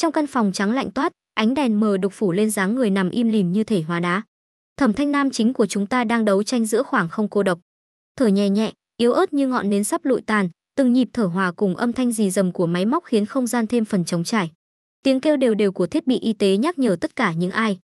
Trong căn phòng trắng lạnh toát, ánh đèn mờ đục phủ lên dáng người nằm im lìm như thể hóa đá. Thẩm Thanh Nam chính của chúng ta đang đấu tranh giữa khoảng không cô độc. Thở nhẹ nhẹ, yếu ớt như ngọn nến sắp lụi tàn, từng nhịp thở hòa cùng âm thanh rì rầm của máy móc khiến không gian thêm phần trống trải. Tiếng kêu đều đều của thiết bị y tế nhắc nhở tất cả những ai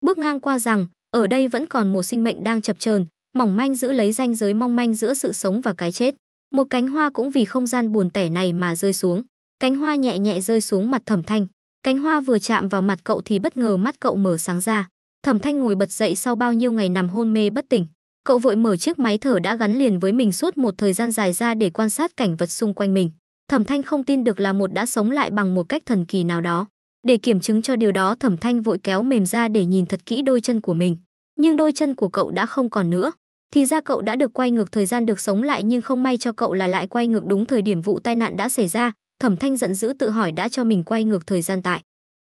bước ngang qua rằng ở đây vẫn còn một sinh mệnh đang chập chờn, mỏng manh giữ lấy ranh giới mong manh giữa sự sống và cái chết. Một cánh hoa cũng vì không gian buồn tẻ này mà rơi xuống. Cánh hoa nhẹ nhẹ rơi xuống mặt Thẩm Thanh. Cánh hoa vừa chạm vào mặt cậu thì bất ngờ mắt cậu mở sáng ra. Thẩm Thanh ngồi bật dậy sau bao nhiêu ngày nằm hôn mê bất tỉnh. Cậu vội mở chiếc máy thở đã gắn liền với mình suốt một thời gian dài ra để quan sát cảnh vật xung quanh mình. Thẩm Thanh không tin được là một đã sống lại bằng một cách thần kỳ nào đó. Để kiểm chứng cho điều đó, Thẩm Thanh vội kéo mềm ra để nhìn thật kỹ đôi chân của mình. Nhưng đôi chân của cậu đã không còn nữa. Thì ra cậu đã được quay ngược thời gian được sống lại nhưng không may cho cậu là lại quay ngược đúng thời điểm vụ tai nạn đã xảy ra, Thẩm Thanh giận dữ tự hỏi đã cho mình quay ngược thời gian tại.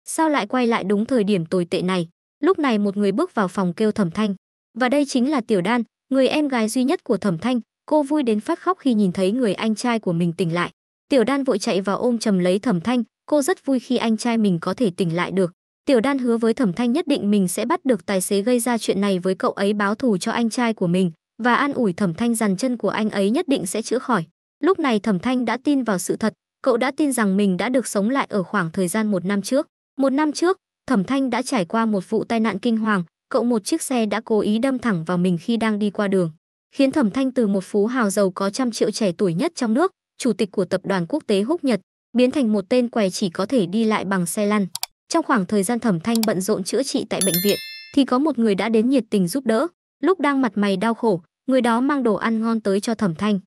Sao lại quay lại đúng thời điểm tồi tệ này? Lúc này một người bước vào phòng kêu Thẩm Thanh. Và đây chính là Tiểu Đan, người em gái duy nhất của Thẩm Thanh. Cô vui đến phát khóc khi nhìn thấy người anh trai của mình tỉnh lại. Tiểu Đan vội chạy vào ôm chầm lấy Thẩm Thanh. Cô rất vui khi anh trai mình có thể tỉnh lại được. Tiểu Đan hứa với Thẩm Thanh nhất định mình sẽ bắt được tài xế gây ra chuyện này với cậu ấy báo thù cho anh trai của mình và an ủi Thẩm Thanh rằng chân của anh ấy nhất định sẽ chữa khỏi. Lúc này Thẩm Thanh đã tin vào sự thật, cậu đã tin rằng mình đã được sống lại ở khoảng thời gian một năm trước. Một năm trước, Thẩm Thanh đã trải qua một vụ tai nạn kinh hoàng, cậu một chiếc xe đã cố ý đâm thẳng vào mình khi đang đi qua đường, khiến Thẩm Thanh từ một phú hào giàu có trăm triệu trẻ tuổi nhất trong nước, chủ tịch của tập đoàn quốc tế Húc Nhật, biến thành một tên què chỉ có thể đi lại bằng xe lăn. Trong khoảng thời gian Thẩm Thanh bận rộn chữa trị tại bệnh viện, thì có một người đã đến nhiệt tình giúp đỡ. Lúc đang mặt mày đau khổ, người đó mang đồ ăn ngon tới cho Thẩm Thanh.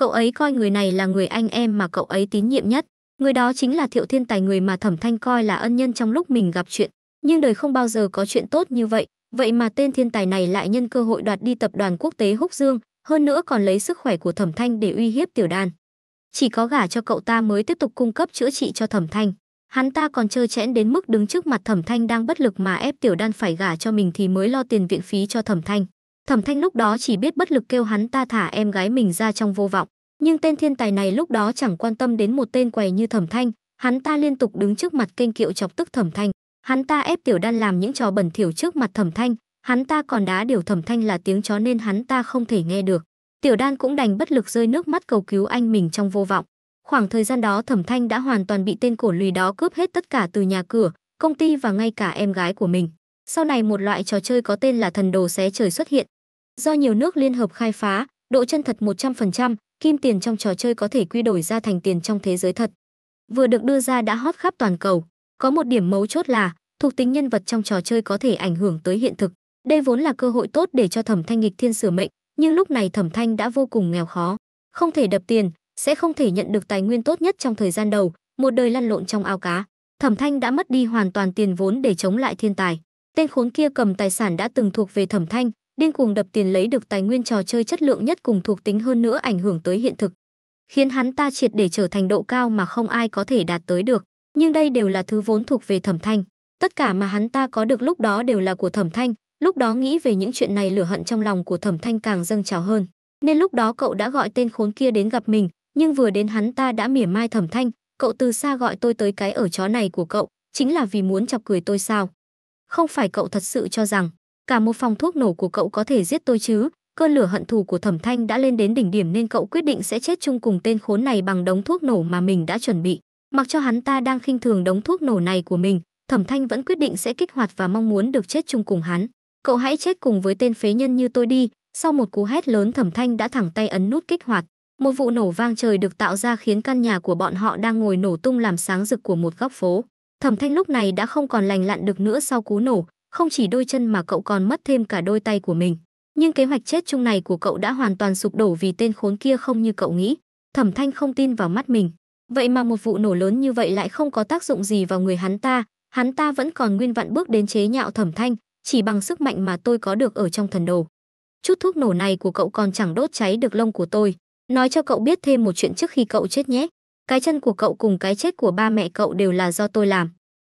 Cậu ấy coi người này là người anh em mà cậu ấy tín nhiệm nhất. Người đó chính là thiệu thiên tài người mà thẩm thanh coi là ân nhân trong lúc mình gặp chuyện. Nhưng đời không bao giờ có chuyện tốt như vậy. Vậy mà tên thiên tài này lại nhân cơ hội đoạt đi tập đoàn quốc tế Húc Dương, hơn nữa còn lấy sức khỏe của thẩm thanh để uy hiếp tiểu đan. Chỉ có gả cho cậu ta mới tiếp tục cung cấp chữa trị cho thẩm thanh. Hắn ta còn trơ chẽn đến mức đứng trước mặt thẩm thanh đang bất lực mà ép tiểu đan phải gả cho mình thì mới lo tiền viện phí cho thẩm thanh. Thẩm thanh lúc đó chỉ biết bất lực kêu hắn ta thả em gái mình ra trong vô vọng. Nhưng tên thiên tài này lúc đó chẳng quan tâm đến một tên quầy như Thẩm Thanh, hắn ta liên tục đứng trước mặt kênh kiệu chọc tức Thẩm Thanh, hắn ta ép Tiểu Đan làm những trò bẩn thỉu trước mặt Thẩm Thanh, hắn ta còn đá điều Thẩm Thanh là tiếng chó nên hắn ta không thể nghe được. Tiểu Đan cũng đành bất lực rơi nước mắt cầu cứu anh mình trong vô vọng. Khoảng thời gian đó Thẩm Thanh đã hoàn toàn bị tên cổ lùi đó cướp hết tất cả từ nhà cửa, công ty và ngay cả em gái của mình. Sau này một loại trò chơi có tên là thần đồ xé trời xuất hiện. Do nhiều nước liên hợp khai phá, độ chân thật 100%, kim tiền trong trò chơi có thể quy đổi ra thành tiền trong thế giới thật. Vừa được đưa ra đã hot khắp toàn cầu, có một điểm mấu chốt là thuộc tính nhân vật trong trò chơi có thể ảnh hưởng tới hiện thực. Đây vốn là cơ hội tốt để cho Thẩm Thanh nghịch thiên sửa mệnh, nhưng lúc này Thẩm Thanh đã vô cùng nghèo khó, không thể đập tiền, sẽ không thể nhận được tài nguyên tốt nhất trong thời gian đầu, một đời lăn lộn trong ao cá. Thẩm Thanh đã mất đi hoàn toàn tiền vốn để chống lại thiên tài. Tên khốn kia cầm tài sản đã từng thuộc về Thẩm Thanh, điên cuồng đập tiền lấy được tài nguyên trò chơi chất lượng nhất cùng thuộc tính hơn nữa ảnh hưởng tới hiện thực, khiến hắn ta triệt để trở thành độ cao mà không ai có thể đạt tới được, nhưng đây đều là thứ vốn thuộc về Thẩm Thanh, tất cả mà hắn ta có được lúc đó đều là của Thẩm Thanh, lúc đó nghĩ về những chuyện này lửa hận trong lòng của Thẩm Thanh càng dâng trào hơn, nên lúc đó cậu đã gọi tên khốn kia đến gặp mình, nhưng vừa đến hắn ta đã mỉa mai Thẩm Thanh, cậu từ xa gọi tôi tới cái ở chó này của cậu, chính là vì muốn chọc cười tôi sao? Không phải cậu thật sự cho rằng cả một phòng thuốc nổ của cậu có thể giết tôi chứ cơn lửa hận thù của thẩm thanh đã lên đến đỉnh điểm nên cậu quyết định sẽ chết chung cùng tên khốn này bằng đống thuốc nổ mà mình đã chuẩn bị mặc cho hắn ta đang khinh thường đống thuốc nổ này của mình thẩm thanh vẫn quyết định sẽ kích hoạt và mong muốn được chết chung cùng hắn cậu hãy chết cùng với tên phế nhân như tôi đi sau một cú hét lớn thẩm thanh đã thẳng tay ấn nút kích hoạt một vụ nổ vang trời được tạo ra khiến căn nhà của bọn họ đang ngồi nổ tung làm sáng rực của một góc phố thẩm thanh lúc này đã không còn lành lặn được nữa sau cú nổ không chỉ đôi chân mà cậu còn mất thêm cả đôi tay của mình. Nhưng kế hoạch chết chung này của cậu đã hoàn toàn sụp đổ vì tên khốn kia không như cậu nghĩ. Thẩm Thanh không tin vào mắt mình. Vậy mà một vụ nổ lớn như vậy lại không có tác dụng gì vào người hắn ta, hắn ta vẫn còn nguyên vặn bước đến chế nhạo Thẩm Thanh, chỉ bằng sức mạnh mà tôi có được ở trong thần đồ. Chút thuốc nổ này của cậu còn chẳng đốt cháy được lông của tôi. Nói cho cậu biết thêm một chuyện trước khi cậu chết nhé. Cái chân của cậu cùng cái chết của ba mẹ cậu đều là do tôi làm.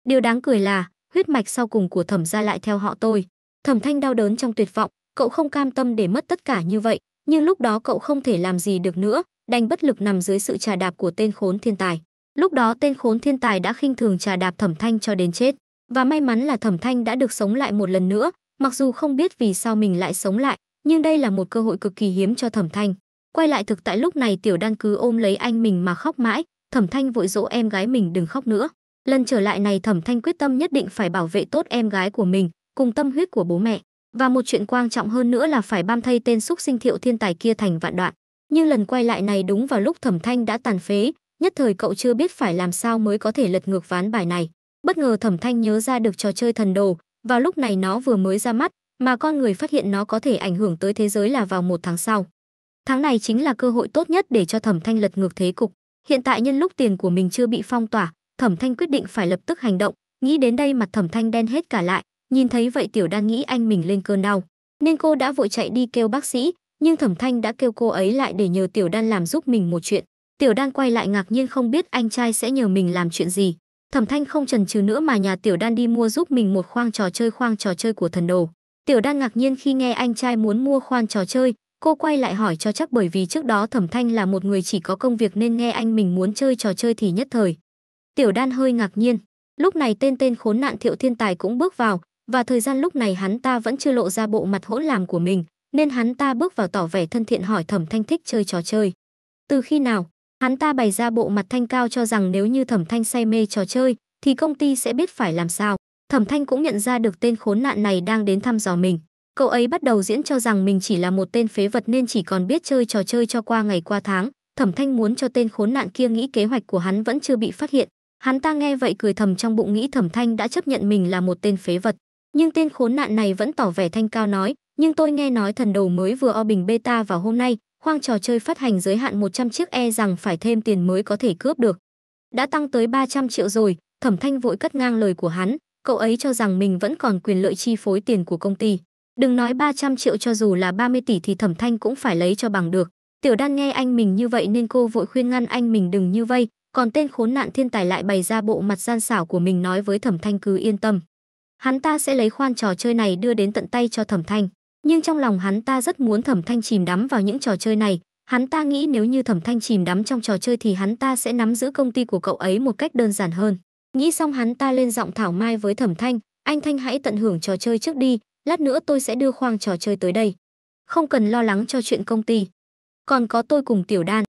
Điều đáng cười là, huyết mạch sau cùng của thẩm gia lại theo họ tôi. Thẩm thanh đau đớn trong tuyệt vọng, cậu không cam tâm để mất tất cả như vậy, nhưng lúc đó cậu không thể làm gì được nữa, đành bất lực nằm dưới sự trà đạp của tên khốn thiên tài. Lúc đó tên khốn thiên tài đã khinh thường trà đạp thẩm thanh cho đến chết, và may mắn là thẩm thanh đã được sống lại một lần nữa, mặc dù không biết vì sao mình lại sống lại, nhưng đây là một cơ hội cực kỳ hiếm cho thẩm thanh. Quay lại thực tại lúc này tiểu đan cứ ôm lấy anh mình mà khóc mãi, thẩm thanh vội dỗ em gái mình đừng khóc nữa. Lần trở lại này Thẩm Thanh quyết tâm nhất định phải bảo vệ tốt em gái của mình, cùng tâm huyết của bố mẹ. Và một chuyện quan trọng hơn nữa là phải băm thay tên xúc sinh thiệu thiên tài kia thành vạn đoạn. Nhưng lần quay lại này đúng vào lúc Thẩm Thanh đã tàn phế, nhất thời cậu chưa biết phải làm sao mới có thể lật ngược ván bài này. Bất ngờ Thẩm Thanh nhớ ra được trò chơi thần đồ, vào lúc này nó vừa mới ra mắt, mà con người phát hiện nó có thể ảnh hưởng tới thế giới là vào một tháng sau. Tháng này chính là cơ hội tốt nhất để cho Thẩm Thanh lật ngược thế cục. Hiện tại nhân lúc tiền của mình chưa bị phong tỏa, Thẩm Thanh quyết định phải lập tức hành động, nghĩ đến đây mặt Thẩm Thanh đen hết cả lại, nhìn thấy vậy Tiểu Đan nghĩ anh mình lên cơn đau, nên cô đã vội chạy đi kêu bác sĩ, nhưng Thẩm Thanh đã kêu cô ấy lại để nhờ Tiểu Đan làm giúp mình một chuyện. Tiểu Đan quay lại ngạc nhiên không biết anh trai sẽ nhờ mình làm chuyện gì. Thẩm Thanh không chần chừ nữa mà nhà Tiểu Đan đi mua giúp mình một khoang trò chơi khoang trò chơi của thần đồ. Tiểu Đan ngạc nhiên khi nghe anh trai muốn mua khoang trò chơi, cô quay lại hỏi cho chắc bởi vì trước đó Thẩm Thanh là một người chỉ có công việc nên nghe anh mình muốn chơi trò chơi thì nhất thời Tiểu đan hơi ngạc nhiên, lúc này tên tên khốn nạn thiệu thiên tài cũng bước vào, và thời gian lúc này hắn ta vẫn chưa lộ ra bộ mặt hỗn làm của mình, nên hắn ta bước vào tỏ vẻ thân thiện hỏi thẩm thanh thích chơi trò chơi. Từ khi nào, hắn ta bày ra bộ mặt thanh cao cho rằng nếu như thẩm thanh say mê trò chơi, thì công ty sẽ biết phải làm sao. Thẩm thanh cũng nhận ra được tên khốn nạn này đang đến thăm dò mình. Cậu ấy bắt đầu diễn cho rằng mình chỉ là một tên phế vật nên chỉ còn biết chơi trò chơi cho qua ngày qua tháng. Thẩm thanh muốn cho tên khốn nạn kia nghĩ kế hoạch của hắn vẫn chưa bị phát hiện, Hắn ta nghe vậy cười thầm trong bụng nghĩ thẩm thanh đã chấp nhận mình là một tên phế vật. Nhưng tên khốn nạn này vẫn tỏ vẻ thanh cao nói, nhưng tôi nghe nói thần đầu mới vừa o bình beta vào hôm nay, khoang trò chơi phát hành giới hạn 100 chiếc e rằng phải thêm tiền mới có thể cướp được. Đã tăng tới 300 triệu rồi, thẩm thanh vội cắt ngang lời của hắn, cậu ấy cho rằng mình vẫn còn quyền lợi chi phối tiền của công ty. Đừng nói 300 triệu cho dù là 30 tỷ thì thẩm thanh cũng phải lấy cho bằng được. Tiểu đan nghe anh mình như vậy nên cô vội khuyên ngăn anh mình đừng như vậy, còn tên khốn nạn thiên tài lại bày ra bộ mặt gian xảo của mình nói với thẩm thanh cứ yên tâm hắn ta sẽ lấy khoan trò chơi này đưa đến tận tay cho thẩm thanh nhưng trong lòng hắn ta rất muốn thẩm thanh chìm đắm vào những trò chơi này hắn ta nghĩ nếu như thẩm thanh chìm đắm trong trò chơi thì hắn ta sẽ nắm giữ công ty của cậu ấy một cách đơn giản hơn nghĩ xong hắn ta lên giọng thảo mai với thẩm thanh anh thanh hãy tận hưởng trò chơi trước đi lát nữa tôi sẽ đưa khoang trò chơi tới đây không cần lo lắng cho chuyện công ty còn có tôi cùng tiểu đan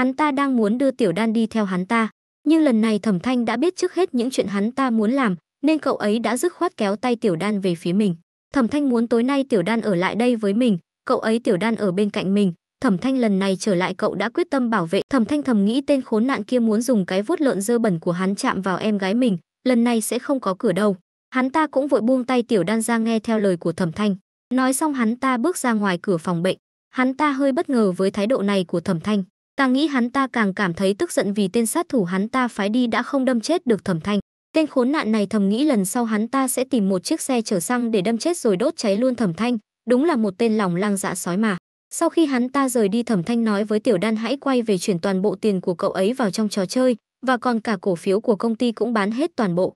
hắn ta đang muốn đưa tiểu đan đi theo hắn ta. Nhưng lần này thẩm thanh đã biết trước hết những chuyện hắn ta muốn làm, nên cậu ấy đã dứt khoát kéo tay tiểu đan về phía mình. Thẩm thanh muốn tối nay tiểu đan ở lại đây với mình, cậu ấy tiểu đan ở bên cạnh mình. Thẩm thanh lần này trở lại cậu đã quyết tâm bảo vệ. Thẩm thanh thầm nghĩ tên khốn nạn kia muốn dùng cái vuốt lợn dơ bẩn của hắn chạm vào em gái mình, lần này sẽ không có cửa đâu. Hắn ta cũng vội buông tay tiểu đan ra nghe theo lời của thẩm thanh. Nói xong hắn ta bước ra ngoài cửa phòng bệnh. Hắn ta hơi bất ngờ với thái độ này của thẩm thanh. Càng nghĩ hắn ta càng cảm thấy tức giận vì tên sát thủ hắn ta phái đi đã không đâm chết được Thẩm Thanh. Tên khốn nạn này thầm nghĩ lần sau hắn ta sẽ tìm một chiếc xe chở xăng để đâm chết rồi đốt cháy luôn Thẩm Thanh, đúng là một tên lòng lang dạ sói mà. Sau khi hắn ta rời đi Thẩm Thanh nói với Tiểu Đan hãy quay về chuyển toàn bộ tiền của cậu ấy vào trong trò chơi, và còn cả cổ phiếu của công ty cũng bán hết toàn bộ.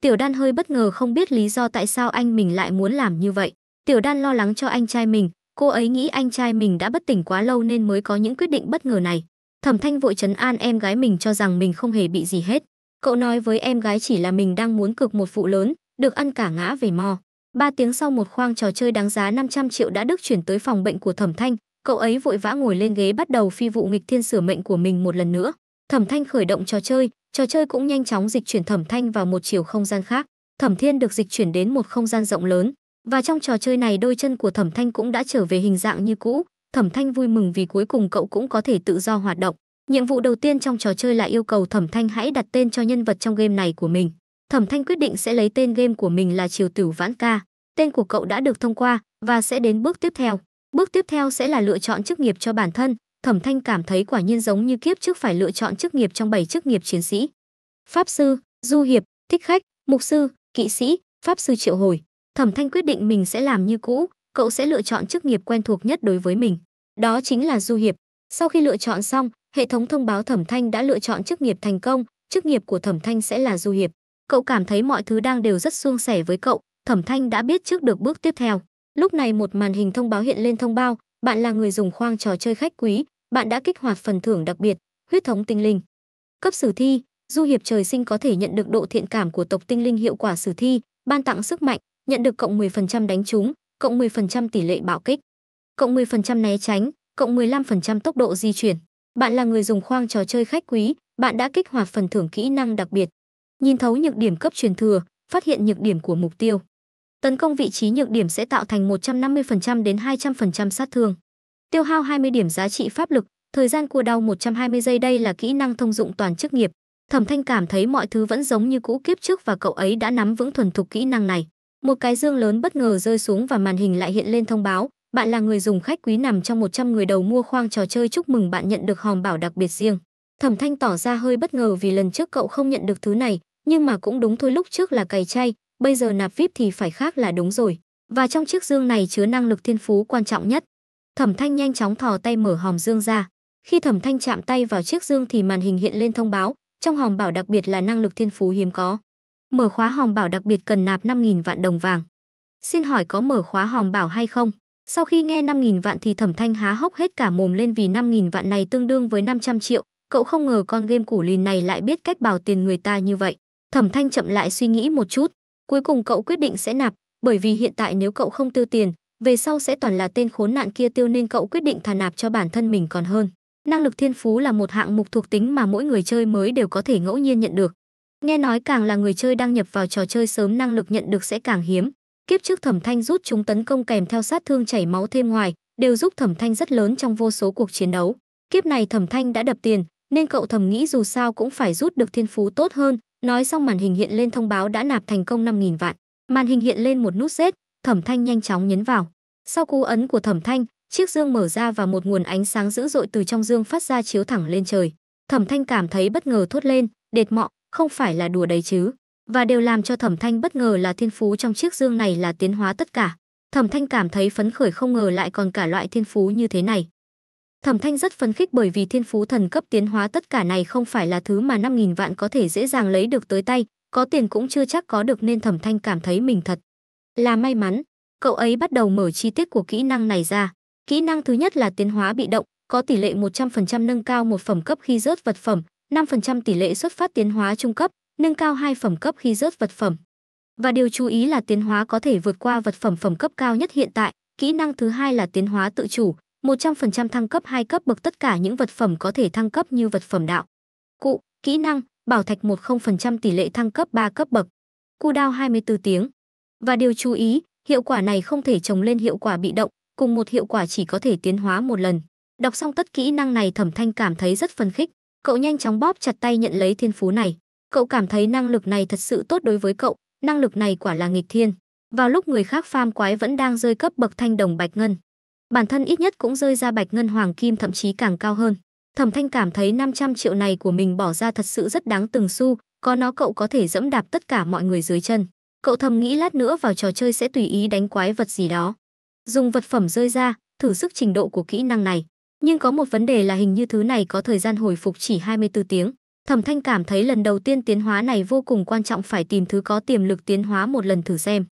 Tiểu Đan hơi bất ngờ không biết lý do tại sao anh mình lại muốn làm như vậy. Tiểu Đan lo lắng cho anh trai mình, Cô ấy nghĩ anh trai mình đã bất tỉnh quá lâu nên mới có những quyết định bất ngờ này. Thẩm Thanh vội trấn an em gái mình cho rằng mình không hề bị gì hết. Cậu nói với em gái chỉ là mình đang muốn cực một vụ lớn, được ăn cả ngã về mò. Ba tiếng sau một khoang trò chơi đáng giá 500 triệu đã được chuyển tới phòng bệnh của Thẩm Thanh, cậu ấy vội vã ngồi lên ghế bắt đầu phi vụ nghịch thiên sửa mệnh của mình một lần nữa. Thẩm Thanh khởi động trò chơi, trò chơi cũng nhanh chóng dịch chuyển Thẩm Thanh vào một chiều không gian khác. Thẩm Thiên được dịch chuyển đến một không gian rộng lớn, và trong trò chơi này đôi chân của Thẩm Thanh cũng đã trở về hình dạng như cũ, Thẩm Thanh vui mừng vì cuối cùng cậu cũng có thể tự do hoạt động. Nhiệm vụ đầu tiên trong trò chơi là yêu cầu Thẩm Thanh hãy đặt tên cho nhân vật trong game này của mình. Thẩm Thanh quyết định sẽ lấy tên game của mình là Triều Tử Vãn Ca. Tên của cậu đã được thông qua và sẽ đến bước tiếp theo. Bước tiếp theo sẽ là lựa chọn chức nghiệp cho bản thân. Thẩm Thanh cảm thấy quả nhiên giống như kiếp trước phải lựa chọn chức nghiệp trong 7 chức nghiệp chiến sĩ. Pháp sư, du hiệp, thích khách, mục sư, kỵ sĩ, pháp sư triệu hồi. Thẩm Thanh quyết định mình sẽ làm như cũ, cậu sẽ lựa chọn chức nghiệp quen thuộc nhất đối với mình. Đó chính là du hiệp. Sau khi lựa chọn xong, hệ thống thông báo Thẩm Thanh đã lựa chọn chức nghiệp thành công, chức nghiệp của Thẩm Thanh sẽ là du hiệp. Cậu cảm thấy mọi thứ đang đều rất suôn sẻ với cậu, Thẩm Thanh đã biết trước được bước tiếp theo. Lúc này một màn hình thông báo hiện lên thông báo, bạn là người dùng khoang trò chơi khách quý, bạn đã kích hoạt phần thưởng đặc biệt, huyết thống tinh linh. Cấp sử thi, du hiệp trời sinh có thể nhận được độ thiện cảm của tộc tinh linh hiệu quả sử thi, ban tặng sức mạnh, nhận được cộng 10% đánh trúng, cộng 10% tỷ lệ bạo kích, cộng 10% né tránh, cộng 15% tốc độ di chuyển. Bạn là người dùng khoang trò chơi khách quý, bạn đã kích hoạt phần thưởng kỹ năng đặc biệt. Nhìn thấu nhược điểm cấp truyền thừa, phát hiện nhược điểm của mục tiêu. Tấn công vị trí nhược điểm sẽ tạo thành 150% đến 200% sát thương. Tiêu hao 20 điểm giá trị pháp lực, thời gian cua đau 120 giây đây là kỹ năng thông dụng toàn chức nghiệp. Thẩm Thanh cảm thấy mọi thứ vẫn giống như cũ kiếp trước và cậu ấy đã nắm vững thuần thục kỹ năng này. Một cái dương lớn bất ngờ rơi xuống và màn hình lại hiện lên thông báo, bạn là người dùng khách quý nằm trong 100 người đầu mua khoang trò chơi chúc mừng bạn nhận được hòm bảo đặc biệt riêng. Thẩm Thanh tỏ ra hơi bất ngờ vì lần trước cậu không nhận được thứ này, nhưng mà cũng đúng thôi lúc trước là cày chay, bây giờ nạp VIP thì phải khác là đúng rồi. Và trong chiếc dương này chứa năng lực thiên phú quan trọng nhất. Thẩm Thanh nhanh chóng thò tay mở hòm dương ra. Khi Thẩm Thanh chạm tay vào chiếc dương thì màn hình hiện lên thông báo, trong hòm bảo đặc biệt là năng lực thiên phú hiếm có. Mở khóa hòm bảo đặc biệt cần nạp 5.000 vạn đồng vàng. Xin hỏi có mở khóa hòm bảo hay không? Sau khi nghe 5.000 vạn thì thẩm thanh há hốc hết cả mồm lên vì 5.000 vạn này tương đương với 500 triệu. Cậu không ngờ con game củ lìn này lại biết cách bảo tiền người ta như vậy. Thẩm thanh chậm lại suy nghĩ một chút. Cuối cùng cậu quyết định sẽ nạp, bởi vì hiện tại nếu cậu không tiêu tiền, về sau sẽ toàn là tên khốn nạn kia tiêu nên cậu quyết định thà nạp cho bản thân mình còn hơn. Năng lực thiên phú là một hạng mục thuộc tính mà mỗi người chơi mới đều có thể ngẫu nhiên nhận được. Nghe nói càng là người chơi đăng nhập vào trò chơi sớm năng lực nhận được sẽ càng hiếm. Kiếp trước Thẩm Thanh rút chúng tấn công kèm theo sát thương chảy máu thêm ngoài, đều giúp Thẩm Thanh rất lớn trong vô số cuộc chiến đấu. Kiếp này Thẩm Thanh đã đập tiền, nên cậu thầm nghĩ dù sao cũng phải rút được thiên phú tốt hơn, nói xong màn hình hiện lên thông báo đã nạp thành công 5000 vạn. Màn hình hiện lên một nút Z, Thẩm Thanh nhanh chóng nhấn vào. Sau cú ấn của Thẩm Thanh, chiếc dương mở ra và một nguồn ánh sáng dữ dội từ trong dương phát ra chiếu thẳng lên trời. Thẩm Thanh cảm thấy bất ngờ thốt lên, "Đệt mọ, không phải là đùa đấy chứ. Và đều làm cho Thẩm Thanh bất ngờ là thiên phú trong chiếc dương này là tiến hóa tất cả. Thẩm Thanh cảm thấy phấn khởi không ngờ lại còn cả loại thiên phú như thế này. Thẩm Thanh rất phấn khích bởi vì thiên phú thần cấp tiến hóa tất cả này không phải là thứ mà 5000 vạn có thể dễ dàng lấy được tới tay, có tiền cũng chưa chắc có được nên Thẩm Thanh cảm thấy mình thật là may mắn. Cậu ấy bắt đầu mở chi tiết của kỹ năng này ra. Kỹ năng thứ nhất là tiến hóa bị động, có tỷ lệ 100% nâng cao một phẩm cấp khi rớt vật phẩm, 5% tỷ lệ xuất phát tiến hóa trung cấp, nâng cao hai phẩm cấp khi rớt vật phẩm. Và điều chú ý là tiến hóa có thể vượt qua vật phẩm phẩm cấp cao nhất hiện tại. Kỹ năng thứ hai là tiến hóa tự chủ, 100% thăng cấp hai cấp bậc tất cả những vật phẩm có thể thăng cấp như vật phẩm đạo. Cụ, kỹ năng, bảo thạch 10% tỷ lệ thăng cấp 3 cấp bậc. Cu đao 24 tiếng. Và điều chú ý, hiệu quả này không thể trồng lên hiệu quả bị động, cùng một hiệu quả chỉ có thể tiến hóa một lần. Đọc xong tất kỹ năng này Thẩm Thanh cảm thấy rất phân khích. Cậu nhanh chóng bóp chặt tay nhận lấy thiên phú này. Cậu cảm thấy năng lực này thật sự tốt đối với cậu, năng lực này quả là nghịch thiên. Vào lúc người khác pham quái vẫn đang rơi cấp bậc thanh đồng bạch ngân, bản thân ít nhất cũng rơi ra bạch ngân hoàng kim thậm chí càng cao hơn. Thẩm Thanh cảm thấy 500 triệu này của mình bỏ ra thật sự rất đáng từng xu, có nó cậu có thể dẫm đạp tất cả mọi người dưới chân. Cậu thầm nghĩ lát nữa vào trò chơi sẽ tùy ý đánh quái vật gì đó. Dùng vật phẩm rơi ra, thử sức trình độ của kỹ năng này. Nhưng có một vấn đề là hình như thứ này có thời gian hồi phục chỉ 24 tiếng. Thẩm Thanh cảm thấy lần đầu tiên tiến hóa này vô cùng quan trọng phải tìm thứ có tiềm lực tiến hóa một lần thử xem.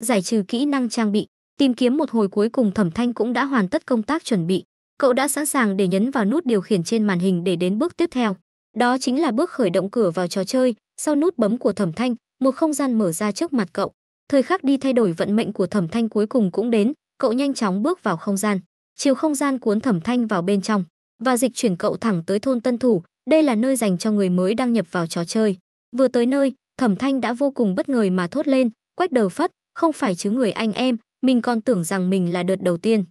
Giải trừ kỹ năng trang bị, tìm kiếm một hồi cuối cùng Thẩm Thanh cũng đã hoàn tất công tác chuẩn bị. Cậu đã sẵn sàng để nhấn vào nút điều khiển trên màn hình để đến bước tiếp theo. Đó chính là bước khởi động cửa vào trò chơi, sau nút bấm của Thẩm Thanh, một không gian mở ra trước mặt cậu. Thời khắc đi thay đổi vận mệnh của Thẩm Thanh cuối cùng cũng đến, cậu nhanh chóng bước vào không gian chiều không gian cuốn thẩm thanh vào bên trong và dịch chuyển cậu thẳng tới thôn tân thủ đây là nơi dành cho người mới đăng nhập vào trò chơi vừa tới nơi thẩm thanh đã vô cùng bất ngờ mà thốt lên quách đầu phất không phải chứ người anh em mình còn tưởng rằng mình là đợt đầu tiên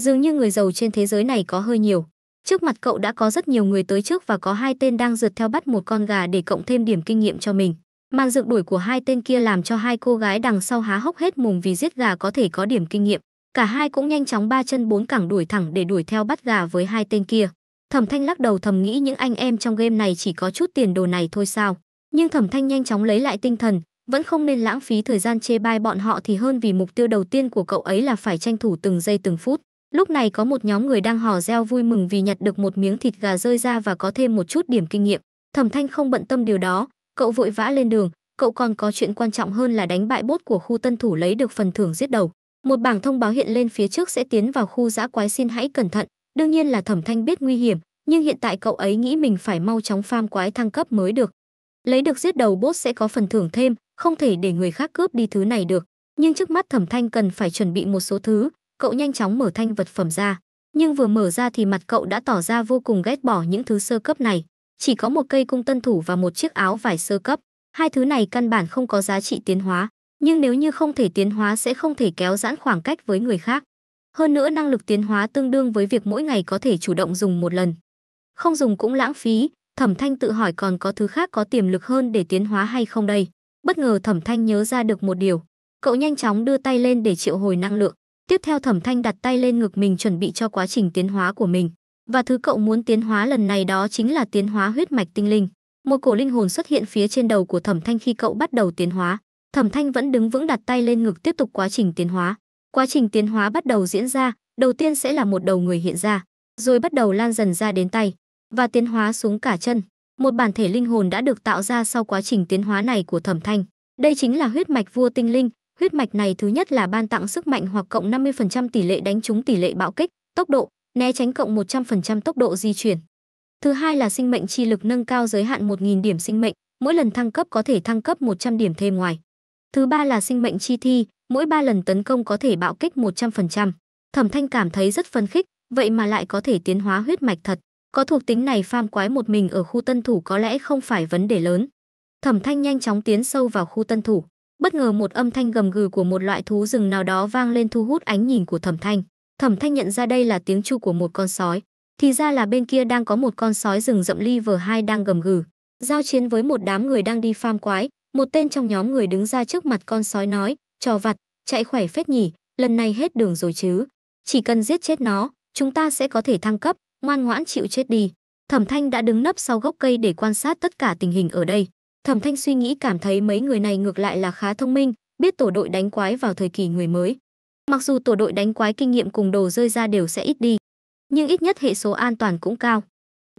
dường như người giàu trên thế giới này có hơi nhiều trước mặt cậu đã có rất nhiều người tới trước và có hai tên đang rượt theo bắt một con gà để cộng thêm điểm kinh nghiệm cho mình màn rượt đuổi của hai tên kia làm cho hai cô gái đằng sau há hốc hết mồm vì giết gà có thể có điểm kinh nghiệm Cả hai cũng nhanh chóng ba chân bốn cẳng đuổi thẳng để đuổi theo bắt gà với hai tên kia. Thẩm Thanh lắc đầu thầm nghĩ những anh em trong game này chỉ có chút tiền đồ này thôi sao. Nhưng Thẩm Thanh nhanh chóng lấy lại tinh thần, vẫn không nên lãng phí thời gian chê bai bọn họ thì hơn vì mục tiêu đầu tiên của cậu ấy là phải tranh thủ từng giây từng phút. Lúc này có một nhóm người đang hò reo vui mừng vì nhặt được một miếng thịt gà rơi ra và có thêm một chút điểm kinh nghiệm. Thẩm Thanh không bận tâm điều đó, cậu vội vã lên đường, cậu còn có chuyện quan trọng hơn là đánh bại bốt của khu tân thủ lấy được phần thưởng giết đầu một bảng thông báo hiện lên phía trước sẽ tiến vào khu dã quái xin hãy cẩn thận đương nhiên là thẩm thanh biết nguy hiểm nhưng hiện tại cậu ấy nghĩ mình phải mau chóng farm quái thăng cấp mới được lấy được giết đầu bốt sẽ có phần thưởng thêm không thể để người khác cướp đi thứ này được nhưng trước mắt thẩm thanh cần phải chuẩn bị một số thứ cậu nhanh chóng mở thanh vật phẩm ra nhưng vừa mở ra thì mặt cậu đã tỏ ra vô cùng ghét bỏ những thứ sơ cấp này chỉ có một cây cung tân thủ và một chiếc áo vải sơ cấp hai thứ này căn bản không có giá trị tiến hóa nhưng nếu như không thể tiến hóa sẽ không thể kéo giãn khoảng cách với người khác. Hơn nữa năng lực tiến hóa tương đương với việc mỗi ngày có thể chủ động dùng một lần. Không dùng cũng lãng phí, Thẩm Thanh tự hỏi còn có thứ khác có tiềm lực hơn để tiến hóa hay không đây. Bất ngờ Thẩm Thanh nhớ ra được một điều, cậu nhanh chóng đưa tay lên để triệu hồi năng lượng. Tiếp theo Thẩm Thanh đặt tay lên ngực mình chuẩn bị cho quá trình tiến hóa của mình. Và thứ cậu muốn tiến hóa lần này đó chính là tiến hóa huyết mạch tinh linh. Một cổ linh hồn xuất hiện phía trên đầu của Thẩm Thanh khi cậu bắt đầu tiến hóa. Thẩm Thanh vẫn đứng vững đặt tay lên ngực tiếp tục quá trình tiến hóa. Quá trình tiến hóa bắt đầu diễn ra, đầu tiên sẽ là một đầu người hiện ra, rồi bắt đầu lan dần ra đến tay và tiến hóa xuống cả chân. Một bản thể linh hồn đã được tạo ra sau quá trình tiến hóa này của Thẩm Thanh. Đây chính là huyết mạch vua tinh linh, huyết mạch này thứ nhất là ban tặng sức mạnh hoặc cộng 50% tỷ lệ đánh trúng tỷ lệ bạo kích, tốc độ, né tránh cộng 100% tốc độ di chuyển. Thứ hai là sinh mệnh chi lực nâng cao giới hạn 1000 điểm sinh mệnh, mỗi lần thăng cấp có thể thăng cấp 100 điểm thêm ngoài. Thứ ba là sinh mệnh chi thi, mỗi 3 lần tấn công có thể bạo kích 100%. Thẩm Thanh cảm thấy rất phấn khích, vậy mà lại có thể tiến hóa huyết mạch thật. Có thuộc tính này pham quái một mình ở khu tân thủ có lẽ không phải vấn đề lớn. Thẩm Thanh nhanh chóng tiến sâu vào khu tân thủ. Bất ngờ một âm thanh gầm gừ của một loại thú rừng nào đó vang lên thu hút ánh nhìn của Thẩm Thanh. Thẩm Thanh nhận ra đây là tiếng chu của một con sói. Thì ra là bên kia đang có một con sói rừng rậm ly vờ hai đang gầm gừ. Giao chiến với một đám người đang đi pham quái, một tên trong nhóm người đứng ra trước mặt con sói nói, trò vặt, chạy khỏe phết nhỉ, lần này hết đường rồi chứ. Chỉ cần giết chết nó, chúng ta sẽ có thể thăng cấp, ngoan ngoãn chịu chết đi. Thẩm Thanh đã đứng nấp sau gốc cây để quan sát tất cả tình hình ở đây. Thẩm Thanh suy nghĩ cảm thấy mấy người này ngược lại là khá thông minh, biết tổ đội đánh quái vào thời kỳ người mới. Mặc dù tổ đội đánh quái kinh nghiệm cùng đồ rơi ra đều sẽ ít đi, nhưng ít nhất hệ số an toàn cũng cao.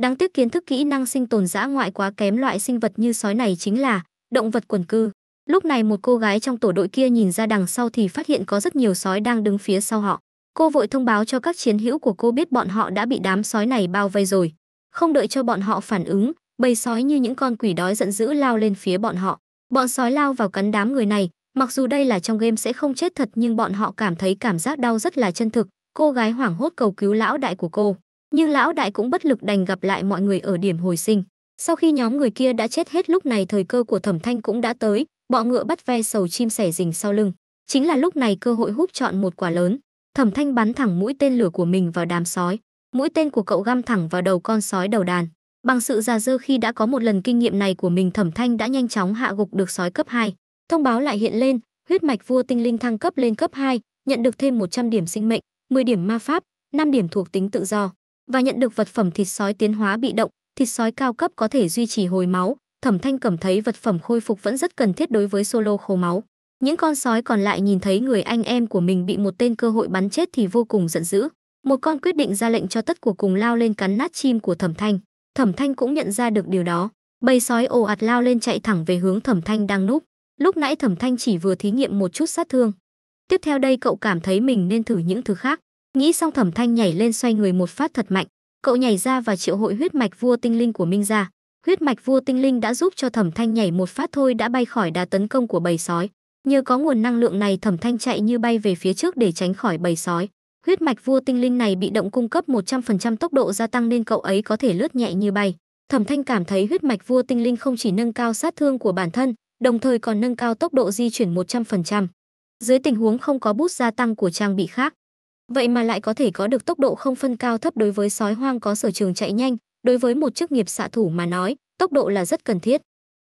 Đáng tiếc kiến thức kỹ năng sinh tồn dã ngoại quá kém loại sinh vật như sói này chính là động vật quần cư. Lúc này một cô gái trong tổ đội kia nhìn ra đằng sau thì phát hiện có rất nhiều sói đang đứng phía sau họ. Cô vội thông báo cho các chiến hữu của cô biết bọn họ đã bị đám sói này bao vây rồi. Không đợi cho bọn họ phản ứng, bầy sói như những con quỷ đói giận dữ lao lên phía bọn họ. Bọn sói lao vào cắn đám người này, mặc dù đây là trong game sẽ không chết thật nhưng bọn họ cảm thấy cảm giác đau rất là chân thực. Cô gái hoảng hốt cầu cứu lão đại của cô, nhưng lão đại cũng bất lực đành gặp lại mọi người ở điểm hồi sinh. Sau khi nhóm người kia đã chết hết lúc này thời cơ của Thẩm Thanh cũng đã tới, bọ ngựa bắt ve sầu chim sẻ rình sau lưng. Chính là lúc này cơ hội hút chọn một quả lớn. Thẩm Thanh bắn thẳng mũi tên lửa của mình vào đám sói, mũi tên của cậu găm thẳng vào đầu con sói đầu đàn. Bằng sự già dơ khi đã có một lần kinh nghiệm này của mình Thẩm Thanh đã nhanh chóng hạ gục được sói cấp 2. Thông báo lại hiện lên, huyết mạch vua tinh linh thăng cấp lên cấp 2, nhận được thêm 100 điểm sinh mệnh, 10 điểm ma pháp, 5 điểm thuộc tính tự do và nhận được vật phẩm thịt sói tiến hóa bị động, thịt sói cao cấp có thể duy trì hồi máu, Thẩm Thanh cảm thấy vật phẩm khôi phục vẫn rất cần thiết đối với solo khô máu. Những con sói còn lại nhìn thấy người anh em của mình bị một tên cơ hội bắn chết thì vô cùng giận dữ. Một con quyết định ra lệnh cho tất của cùng lao lên cắn nát chim của Thẩm Thanh. Thẩm Thanh cũng nhận ra được điều đó. Bầy sói ồ ạt lao lên chạy thẳng về hướng Thẩm Thanh đang núp. Lúc nãy Thẩm Thanh chỉ vừa thí nghiệm một chút sát thương. Tiếp theo đây cậu cảm thấy mình nên thử những thứ khác. Nghĩ xong Thẩm Thanh nhảy lên xoay người một phát thật mạnh, cậu nhảy ra và triệu hội huyết mạch vua tinh linh của Minh ra. Huyết mạch vua tinh linh đã giúp cho Thẩm Thanh nhảy một phát thôi đã bay khỏi đà tấn công của bầy sói. Nhờ có nguồn năng lượng này Thẩm Thanh chạy như bay về phía trước để tránh khỏi bầy sói. Huyết mạch vua tinh linh này bị động cung cấp 100% tốc độ gia tăng nên cậu ấy có thể lướt nhẹ như bay. Thẩm Thanh cảm thấy huyết mạch vua tinh linh không chỉ nâng cao sát thương của bản thân, đồng thời còn nâng cao tốc độ di chuyển 100%. Dưới tình huống không có bút gia tăng của trang bị khác, Vậy mà lại có thể có được tốc độ không phân cao thấp đối với sói hoang có sở trường chạy nhanh, đối với một chức nghiệp xạ thủ mà nói, tốc độ là rất cần thiết.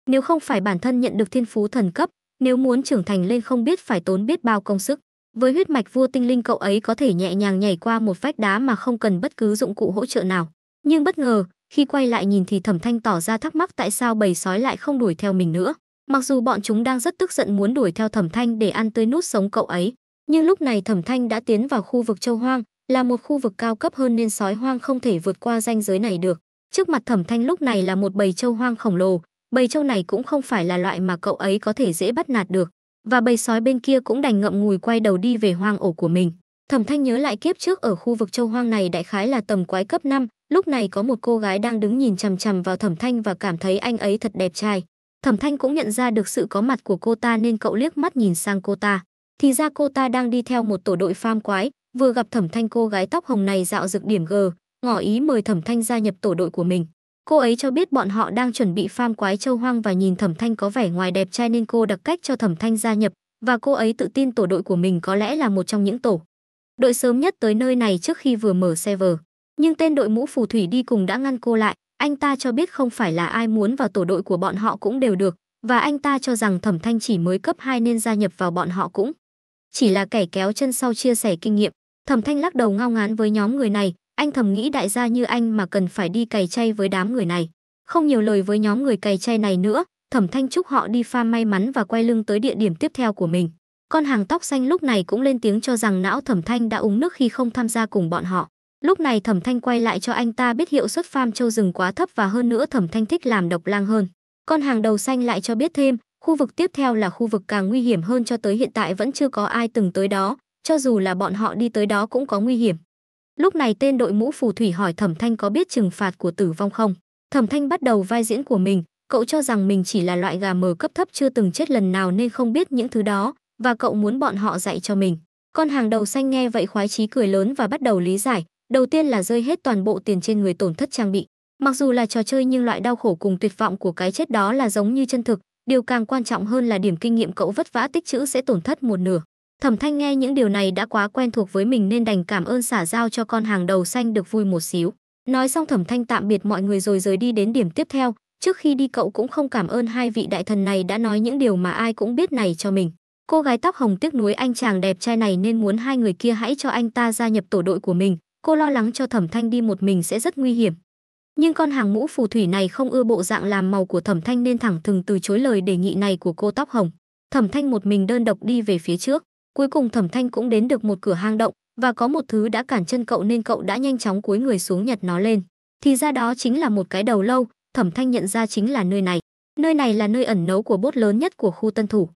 Nếu không phải bản thân nhận được thiên phú thần cấp, nếu muốn trưởng thành lên không biết phải tốn biết bao công sức. Với huyết mạch vua tinh linh cậu ấy có thể nhẹ nhàng nhảy qua một vách đá mà không cần bất cứ dụng cụ hỗ trợ nào. Nhưng bất ngờ, khi quay lại nhìn thì Thẩm Thanh tỏ ra thắc mắc tại sao bầy sói lại không đuổi theo mình nữa. Mặc dù bọn chúng đang rất tức giận muốn đuổi theo Thẩm Thanh để ăn tươi nút sống cậu ấy, nhưng lúc này Thẩm Thanh đã tiến vào khu vực châu hoang, là một khu vực cao cấp hơn nên sói hoang không thể vượt qua ranh giới này được. Trước mặt Thẩm Thanh lúc này là một bầy châu hoang khổng lồ, bầy châu này cũng không phải là loại mà cậu ấy có thể dễ bắt nạt được, và bầy sói bên kia cũng đành ngậm ngùi quay đầu đi về hoang ổ của mình. Thẩm Thanh nhớ lại kiếp trước ở khu vực châu hoang này đại khái là tầm quái cấp 5, lúc này có một cô gái đang đứng nhìn chằm chằm vào Thẩm Thanh và cảm thấy anh ấy thật đẹp trai. Thẩm Thanh cũng nhận ra được sự có mặt của cô ta nên cậu liếc mắt nhìn sang cô ta. Thì ra cô ta đang đi theo một tổ đội farm quái, vừa gặp Thẩm Thanh cô gái tóc hồng này dạo dực điểm G, ngỏ ý mời Thẩm Thanh gia nhập tổ đội của mình. Cô ấy cho biết bọn họ đang chuẩn bị farm quái châu hoang và nhìn Thẩm Thanh có vẻ ngoài đẹp trai nên cô đặc cách cho Thẩm Thanh gia nhập và cô ấy tự tin tổ đội của mình có lẽ là một trong những tổ đội sớm nhất tới nơi này trước khi vừa mở server. Nhưng tên đội mũ phù thủy đi cùng đã ngăn cô lại, anh ta cho biết không phải là ai muốn vào tổ đội của bọn họ cũng đều được và anh ta cho rằng Thẩm Thanh chỉ mới cấp 2 nên gia nhập vào bọn họ cũng chỉ là kẻ kéo chân sau chia sẻ kinh nghiệm. Thẩm Thanh lắc đầu ngao ngán với nhóm người này, anh thầm nghĩ đại gia như anh mà cần phải đi cày chay với đám người này. Không nhiều lời với nhóm người cày chay này nữa, Thẩm Thanh chúc họ đi pha may mắn và quay lưng tới địa điểm tiếp theo của mình. Con hàng tóc xanh lúc này cũng lên tiếng cho rằng não Thẩm Thanh đã uống nước khi không tham gia cùng bọn họ. Lúc này Thẩm Thanh quay lại cho anh ta biết hiệu suất farm châu rừng quá thấp và hơn nữa Thẩm Thanh thích làm độc lang hơn. Con hàng đầu xanh lại cho biết thêm, Khu vực tiếp theo là khu vực càng nguy hiểm hơn cho tới hiện tại vẫn chưa có ai từng tới đó, cho dù là bọn họ đi tới đó cũng có nguy hiểm. Lúc này tên đội mũ phù thủy hỏi Thẩm Thanh có biết trừng phạt của tử vong không? Thẩm Thanh bắt đầu vai diễn của mình, cậu cho rằng mình chỉ là loại gà mờ cấp thấp chưa từng chết lần nào nên không biết những thứ đó, và cậu muốn bọn họ dạy cho mình. Con hàng đầu xanh nghe vậy khoái chí cười lớn và bắt đầu lý giải, đầu tiên là rơi hết toàn bộ tiền trên người tổn thất trang bị. Mặc dù là trò chơi nhưng loại đau khổ cùng tuyệt vọng của cái chết đó là giống như chân thực, Điều càng quan trọng hơn là điểm kinh nghiệm cậu vất vả tích trữ sẽ tổn thất một nửa. Thẩm Thanh nghe những điều này đã quá quen thuộc với mình nên đành cảm ơn xả giao cho con hàng đầu xanh được vui một xíu. Nói xong Thẩm Thanh tạm biệt mọi người rồi rời đi đến điểm tiếp theo. Trước khi đi cậu cũng không cảm ơn hai vị đại thần này đã nói những điều mà ai cũng biết này cho mình. Cô gái tóc hồng tiếc nuối anh chàng đẹp trai này nên muốn hai người kia hãy cho anh ta gia nhập tổ đội của mình. Cô lo lắng cho Thẩm Thanh đi một mình sẽ rất nguy hiểm. Nhưng con hàng mũ phù thủy này không ưa bộ dạng làm màu của Thẩm Thanh nên thẳng thừng từ chối lời đề nghị này của cô tóc hồng. Thẩm Thanh một mình đơn độc đi về phía trước, cuối cùng Thẩm Thanh cũng đến được một cửa hang động và có một thứ đã cản chân cậu nên cậu đã nhanh chóng cúi người xuống nhặt nó lên. Thì ra đó chính là một cái đầu lâu, Thẩm Thanh nhận ra chính là nơi này. Nơi này là nơi ẩn nấu của bốt lớn nhất của khu Tân Thủ.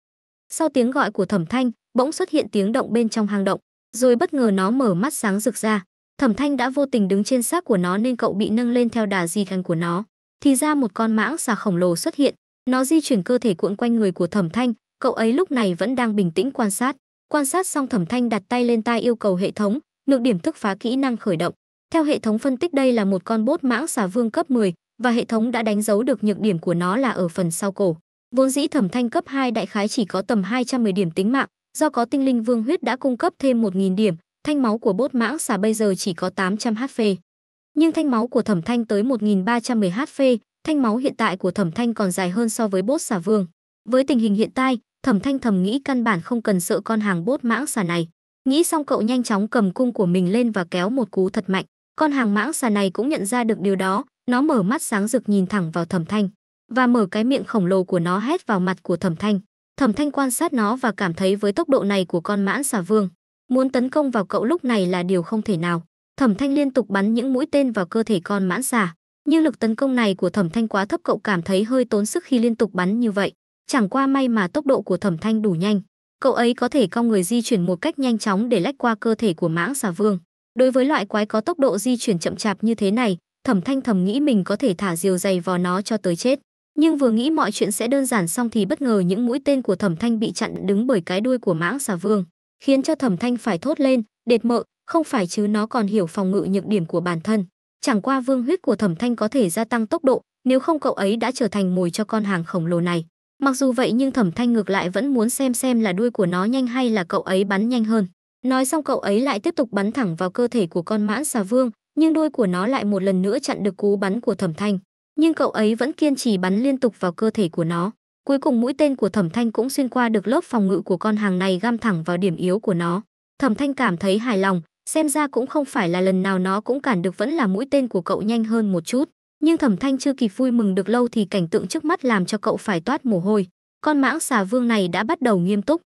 Sau tiếng gọi của Thẩm Thanh, bỗng xuất hiện tiếng động bên trong hang động, rồi bất ngờ nó mở mắt sáng rực ra. Thẩm Thanh đã vô tình đứng trên xác của nó nên cậu bị nâng lên theo đà di căn của nó. Thì ra một con mãng xà khổng lồ xuất hiện, nó di chuyển cơ thể cuộn quanh người của Thẩm Thanh, cậu ấy lúc này vẫn đang bình tĩnh quan sát. Quan sát xong Thẩm Thanh đặt tay lên tai yêu cầu hệ thống, lược điểm thức phá kỹ năng khởi động. Theo hệ thống phân tích đây là một con bốt mãng xà vương cấp 10 và hệ thống đã đánh dấu được nhược điểm của nó là ở phần sau cổ. Vốn dĩ Thẩm Thanh cấp 2 đại khái chỉ có tầm 210 điểm tính mạng, do có tinh linh vương huyết đã cung cấp thêm 1000 điểm, thanh máu của bốt mãng xà bây giờ chỉ có 800 HP. Nhưng thanh máu của thẩm thanh tới 1310 HP, thanh máu hiện tại của thẩm thanh còn dài hơn so với bốt xà vương. Với tình hình hiện tại, thẩm thanh thầm nghĩ căn bản không cần sợ con hàng bốt mãng xà này. Nghĩ xong cậu nhanh chóng cầm cung của mình lên và kéo một cú thật mạnh. Con hàng mãng xà này cũng nhận ra được điều đó, nó mở mắt sáng rực nhìn thẳng vào thẩm thanh và mở cái miệng khổng lồ của nó hét vào mặt của thẩm thanh. Thẩm thanh quan sát nó và cảm thấy với tốc độ này của con mãn xà vương, muốn tấn công vào cậu lúc này là điều không thể nào. Thẩm Thanh liên tục bắn những mũi tên vào cơ thể con mãn xà, nhưng lực tấn công này của Thẩm Thanh quá thấp cậu cảm thấy hơi tốn sức khi liên tục bắn như vậy. Chẳng qua may mà tốc độ của Thẩm Thanh đủ nhanh, cậu ấy có thể cong người di chuyển một cách nhanh chóng để lách qua cơ thể của mãng xà vương. Đối với loại quái có tốc độ di chuyển chậm chạp như thế này, Thẩm Thanh thầm nghĩ mình có thể thả diều dày vào nó cho tới chết. Nhưng vừa nghĩ mọi chuyện sẽ đơn giản xong thì bất ngờ những mũi tên của Thẩm Thanh bị chặn đứng bởi cái đuôi của mãng xà vương khiến cho thẩm thanh phải thốt lên, đệt mợ, không phải chứ nó còn hiểu phòng ngự nhược điểm của bản thân. Chẳng qua vương huyết của thẩm thanh có thể gia tăng tốc độ, nếu không cậu ấy đã trở thành mồi cho con hàng khổng lồ này. Mặc dù vậy nhưng thẩm thanh ngược lại vẫn muốn xem xem là đuôi của nó nhanh hay là cậu ấy bắn nhanh hơn. Nói xong cậu ấy lại tiếp tục bắn thẳng vào cơ thể của con mãn xà vương, nhưng đuôi của nó lại một lần nữa chặn được cú bắn của thẩm thanh. Nhưng cậu ấy vẫn kiên trì bắn liên tục vào cơ thể của nó. Cuối cùng mũi tên của Thẩm Thanh cũng xuyên qua được lớp phòng ngự của con hàng này găm thẳng vào điểm yếu của nó. Thẩm Thanh cảm thấy hài lòng, xem ra cũng không phải là lần nào nó cũng cản được vẫn là mũi tên của cậu nhanh hơn một chút. Nhưng Thẩm Thanh chưa kịp vui mừng được lâu thì cảnh tượng trước mắt làm cho cậu phải toát mồ hôi. Con mãng xà vương này đã bắt đầu nghiêm túc.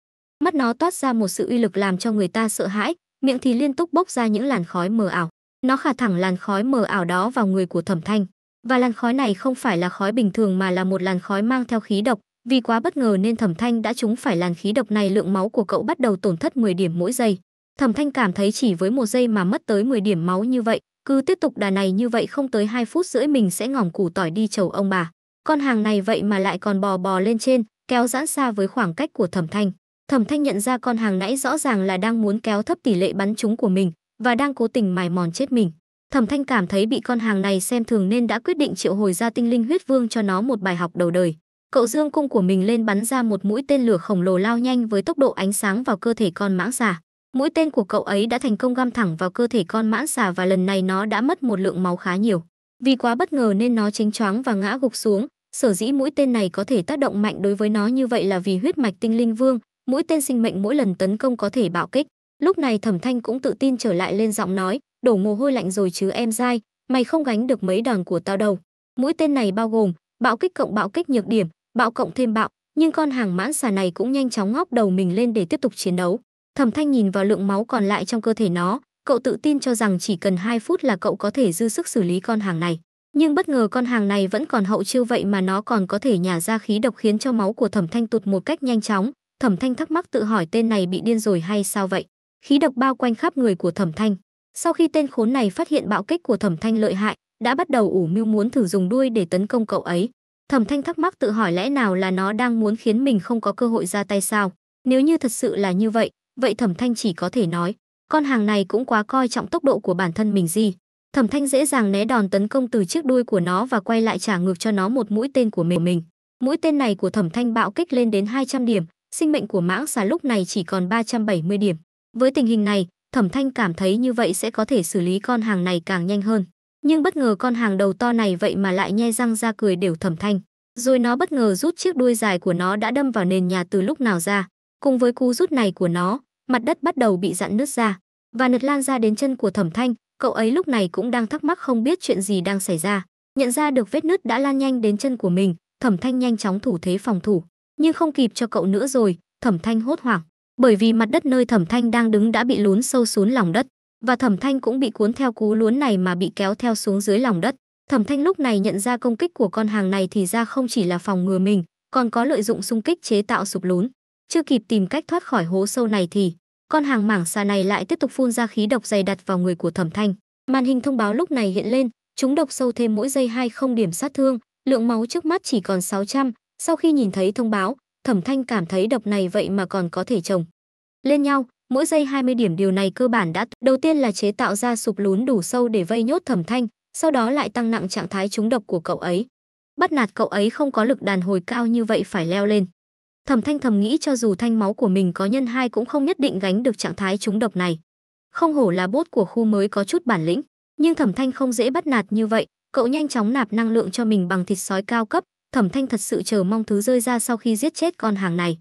Mắt nó toát ra một sự uy lực làm cho người ta sợ hãi, miệng thì liên tục bốc ra những làn khói mờ ảo. Nó khả thẳng làn khói mờ ảo đó vào người của Thẩm Thanh. Và làn khói này không phải là khói bình thường mà là một làn khói mang theo khí độc, vì quá bất ngờ nên Thẩm Thanh đã trúng phải làn khí độc này, lượng máu của cậu bắt đầu tổn thất 10 điểm mỗi giây. Thẩm Thanh cảm thấy chỉ với một giây mà mất tới 10 điểm máu như vậy, cứ tiếp tục đà này như vậy không tới 2 phút rưỡi mình sẽ ngỏm củ tỏi đi chầu ông bà. Con hàng này vậy mà lại còn bò bò lên trên, kéo giãn xa với khoảng cách của Thẩm Thanh. Thẩm Thanh nhận ra con hàng nãy rõ ràng là đang muốn kéo thấp tỷ lệ bắn trúng của mình và đang cố tình mài mòn chết mình. Thẩm Thanh cảm thấy bị con hàng này xem thường nên đã quyết định triệu hồi ra tinh linh huyết vương cho nó một bài học đầu đời cậu dương cung của mình lên bắn ra một mũi tên lửa khổng lồ lao nhanh với tốc độ ánh sáng vào cơ thể con mãng xà. Mũi tên của cậu ấy đã thành công găm thẳng vào cơ thể con mãng xà và lần này nó đã mất một lượng máu khá nhiều. Vì quá bất ngờ nên nó chính choáng và ngã gục xuống, sở dĩ mũi tên này có thể tác động mạnh đối với nó như vậy là vì huyết mạch tinh linh vương, mũi tên sinh mệnh mỗi lần tấn công có thể bạo kích. Lúc này Thẩm Thanh cũng tự tin trở lại lên giọng nói, đổ mồ hôi lạnh rồi chứ em dai, mày không gánh được mấy đòn của tao đâu. Mũi tên này bao gồm bạo kích cộng bạo kích nhược điểm, bạo cộng thêm bạo, nhưng con hàng mãn xà này cũng nhanh chóng ngóc đầu mình lên để tiếp tục chiến đấu. Thẩm Thanh nhìn vào lượng máu còn lại trong cơ thể nó, cậu tự tin cho rằng chỉ cần 2 phút là cậu có thể dư sức xử lý con hàng này. Nhưng bất ngờ con hàng này vẫn còn hậu chiêu vậy mà nó còn có thể nhả ra khí độc khiến cho máu của Thẩm Thanh tụt một cách nhanh chóng. Thẩm Thanh thắc mắc tự hỏi tên này bị điên rồi hay sao vậy? Khí độc bao quanh khắp người của Thẩm Thanh. Sau khi tên khốn này phát hiện bạo kích của Thẩm Thanh lợi hại, đã bắt đầu ủ mưu muốn thử dùng đuôi để tấn công cậu ấy. Thẩm Thanh thắc mắc tự hỏi lẽ nào là nó đang muốn khiến mình không có cơ hội ra tay sao? Nếu như thật sự là như vậy, vậy Thẩm Thanh chỉ có thể nói, con hàng này cũng quá coi trọng tốc độ của bản thân mình gì. Thẩm Thanh dễ dàng né đòn tấn công từ chiếc đuôi của nó và quay lại trả ngược cho nó một mũi tên của mình Mũi tên này của Thẩm Thanh bạo kích lên đến 200 điểm, sinh mệnh của mãng xà lúc này chỉ còn 370 điểm. Với tình hình này, Thẩm Thanh cảm thấy như vậy sẽ có thể xử lý con hàng này càng nhanh hơn. Nhưng bất ngờ con hàng đầu to này vậy mà lại nhe răng ra cười đều thẩm thanh. Rồi nó bất ngờ rút chiếc đuôi dài của nó đã đâm vào nền nhà từ lúc nào ra. Cùng với cú rút này của nó, mặt đất bắt đầu bị dạn nứt ra và nứt lan ra đến chân của thẩm thanh. Cậu ấy lúc này cũng đang thắc mắc không biết chuyện gì đang xảy ra. Nhận ra được vết nứt đã lan nhanh đến chân của mình, thẩm thanh nhanh chóng thủ thế phòng thủ. Nhưng không kịp cho cậu nữa rồi, thẩm thanh hốt hoảng. Bởi vì mặt đất nơi thẩm thanh đang đứng đã bị lún sâu xuống lòng đất và Thẩm Thanh cũng bị cuốn theo cú luốn này mà bị kéo theo xuống dưới lòng đất. Thẩm Thanh lúc này nhận ra công kích của con hàng này thì ra không chỉ là phòng ngừa mình, còn có lợi dụng xung kích chế tạo sụp lún. Chưa kịp tìm cách thoát khỏi hố sâu này thì con hàng mảng xà này lại tiếp tục phun ra khí độc dày đặt vào người của Thẩm Thanh. Màn hình thông báo lúc này hiện lên, chúng độc sâu thêm mỗi giây hai không điểm sát thương, lượng máu trước mắt chỉ còn 600. Sau khi nhìn thấy thông báo, Thẩm Thanh cảm thấy độc này vậy mà còn có thể trồng lên nhau, mỗi giây 20 điểm điều này cơ bản đã đầu tiên là chế tạo ra sụp lún đủ sâu để vây nhốt thẩm thanh, sau đó lại tăng nặng trạng thái trúng độc của cậu ấy. Bắt nạt cậu ấy không có lực đàn hồi cao như vậy phải leo lên. Thẩm thanh thầm nghĩ cho dù thanh máu của mình có nhân hai cũng không nhất định gánh được trạng thái trúng độc này. Không hổ là bốt của khu mới có chút bản lĩnh, nhưng thẩm thanh không dễ bắt nạt như vậy, cậu nhanh chóng nạp năng lượng cho mình bằng thịt sói cao cấp, thẩm thanh thật sự chờ mong thứ rơi ra sau khi giết chết con hàng này.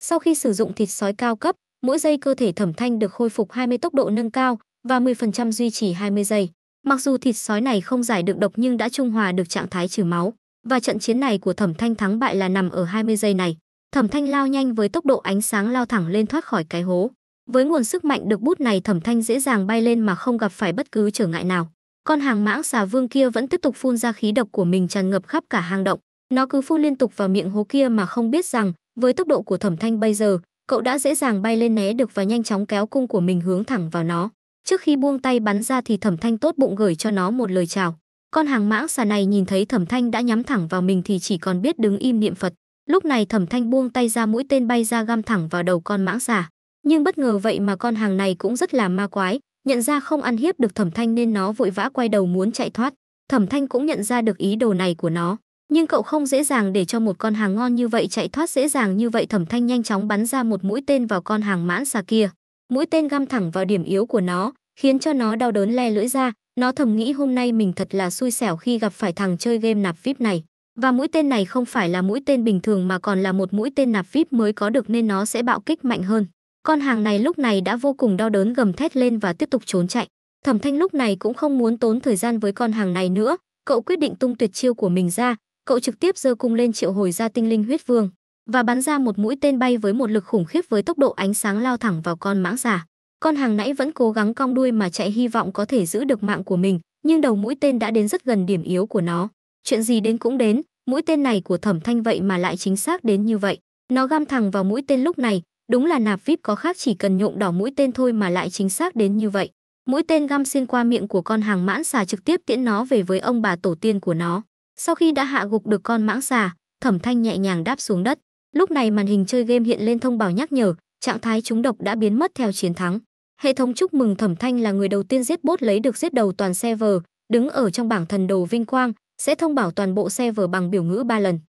Sau khi sử dụng thịt sói cao cấp, mỗi giây cơ thể thẩm thanh được khôi phục 20 tốc độ nâng cao và 10% duy trì 20 giây. Mặc dù thịt sói này không giải được độc nhưng đã trung hòa được trạng thái trừ máu và trận chiến này của thẩm thanh thắng bại là nằm ở 20 giây này. Thẩm thanh lao nhanh với tốc độ ánh sáng lao thẳng lên thoát khỏi cái hố. Với nguồn sức mạnh được bút này thẩm thanh dễ dàng bay lên mà không gặp phải bất cứ trở ngại nào. Con hàng mãng xà vương kia vẫn tiếp tục phun ra khí độc của mình tràn ngập khắp cả hang động. Nó cứ phun liên tục vào miệng hố kia mà không biết rằng, với tốc độ của thẩm thanh bây giờ, cậu đã dễ dàng bay lên né được và nhanh chóng kéo cung của mình hướng thẳng vào nó. Trước khi buông tay bắn ra thì Thẩm Thanh tốt bụng gửi cho nó một lời chào. Con hàng mãng xà này nhìn thấy Thẩm Thanh đã nhắm thẳng vào mình thì chỉ còn biết đứng im niệm Phật. Lúc này Thẩm Thanh buông tay ra mũi tên bay ra găm thẳng vào đầu con mãng xà. Nhưng bất ngờ vậy mà con hàng này cũng rất là ma quái, nhận ra không ăn hiếp được Thẩm Thanh nên nó vội vã quay đầu muốn chạy thoát. Thẩm Thanh cũng nhận ra được ý đồ này của nó nhưng cậu không dễ dàng để cho một con hàng ngon như vậy chạy thoát dễ dàng như vậy thẩm thanh nhanh chóng bắn ra một mũi tên vào con hàng mãn xà kia mũi tên găm thẳng vào điểm yếu của nó khiến cho nó đau đớn le lưỡi ra nó thầm nghĩ hôm nay mình thật là xui xẻo khi gặp phải thằng chơi game nạp vip này và mũi tên này không phải là mũi tên bình thường mà còn là một mũi tên nạp vip mới có được nên nó sẽ bạo kích mạnh hơn con hàng này lúc này đã vô cùng đau đớn gầm thét lên và tiếp tục trốn chạy thẩm thanh lúc này cũng không muốn tốn thời gian với con hàng này nữa cậu quyết định tung tuyệt chiêu của mình ra cậu trực tiếp giơ cung lên triệu hồi ra tinh linh huyết vương và bắn ra một mũi tên bay với một lực khủng khiếp với tốc độ ánh sáng lao thẳng vào con mãng xà Con hàng nãy vẫn cố gắng cong đuôi mà chạy hy vọng có thể giữ được mạng của mình, nhưng đầu mũi tên đã đến rất gần điểm yếu của nó. Chuyện gì đến cũng đến, mũi tên này của Thẩm Thanh vậy mà lại chính xác đến như vậy. Nó găm thẳng vào mũi tên lúc này, đúng là nạp VIP có khác chỉ cần nhộm đỏ mũi tên thôi mà lại chính xác đến như vậy. Mũi tên găm xuyên qua miệng của con hàng mãn xà trực tiếp tiễn nó về với ông bà tổ tiên của nó. Sau khi đã hạ gục được con mãng xà, Thẩm Thanh nhẹ nhàng đáp xuống đất. Lúc này màn hình chơi game hiện lên thông báo nhắc nhở, trạng thái trúng độc đã biến mất theo chiến thắng. Hệ thống chúc mừng Thẩm Thanh là người đầu tiên giết bốt lấy được giết đầu toàn server, đứng ở trong bảng thần đồ vinh quang, sẽ thông báo toàn bộ server bằng biểu ngữ 3 lần.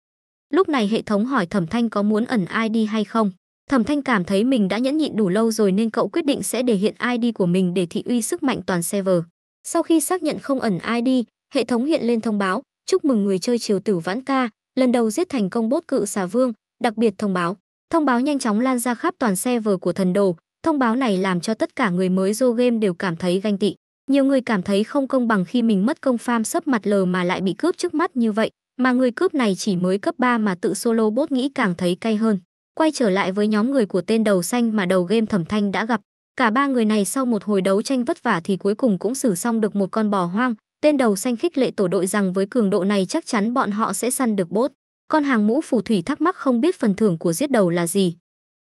Lúc này hệ thống hỏi Thẩm Thanh có muốn ẩn ID hay không. Thẩm Thanh cảm thấy mình đã nhẫn nhịn đủ lâu rồi nên cậu quyết định sẽ để hiện ID của mình để thị uy sức mạnh toàn server. Sau khi xác nhận không ẩn ID, hệ thống hiện lên thông báo, chúc mừng người chơi triều tử vãn ca, lần đầu giết thành công bốt cự xà vương, đặc biệt thông báo. Thông báo nhanh chóng lan ra khắp toàn server của thần đồ, thông báo này làm cho tất cả người mới vô game đều cảm thấy ganh tị. Nhiều người cảm thấy không công bằng khi mình mất công farm sấp mặt lờ mà lại bị cướp trước mắt như vậy, mà người cướp này chỉ mới cấp 3 mà tự solo bốt nghĩ càng thấy cay hơn. Quay trở lại với nhóm người của tên đầu xanh mà đầu game thẩm thanh đã gặp. Cả ba người này sau một hồi đấu tranh vất vả thì cuối cùng cũng xử xong được một con bò hoang, Tên đầu xanh khích lệ tổ đội rằng với cường độ này chắc chắn bọn họ sẽ săn được bốt. Con hàng mũ phù thủy thắc mắc không biết phần thưởng của giết đầu là gì.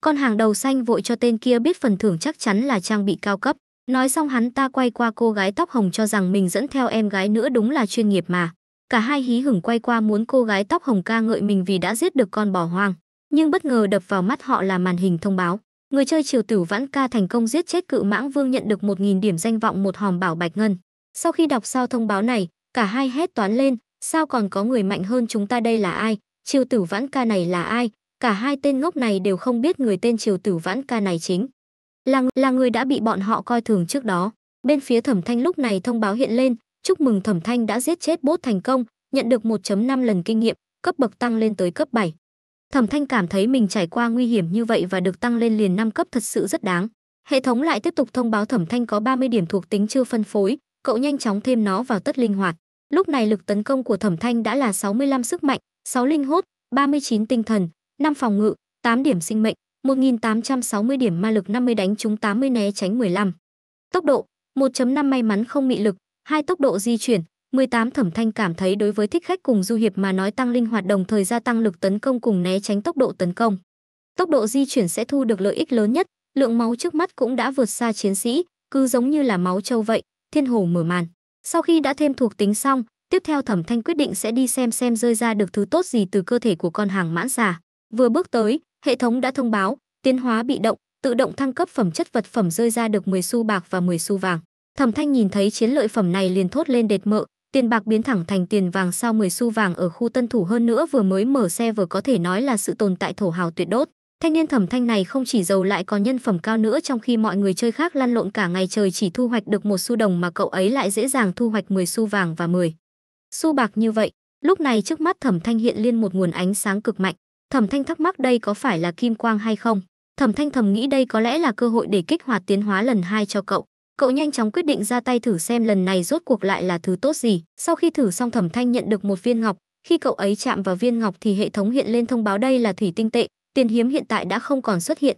Con hàng đầu xanh vội cho tên kia biết phần thưởng chắc chắn là trang bị cao cấp. Nói xong hắn ta quay qua cô gái tóc hồng cho rằng mình dẫn theo em gái nữa đúng là chuyên nghiệp mà. Cả hai hí hửng quay qua muốn cô gái tóc hồng ca ngợi mình vì đã giết được con bò hoang. Nhưng bất ngờ đập vào mắt họ là màn hình thông báo. Người chơi triều tử vãn ca thành công giết chết cự mãng vương nhận được 1.000 điểm danh vọng một hòm bảo bạch ngân. Sau khi đọc sao thông báo này, cả hai hét toán lên, sao còn có người mạnh hơn chúng ta đây là ai, triều tử vãn ca này là ai, cả hai tên ngốc này đều không biết người tên triều tử vãn ca này chính. Là, là người đã bị bọn họ coi thường trước đó. Bên phía thẩm thanh lúc này thông báo hiện lên, chúc mừng thẩm thanh đã giết chết bốt thành công, nhận được 1.5 lần kinh nghiệm, cấp bậc tăng lên tới cấp 7. Thẩm Thanh cảm thấy mình trải qua nguy hiểm như vậy và được tăng lên liền 5 cấp thật sự rất đáng. Hệ thống lại tiếp tục thông báo Thẩm Thanh có 30 điểm thuộc tính chưa phân phối, cậu nhanh chóng thêm nó vào tất linh hoạt. Lúc này lực tấn công của Thẩm Thanh đã là 65 sức mạnh, 6 linh hốt, 39 tinh thần, 5 phòng ngự, 8 điểm sinh mệnh, 1860 điểm ma lực 50 đánh trúng 80 né tránh 15. Tốc độ 1.5 may mắn không mị lực, hai tốc độ di chuyển, 18 Thẩm Thanh cảm thấy đối với thích khách cùng du hiệp mà nói tăng linh hoạt đồng thời gia tăng lực tấn công cùng né tránh tốc độ tấn công. Tốc độ di chuyển sẽ thu được lợi ích lớn nhất, lượng máu trước mắt cũng đã vượt xa chiến sĩ, cứ giống như là máu trâu vậy, Thiên Hồ mở màn. Sau khi đã thêm thuộc tính xong, tiếp theo Thẩm Thanh quyết định sẽ đi xem xem rơi ra được thứ tốt gì từ cơ thể của con hàng mãn xà. Vừa bước tới, hệ thống đã thông báo, tiến hóa bị động, tự động thăng cấp phẩm chất vật phẩm rơi ra được 10 xu bạc và 10 xu vàng. Thẩm Thanh nhìn thấy chiến lợi phẩm này liền thốt lên đệt mợ, tiền bạc biến thẳng thành tiền vàng sau 10 xu vàng ở khu Tân Thủ hơn nữa vừa mới mở xe vừa có thể nói là sự tồn tại thổ hào tuyệt đốt. Thanh niên thẩm thanh này không chỉ giàu lại còn nhân phẩm cao nữa trong khi mọi người chơi khác lăn lộn cả ngày trời chỉ thu hoạch được một xu đồng mà cậu ấy lại dễ dàng thu hoạch 10 xu vàng và 10 xu bạc như vậy. Lúc này trước mắt thẩm thanh hiện liên một nguồn ánh sáng cực mạnh. Thẩm thanh thắc mắc đây có phải là kim quang hay không? Thẩm thanh thầm nghĩ đây có lẽ là cơ hội để kích hoạt tiến hóa lần hai cho cậu. Cậu nhanh chóng quyết định ra tay thử xem lần này rốt cuộc lại là thứ tốt gì. Sau khi thử xong thẩm thanh nhận được một viên ngọc, khi cậu ấy chạm vào viên ngọc thì hệ thống hiện lên thông báo đây là thủy tinh tệ, tiền hiếm hiện tại đã không còn xuất hiện.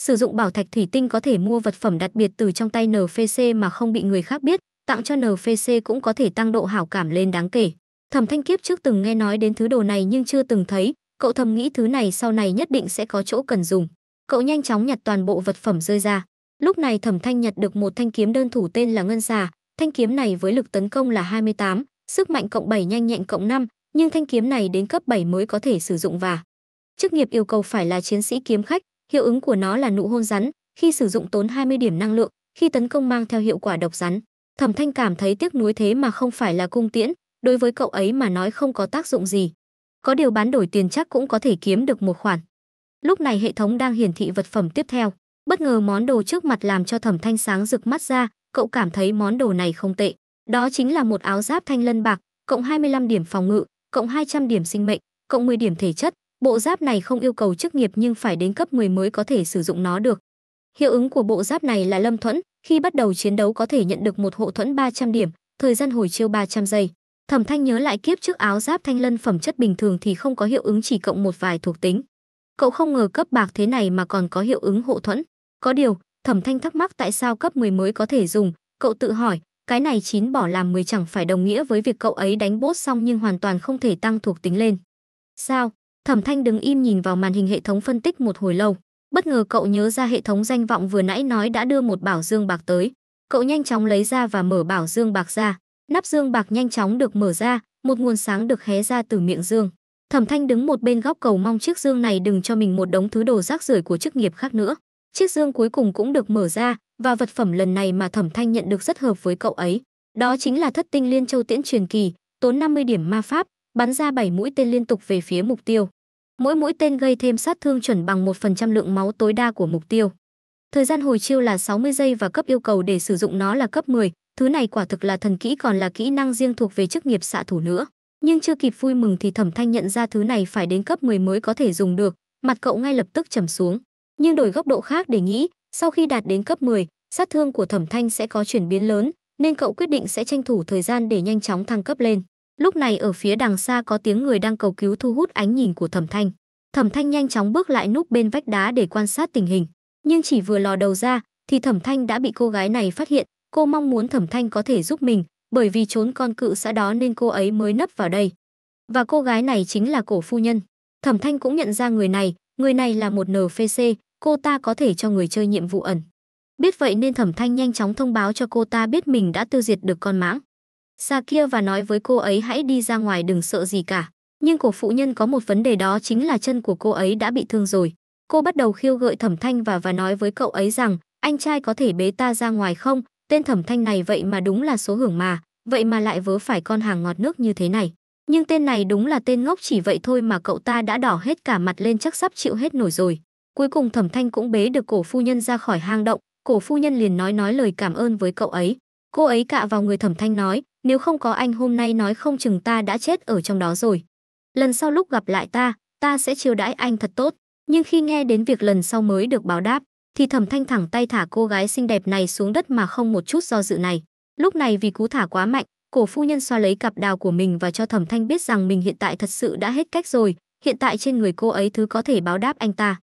Sử dụng bảo thạch thủy tinh có thể mua vật phẩm đặc biệt từ trong tay NPC mà không bị người khác biết, tặng cho NPC cũng có thể tăng độ hảo cảm lên đáng kể. Thẩm Thanh Kiếp trước từng nghe nói đến thứ đồ này nhưng chưa từng thấy, cậu thầm nghĩ thứ này sau này nhất định sẽ có chỗ cần dùng. Cậu nhanh chóng nhặt toàn bộ vật phẩm rơi ra. Lúc này Thẩm Thanh nhặt được một thanh kiếm đơn thủ tên là Ngân Xà, thanh kiếm này với lực tấn công là 28, sức mạnh cộng 7 nhanh nhẹn cộng 5, nhưng thanh kiếm này đến cấp 7 mới có thể sử dụng và chức nghiệp yêu cầu phải là chiến sĩ kiếm khách, hiệu ứng của nó là nụ hôn rắn, khi sử dụng tốn 20 điểm năng lượng, khi tấn công mang theo hiệu quả độc rắn. Thẩm Thanh cảm thấy tiếc nuối thế mà không phải là cung tiễn, đối với cậu ấy mà nói không có tác dụng gì. Có điều bán đổi tiền chắc cũng có thể kiếm được một khoản. Lúc này hệ thống đang hiển thị vật phẩm tiếp theo, bất ngờ món đồ trước mặt làm cho Thẩm Thanh sáng rực mắt ra, cậu cảm thấy món đồ này không tệ. Đó chính là một áo giáp thanh lân bạc, cộng 25 điểm phòng ngự, cộng 200 điểm sinh mệnh, cộng 10 điểm thể chất, Bộ giáp này không yêu cầu chức nghiệp nhưng phải đến cấp 10 mới có thể sử dụng nó được. Hiệu ứng của bộ giáp này là lâm thuẫn, khi bắt đầu chiến đấu có thể nhận được một hộ thuẫn 300 điểm, thời gian hồi chiêu 300 giây. Thẩm Thanh nhớ lại kiếp trước áo giáp thanh lân phẩm chất bình thường thì không có hiệu ứng chỉ cộng một vài thuộc tính. Cậu không ngờ cấp bạc thế này mà còn có hiệu ứng hộ thuẫn. Có điều, Thẩm Thanh thắc mắc tại sao cấp 10 mới có thể dùng, cậu tự hỏi, cái này chín bỏ làm 10 chẳng phải đồng nghĩa với việc cậu ấy đánh bốt xong nhưng hoàn toàn không thể tăng thuộc tính lên. Sao? Thẩm Thanh đứng im nhìn vào màn hình hệ thống phân tích một hồi lâu, bất ngờ cậu nhớ ra hệ thống danh vọng vừa nãy nói đã đưa một bảo dương bạc tới. Cậu nhanh chóng lấy ra và mở bảo dương bạc ra, nắp dương bạc nhanh chóng được mở ra, một nguồn sáng được hé ra từ miệng dương. Thẩm Thanh đứng một bên góc cầu mong chiếc dương này đừng cho mình một đống thứ đồ rác rưởi của chức nghiệp khác nữa. Chiếc dương cuối cùng cũng được mở ra và vật phẩm lần này mà Thẩm Thanh nhận được rất hợp với cậu ấy. Đó chính là Thất Tinh Liên Châu Tiễn truyền kỳ, tốn 50 điểm ma pháp, bắn ra 7 mũi tên liên tục về phía mục tiêu. Mỗi mũi tên gây thêm sát thương chuẩn bằng 1% lượng máu tối đa của mục tiêu. Thời gian hồi chiêu là 60 giây và cấp yêu cầu để sử dụng nó là cấp 10, thứ này quả thực là thần kỹ còn là kỹ năng riêng thuộc về chức nghiệp xạ thủ nữa. Nhưng chưa kịp vui mừng thì Thẩm Thanh nhận ra thứ này phải đến cấp 10 mới có thể dùng được, mặt cậu ngay lập tức trầm xuống. Nhưng đổi góc độ khác để nghĩ, sau khi đạt đến cấp 10, sát thương của Thẩm Thanh sẽ có chuyển biến lớn, nên cậu quyết định sẽ tranh thủ thời gian để nhanh chóng thăng cấp lên. Lúc này ở phía đằng xa có tiếng người đang cầu cứu thu hút ánh nhìn của Thẩm Thanh. Thẩm Thanh nhanh chóng bước lại núp bên vách đá để quan sát tình hình, nhưng chỉ vừa lò đầu ra thì Thẩm Thanh đã bị cô gái này phát hiện, cô mong muốn Thẩm Thanh có thể giúp mình, bởi vì trốn con cự xã đó nên cô ấy mới nấp vào đây. Và cô gái này chính là cổ phu nhân. Thẩm Thanh cũng nhận ra người này, người này là một NPC, cô ta có thể cho người chơi nhiệm vụ ẩn. Biết vậy nên Thẩm Thanh nhanh chóng thông báo cho cô ta biết mình đã tiêu diệt được con mãng xa kia và nói với cô ấy hãy đi ra ngoài đừng sợ gì cả. Nhưng cổ phụ nhân có một vấn đề đó chính là chân của cô ấy đã bị thương rồi. Cô bắt đầu khiêu gợi Thẩm Thanh và và nói với cậu ấy rằng, anh trai có thể bế ta ra ngoài không? Tên Thẩm Thanh này vậy mà đúng là số hưởng mà, vậy mà lại vớ phải con hàng ngọt nước như thế này. Nhưng tên này đúng là tên ngốc chỉ vậy thôi mà cậu ta đã đỏ hết cả mặt lên chắc sắp chịu hết nổi rồi. Cuối cùng Thẩm Thanh cũng bế được cổ phu nhân ra khỏi hang động, cổ phu nhân liền nói nói lời cảm ơn với cậu ấy. Cô ấy cạ vào người Thẩm Thanh nói, nếu không có anh hôm nay nói không chừng ta đã chết ở trong đó rồi. Lần sau lúc gặp lại ta, ta sẽ chiêu đãi anh thật tốt. Nhưng khi nghe đến việc lần sau mới được báo đáp, thì thẩm thanh thẳng tay thả cô gái xinh đẹp này xuống đất mà không một chút do dự này. Lúc này vì cú thả quá mạnh, cổ phu nhân xoa lấy cặp đào của mình và cho thẩm thanh biết rằng mình hiện tại thật sự đã hết cách rồi, hiện tại trên người cô ấy thứ có thể báo đáp anh ta.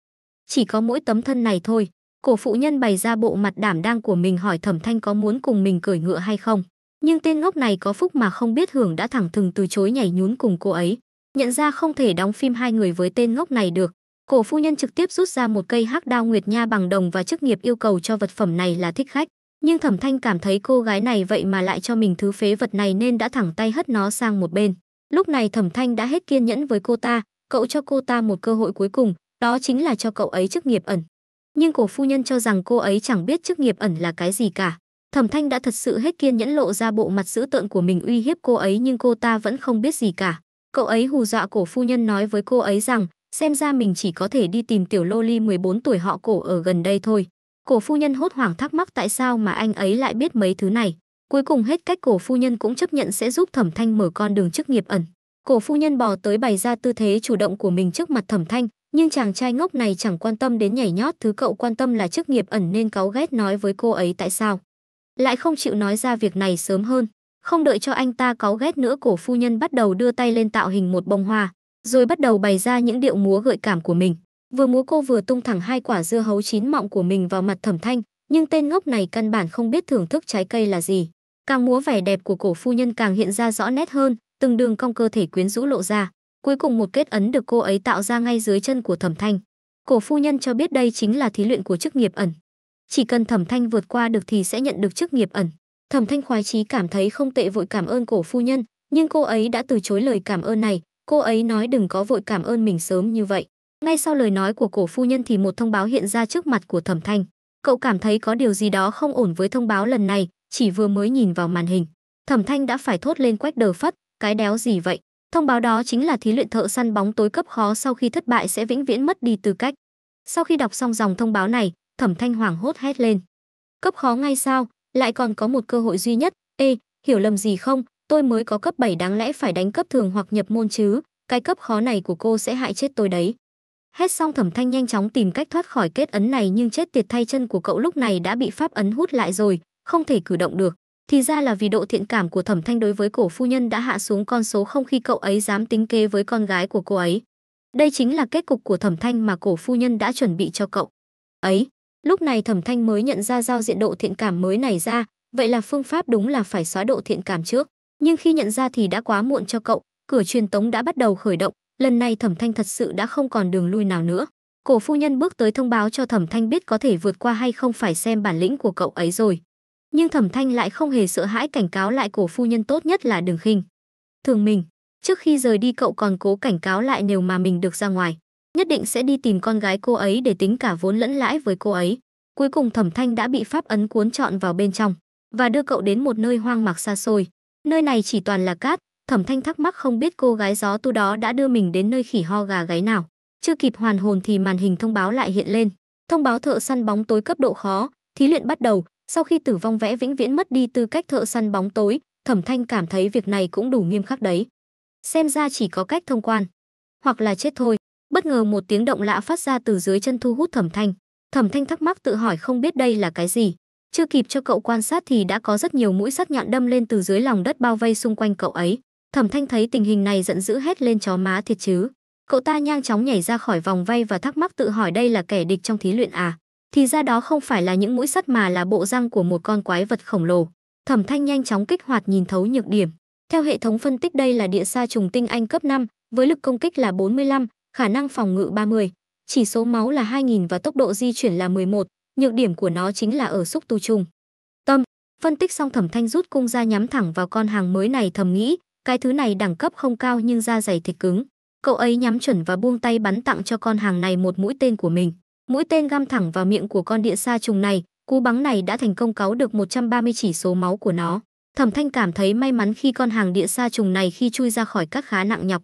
Chỉ có mỗi tấm thân này thôi. Cổ phụ nhân bày ra bộ mặt đảm đang của mình hỏi thẩm thanh có muốn cùng mình cởi ngựa hay không nhưng tên ngốc này có phúc mà không biết hưởng đã thẳng thừng từ chối nhảy nhún cùng cô ấy. Nhận ra không thể đóng phim hai người với tên ngốc này được, cổ phu nhân trực tiếp rút ra một cây hắc đao nguyệt nha bằng đồng và chức nghiệp yêu cầu cho vật phẩm này là thích khách. Nhưng Thẩm Thanh cảm thấy cô gái này vậy mà lại cho mình thứ phế vật này nên đã thẳng tay hất nó sang một bên. Lúc này Thẩm Thanh đã hết kiên nhẫn với cô ta, cậu cho cô ta một cơ hội cuối cùng, đó chính là cho cậu ấy chức nghiệp ẩn. Nhưng cổ phu nhân cho rằng cô ấy chẳng biết chức nghiệp ẩn là cái gì cả. Thẩm Thanh đã thật sự hết kiên nhẫn lộ ra bộ mặt dữ tợn của mình uy hiếp cô ấy nhưng cô ta vẫn không biết gì cả. Cậu ấy hù dọa cổ phu nhân nói với cô ấy rằng, xem ra mình chỉ có thể đi tìm tiểu loli 14 tuổi họ cổ ở gần đây thôi. Cổ phu nhân hốt hoảng thắc mắc tại sao mà anh ấy lại biết mấy thứ này. Cuối cùng hết cách cổ phu nhân cũng chấp nhận sẽ giúp Thẩm Thanh mở con đường chức nghiệp ẩn. Cổ phu nhân bò tới bày ra tư thế chủ động của mình trước mặt Thẩm Thanh, nhưng chàng trai ngốc này chẳng quan tâm đến nhảy nhót thứ cậu quan tâm là chức nghiệp ẩn nên cáu ghét nói với cô ấy tại sao lại không chịu nói ra việc này sớm hơn. Không đợi cho anh ta có ghét nữa cổ phu nhân bắt đầu đưa tay lên tạo hình một bông hoa, rồi bắt đầu bày ra những điệu múa gợi cảm của mình. Vừa múa cô vừa tung thẳng hai quả dưa hấu chín mọng của mình vào mặt thẩm thanh, nhưng tên ngốc này căn bản không biết thưởng thức trái cây là gì. Càng múa vẻ đẹp của cổ phu nhân càng hiện ra rõ nét hơn, từng đường cong cơ thể quyến rũ lộ ra. Cuối cùng một kết ấn được cô ấy tạo ra ngay dưới chân của thẩm thanh. Cổ phu nhân cho biết đây chính là thí luyện của chức nghiệp ẩn chỉ cần Thẩm Thanh vượt qua được thì sẽ nhận được chức nghiệp ẩn. Thẩm Thanh khoái chí cảm thấy không tệ vội cảm ơn cổ phu nhân, nhưng cô ấy đã từ chối lời cảm ơn này, cô ấy nói đừng có vội cảm ơn mình sớm như vậy. Ngay sau lời nói của cổ phu nhân thì một thông báo hiện ra trước mặt của Thẩm Thanh. Cậu cảm thấy có điều gì đó không ổn với thông báo lần này, chỉ vừa mới nhìn vào màn hình. Thẩm Thanh đã phải thốt lên quách đờ phất, cái đéo gì vậy? Thông báo đó chính là thí luyện thợ săn bóng tối cấp khó sau khi thất bại sẽ vĩnh viễn mất đi tư cách. Sau khi đọc xong dòng thông báo này, Thẩm Thanh hoảng hốt hét lên. Cấp khó ngay sao, lại còn có một cơ hội duy nhất, ê, hiểu lầm gì không, tôi mới có cấp 7 đáng lẽ phải đánh cấp thường hoặc nhập môn chứ, cái cấp khó này của cô sẽ hại chết tôi đấy. Hét xong thẩm thanh nhanh chóng tìm cách thoát khỏi kết ấn này nhưng chết tiệt thay chân của cậu lúc này đã bị pháp ấn hút lại rồi, không thể cử động được. Thì ra là vì độ thiện cảm của thẩm thanh đối với cổ phu nhân đã hạ xuống con số không khi cậu ấy dám tính kế với con gái của cô ấy. Đây chính là kết cục của thẩm thanh mà cổ phu nhân đã chuẩn bị cho cậu. Ấy, Lúc này Thẩm Thanh mới nhận ra giao diện độ thiện cảm mới này ra, vậy là phương pháp đúng là phải xóa độ thiện cảm trước, nhưng khi nhận ra thì đã quá muộn cho cậu, cửa truyền tống đã bắt đầu khởi động, lần này Thẩm Thanh thật sự đã không còn đường lui nào nữa. Cổ phu nhân bước tới thông báo cho Thẩm Thanh biết có thể vượt qua hay không phải xem bản lĩnh của cậu ấy rồi. Nhưng Thẩm Thanh lại không hề sợ hãi cảnh cáo lại cổ phu nhân tốt nhất là đừng khinh. Thường mình, trước khi rời đi cậu còn cố cảnh cáo lại nếu mà mình được ra ngoài nhất định sẽ đi tìm con gái cô ấy để tính cả vốn lẫn lãi với cô ấy. Cuối cùng Thẩm Thanh đã bị pháp ấn cuốn trọn vào bên trong và đưa cậu đến một nơi hoang mạc xa xôi. Nơi này chỉ toàn là cát, Thẩm Thanh thắc mắc không biết cô gái gió tu đó đã đưa mình đến nơi khỉ ho gà gáy nào. Chưa kịp hoàn hồn thì màn hình thông báo lại hiện lên. Thông báo thợ săn bóng tối cấp độ khó, thí luyện bắt đầu, sau khi tử vong vẽ vĩnh viễn mất đi tư cách thợ săn bóng tối, Thẩm Thanh cảm thấy việc này cũng đủ nghiêm khắc đấy. Xem ra chỉ có cách thông quan, hoặc là chết thôi. Bất ngờ một tiếng động lạ phát ra từ dưới chân thu hút Thẩm Thanh. Thẩm Thanh thắc mắc tự hỏi không biết đây là cái gì. Chưa kịp cho cậu quan sát thì đã có rất nhiều mũi sắt nhọn đâm lên từ dưới lòng đất bao vây xung quanh cậu ấy. Thẩm Thanh thấy tình hình này giận dữ hét lên chó má thiệt chứ. Cậu ta nhanh chóng nhảy ra khỏi vòng vây và thắc mắc tự hỏi đây là kẻ địch trong thí luyện à? Thì ra đó không phải là những mũi sắt mà là bộ răng của một con quái vật khổng lồ. Thẩm Thanh nhanh chóng kích hoạt nhìn thấu nhược điểm. Theo hệ thống phân tích đây là địa sa trùng tinh anh cấp 5, với lực công kích là 45, khả năng phòng ngự 30, chỉ số máu là 2000 và tốc độ di chuyển là 11, nhược điểm của nó chính là ở xúc tu chung. Tâm, phân tích xong Thẩm Thanh rút cung ra nhắm thẳng vào con hàng mới này thầm nghĩ, cái thứ này đẳng cấp không cao nhưng da dày thịt cứng. Cậu ấy nhắm chuẩn và buông tay bắn tặng cho con hàng này một mũi tên của mình. Mũi tên găm thẳng vào miệng của con địa sa trùng này, cú bắn này đã thành công cáu được 130 chỉ số máu của nó. Thẩm Thanh cảm thấy may mắn khi con hàng địa sa trùng này khi chui ra khỏi các khá nặng nhọc.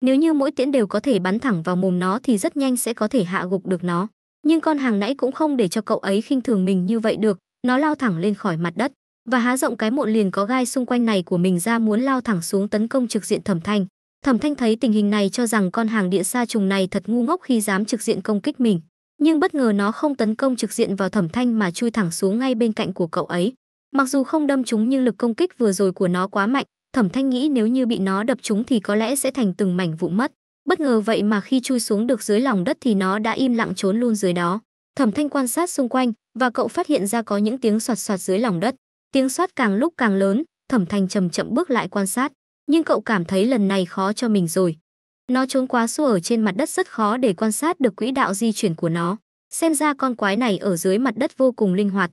Nếu như mỗi tiễn đều có thể bắn thẳng vào mồm nó thì rất nhanh sẽ có thể hạ gục được nó. Nhưng con hàng nãy cũng không để cho cậu ấy khinh thường mình như vậy được, nó lao thẳng lên khỏi mặt đất và há rộng cái mộn liền có gai xung quanh này của mình ra muốn lao thẳng xuống tấn công trực diện Thẩm Thanh. Thẩm Thanh thấy tình hình này cho rằng con hàng địa sa trùng này thật ngu ngốc khi dám trực diện công kích mình, nhưng bất ngờ nó không tấn công trực diện vào Thẩm Thanh mà chui thẳng xuống ngay bên cạnh của cậu ấy. Mặc dù không đâm trúng nhưng lực công kích vừa rồi của nó quá mạnh, Thẩm Thanh nghĩ nếu như bị nó đập trúng thì có lẽ sẽ thành từng mảnh vụn mất. Bất ngờ vậy mà khi chui xuống được dưới lòng đất thì nó đã im lặng trốn luôn dưới đó. Thẩm Thanh quan sát xung quanh và cậu phát hiện ra có những tiếng soạt soạt dưới lòng đất. Tiếng soát càng lúc càng lớn, Thẩm Thanh chậm chậm bước lại quan sát, nhưng cậu cảm thấy lần này khó cho mình rồi. Nó trốn quá sâu ở trên mặt đất rất khó để quan sát được quỹ đạo di chuyển của nó. Xem ra con quái này ở dưới mặt đất vô cùng linh hoạt.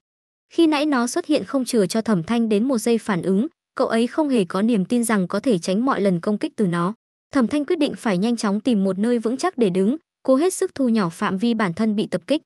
Khi nãy nó xuất hiện không chừa cho Thẩm Thanh đến một giây phản ứng, cậu ấy không hề có niềm tin rằng có thể tránh mọi lần công kích từ nó. Thẩm Thanh quyết định phải nhanh chóng tìm một nơi vững chắc để đứng, cố hết sức thu nhỏ phạm vi bản thân bị tập kích.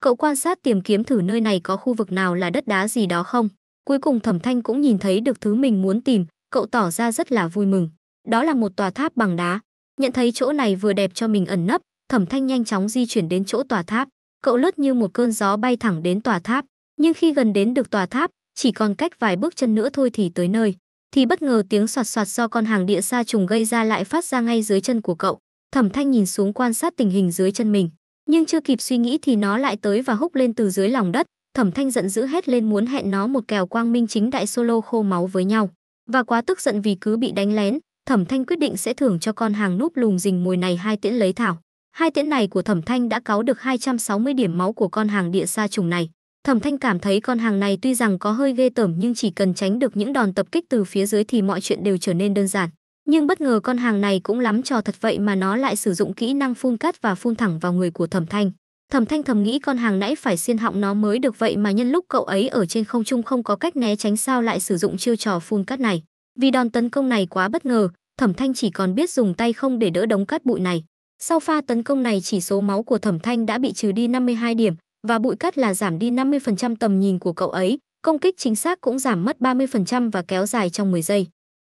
Cậu quan sát tìm kiếm thử nơi này có khu vực nào là đất đá gì đó không. Cuối cùng Thẩm Thanh cũng nhìn thấy được thứ mình muốn tìm, cậu tỏ ra rất là vui mừng. Đó là một tòa tháp bằng đá. Nhận thấy chỗ này vừa đẹp cho mình ẩn nấp, Thẩm Thanh nhanh chóng di chuyển đến chỗ tòa tháp. Cậu lướt như một cơn gió bay thẳng đến tòa tháp, nhưng khi gần đến được tòa tháp, chỉ còn cách vài bước chân nữa thôi thì tới nơi. Thì bất ngờ tiếng soạt soạt do con hàng địa sa trùng gây ra lại phát ra ngay dưới chân của cậu. Thẩm Thanh nhìn xuống quan sát tình hình dưới chân mình, nhưng chưa kịp suy nghĩ thì nó lại tới và húc lên từ dưới lòng đất. Thẩm Thanh giận dữ hét lên muốn hẹn nó một kèo quang minh chính đại solo khô máu với nhau. Và quá tức giận vì cứ bị đánh lén, Thẩm Thanh quyết định sẽ thưởng cho con hàng núp lùm rình mồi này hai tiễn lấy thảo. Hai tiễn này của Thẩm Thanh đã cáu được 260 điểm máu của con hàng địa sa trùng này. Thẩm Thanh cảm thấy con hàng này tuy rằng có hơi ghê tởm nhưng chỉ cần tránh được những đòn tập kích từ phía dưới thì mọi chuyện đều trở nên đơn giản. Nhưng bất ngờ con hàng này cũng lắm trò thật vậy mà nó lại sử dụng kỹ năng phun cát và phun thẳng vào người của Thẩm Thanh. Thẩm Thanh thầm nghĩ con hàng nãy phải xiên họng nó mới được vậy mà nhân lúc cậu ấy ở trên không trung không có cách né tránh sao lại sử dụng chiêu trò phun cát này. Vì đòn tấn công này quá bất ngờ, Thẩm Thanh chỉ còn biết dùng tay không để đỡ đống cát bụi này. Sau pha tấn công này chỉ số máu của Thẩm Thanh đã bị trừ đi 52 điểm, và bụi cát là giảm đi 50% tầm nhìn của cậu ấy, công kích chính xác cũng giảm mất 30% và kéo dài trong 10 giây.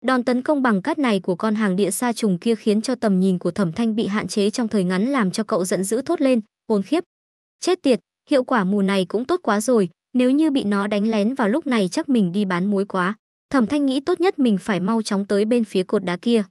Đòn tấn công bằng cát này của con hàng địa sa trùng kia khiến cho tầm nhìn của Thẩm Thanh bị hạn chế trong thời ngắn làm cho cậu giận dữ thốt lên, hồn khiếp. Chết tiệt, hiệu quả mù này cũng tốt quá rồi, nếu như bị nó đánh lén vào lúc này chắc mình đi bán muối quá. Thẩm Thanh nghĩ tốt nhất mình phải mau chóng tới bên phía cột đá kia.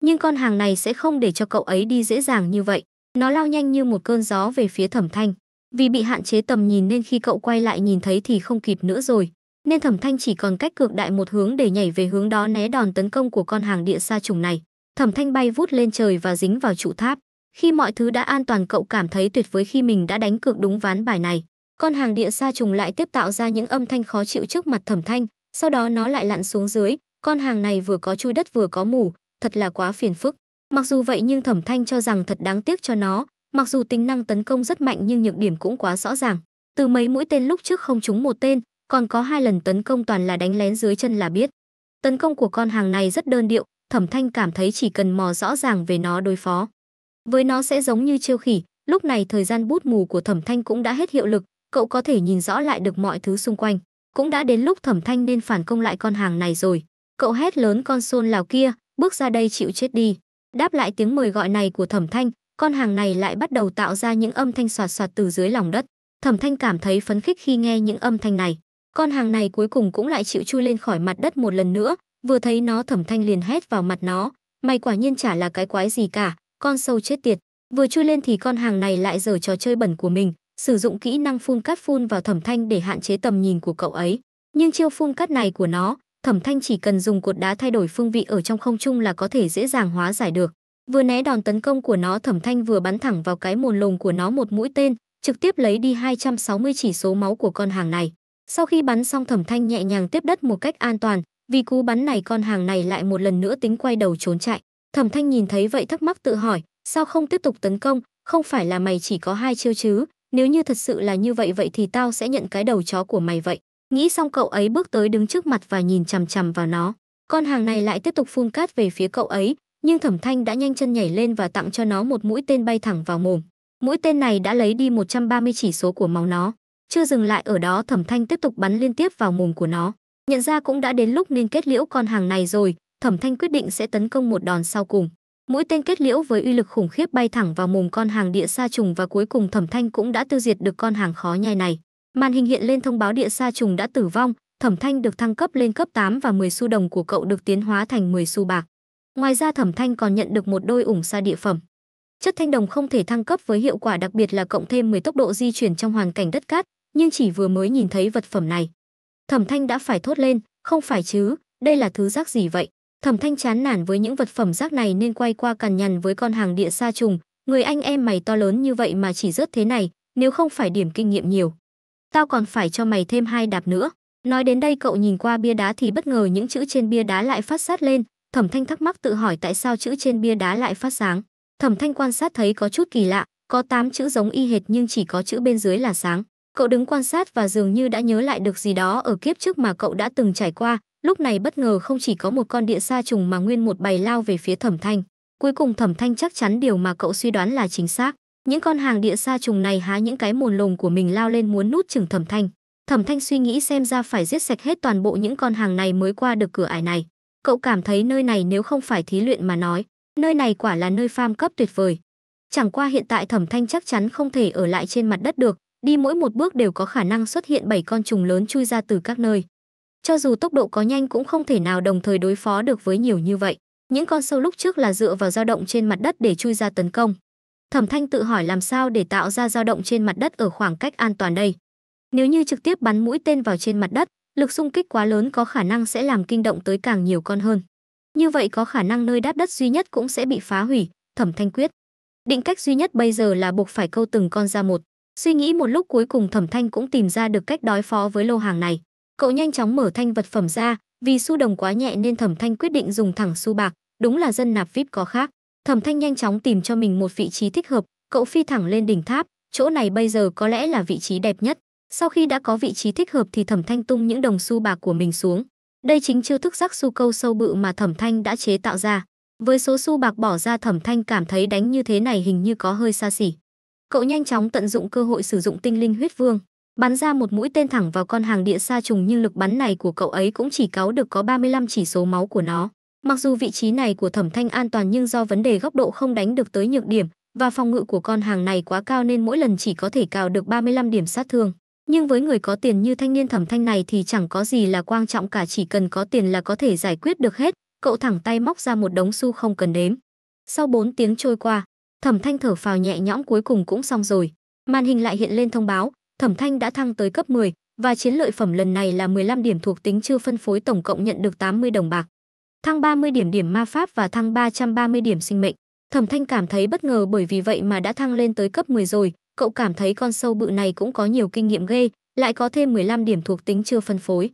Nhưng con hàng này sẽ không để cho cậu ấy đi dễ dàng như vậy. Nó lao nhanh như một cơn gió về phía Thẩm Thanh. Vì bị hạn chế tầm nhìn nên khi cậu quay lại nhìn thấy thì không kịp nữa rồi, nên Thẩm Thanh chỉ còn cách cực đại một hướng để nhảy về hướng đó né đòn tấn công của con hàng địa sa trùng này. Thẩm Thanh bay vút lên trời và dính vào trụ tháp. Khi mọi thứ đã an toàn cậu cảm thấy tuyệt với khi mình đã đánh cược đúng ván bài này. Con hàng địa sa trùng lại tiếp tạo ra những âm thanh khó chịu trước mặt Thẩm Thanh, sau đó nó lại lặn xuống dưới, con hàng này vừa có chui đất vừa có mù, thật là quá phiền phức. Mặc dù vậy nhưng Thẩm Thanh cho rằng thật đáng tiếc cho nó, Mặc dù tính năng tấn công rất mạnh nhưng nhược điểm cũng quá rõ ràng. Từ mấy mũi tên lúc trước không trúng một tên, còn có hai lần tấn công toàn là đánh lén dưới chân là biết. Tấn công của con hàng này rất đơn điệu, Thẩm Thanh cảm thấy chỉ cần mò rõ ràng về nó đối phó. Với nó sẽ giống như chiêu khỉ, lúc này thời gian bút mù của Thẩm Thanh cũng đã hết hiệu lực, cậu có thể nhìn rõ lại được mọi thứ xung quanh. Cũng đã đến lúc Thẩm Thanh nên phản công lại con hàng này rồi. Cậu hét lớn con xôn lào kia, bước ra đây chịu chết đi. Đáp lại tiếng mời gọi này của Thẩm Thanh, con hàng này lại bắt đầu tạo ra những âm thanh soạt soạt từ dưới lòng đất. Thẩm Thanh cảm thấy phấn khích khi nghe những âm thanh này. Con hàng này cuối cùng cũng lại chịu chui lên khỏi mặt đất một lần nữa, vừa thấy nó Thẩm Thanh liền hét vào mặt nó, mày quả nhiên chả là cái quái gì cả, con sâu chết tiệt. Vừa chui lên thì con hàng này lại giở trò chơi bẩn của mình, sử dụng kỹ năng phun cát phun vào Thẩm Thanh để hạn chế tầm nhìn của cậu ấy. Nhưng chiêu phun cát này của nó, Thẩm Thanh chỉ cần dùng cột đá thay đổi phương vị ở trong không trung là có thể dễ dàng hóa giải được. Vừa né đòn tấn công của nó thẩm thanh vừa bắn thẳng vào cái mồn lồng của nó một mũi tên, trực tiếp lấy đi 260 chỉ số máu của con hàng này. Sau khi bắn xong thẩm thanh nhẹ nhàng tiếp đất một cách an toàn, vì cú bắn này con hàng này lại một lần nữa tính quay đầu trốn chạy. Thẩm thanh nhìn thấy vậy thắc mắc tự hỏi, sao không tiếp tục tấn công, không phải là mày chỉ có hai chiêu chứ, nếu như thật sự là như vậy vậy thì tao sẽ nhận cái đầu chó của mày vậy. Nghĩ xong cậu ấy bước tới đứng trước mặt và nhìn chằm chằm vào nó. Con hàng này lại tiếp tục phun cát về phía cậu ấy, nhưng thẩm thanh đã nhanh chân nhảy lên và tặng cho nó một mũi tên bay thẳng vào mồm. Mũi tên này đã lấy đi 130 chỉ số của máu nó. Chưa dừng lại ở đó thẩm thanh tiếp tục bắn liên tiếp vào mồm của nó. Nhận ra cũng đã đến lúc nên kết liễu con hàng này rồi, thẩm thanh quyết định sẽ tấn công một đòn sau cùng. Mũi tên kết liễu với uy lực khủng khiếp bay thẳng vào mồm con hàng địa sa trùng và cuối cùng thẩm thanh cũng đã tiêu diệt được con hàng khó nhai này. Màn hình hiện lên thông báo địa sa trùng đã tử vong, thẩm thanh được thăng cấp lên cấp 8 và 10 xu đồng của cậu được tiến hóa thành 10 xu bạc. Ngoài ra Thẩm Thanh còn nhận được một đôi ủng xa địa phẩm. Chất thanh đồng không thể thăng cấp với hiệu quả đặc biệt là cộng thêm 10 tốc độ di chuyển trong hoàn cảnh đất cát, nhưng chỉ vừa mới nhìn thấy vật phẩm này. Thẩm Thanh đã phải thốt lên, không phải chứ, đây là thứ rác gì vậy? Thẩm Thanh chán nản với những vật phẩm rác này nên quay qua cằn nhằn với con hàng địa sa trùng, người anh em mày to lớn như vậy mà chỉ rớt thế này, nếu không phải điểm kinh nghiệm nhiều. Tao còn phải cho mày thêm hai đạp nữa. Nói đến đây cậu nhìn qua bia đá thì bất ngờ những chữ trên bia đá lại phát sát lên, Thẩm Thanh thắc mắc tự hỏi tại sao chữ trên bia đá lại phát sáng. Thẩm Thanh quan sát thấy có chút kỳ lạ, có 8 chữ giống y hệt nhưng chỉ có chữ bên dưới là sáng. Cậu đứng quan sát và dường như đã nhớ lại được gì đó ở kiếp trước mà cậu đã từng trải qua, lúc này bất ngờ không chỉ có một con địa sa trùng mà nguyên một bầy lao về phía Thẩm Thanh. Cuối cùng Thẩm Thanh chắc chắn điều mà cậu suy đoán là chính xác. Những con hàng địa sa trùng này há những cái mồn lồng của mình lao lên muốn nút chừng Thẩm Thanh. Thẩm Thanh suy nghĩ xem ra phải giết sạch hết toàn bộ những con hàng này mới qua được cửa ải này cậu cảm thấy nơi này nếu không phải thí luyện mà nói, nơi này quả là nơi farm cấp tuyệt vời. Chẳng qua hiện tại Thẩm Thanh chắc chắn không thể ở lại trên mặt đất được, đi mỗi một bước đều có khả năng xuất hiện bảy con trùng lớn chui ra từ các nơi. Cho dù tốc độ có nhanh cũng không thể nào đồng thời đối phó được với nhiều như vậy. Những con sâu lúc trước là dựa vào dao động trên mặt đất để chui ra tấn công. Thẩm Thanh tự hỏi làm sao để tạo ra dao động trên mặt đất ở khoảng cách an toàn đây. Nếu như trực tiếp bắn mũi tên vào trên mặt đất, lực xung kích quá lớn có khả năng sẽ làm kinh động tới càng nhiều con hơn. Như vậy có khả năng nơi đáp đất duy nhất cũng sẽ bị phá hủy, Thẩm Thanh quyết. Định cách duy nhất bây giờ là buộc phải câu từng con ra một. Suy nghĩ một lúc cuối cùng Thẩm Thanh cũng tìm ra được cách đối phó với lô hàng này. Cậu nhanh chóng mở thanh vật phẩm ra, vì xu đồng quá nhẹ nên Thẩm Thanh quyết định dùng thẳng xu bạc, đúng là dân nạp VIP có khác. Thẩm Thanh nhanh chóng tìm cho mình một vị trí thích hợp, cậu phi thẳng lên đỉnh tháp, chỗ này bây giờ có lẽ là vị trí đẹp nhất. Sau khi đã có vị trí thích hợp thì Thẩm Thanh tung những đồng xu bạc của mình xuống. Đây chính chiêu thức rắc xu câu sâu bự mà Thẩm Thanh đã chế tạo ra. Với số xu bạc bỏ ra Thẩm Thanh cảm thấy đánh như thế này hình như có hơi xa xỉ. Cậu nhanh chóng tận dụng cơ hội sử dụng tinh linh huyết vương, bắn ra một mũi tên thẳng vào con hàng địa sa trùng nhưng lực bắn này của cậu ấy cũng chỉ cáo được có 35 chỉ số máu của nó. Mặc dù vị trí này của Thẩm Thanh an toàn nhưng do vấn đề góc độ không đánh được tới nhược điểm và phòng ngự của con hàng này quá cao nên mỗi lần chỉ có thể cào được 35 điểm sát thương. Nhưng với người có tiền như thanh niên thẩm thanh này thì chẳng có gì là quan trọng cả chỉ cần có tiền là có thể giải quyết được hết, cậu thẳng tay móc ra một đống xu không cần đếm. Sau 4 tiếng trôi qua, thẩm thanh thở phào nhẹ nhõm cuối cùng cũng xong rồi. Màn hình lại hiện lên thông báo, thẩm thanh đã thăng tới cấp 10 và chiến lợi phẩm lần này là 15 điểm thuộc tính chưa phân phối tổng cộng nhận được 80 đồng bạc. Thăng 30 điểm điểm ma pháp và thăng 330 điểm sinh mệnh. Thẩm Thanh cảm thấy bất ngờ bởi vì vậy mà đã thăng lên tới cấp 10 rồi, cậu cảm thấy con sâu bự này cũng có nhiều kinh nghiệm ghê, lại có thêm 15 điểm thuộc tính chưa phân phối.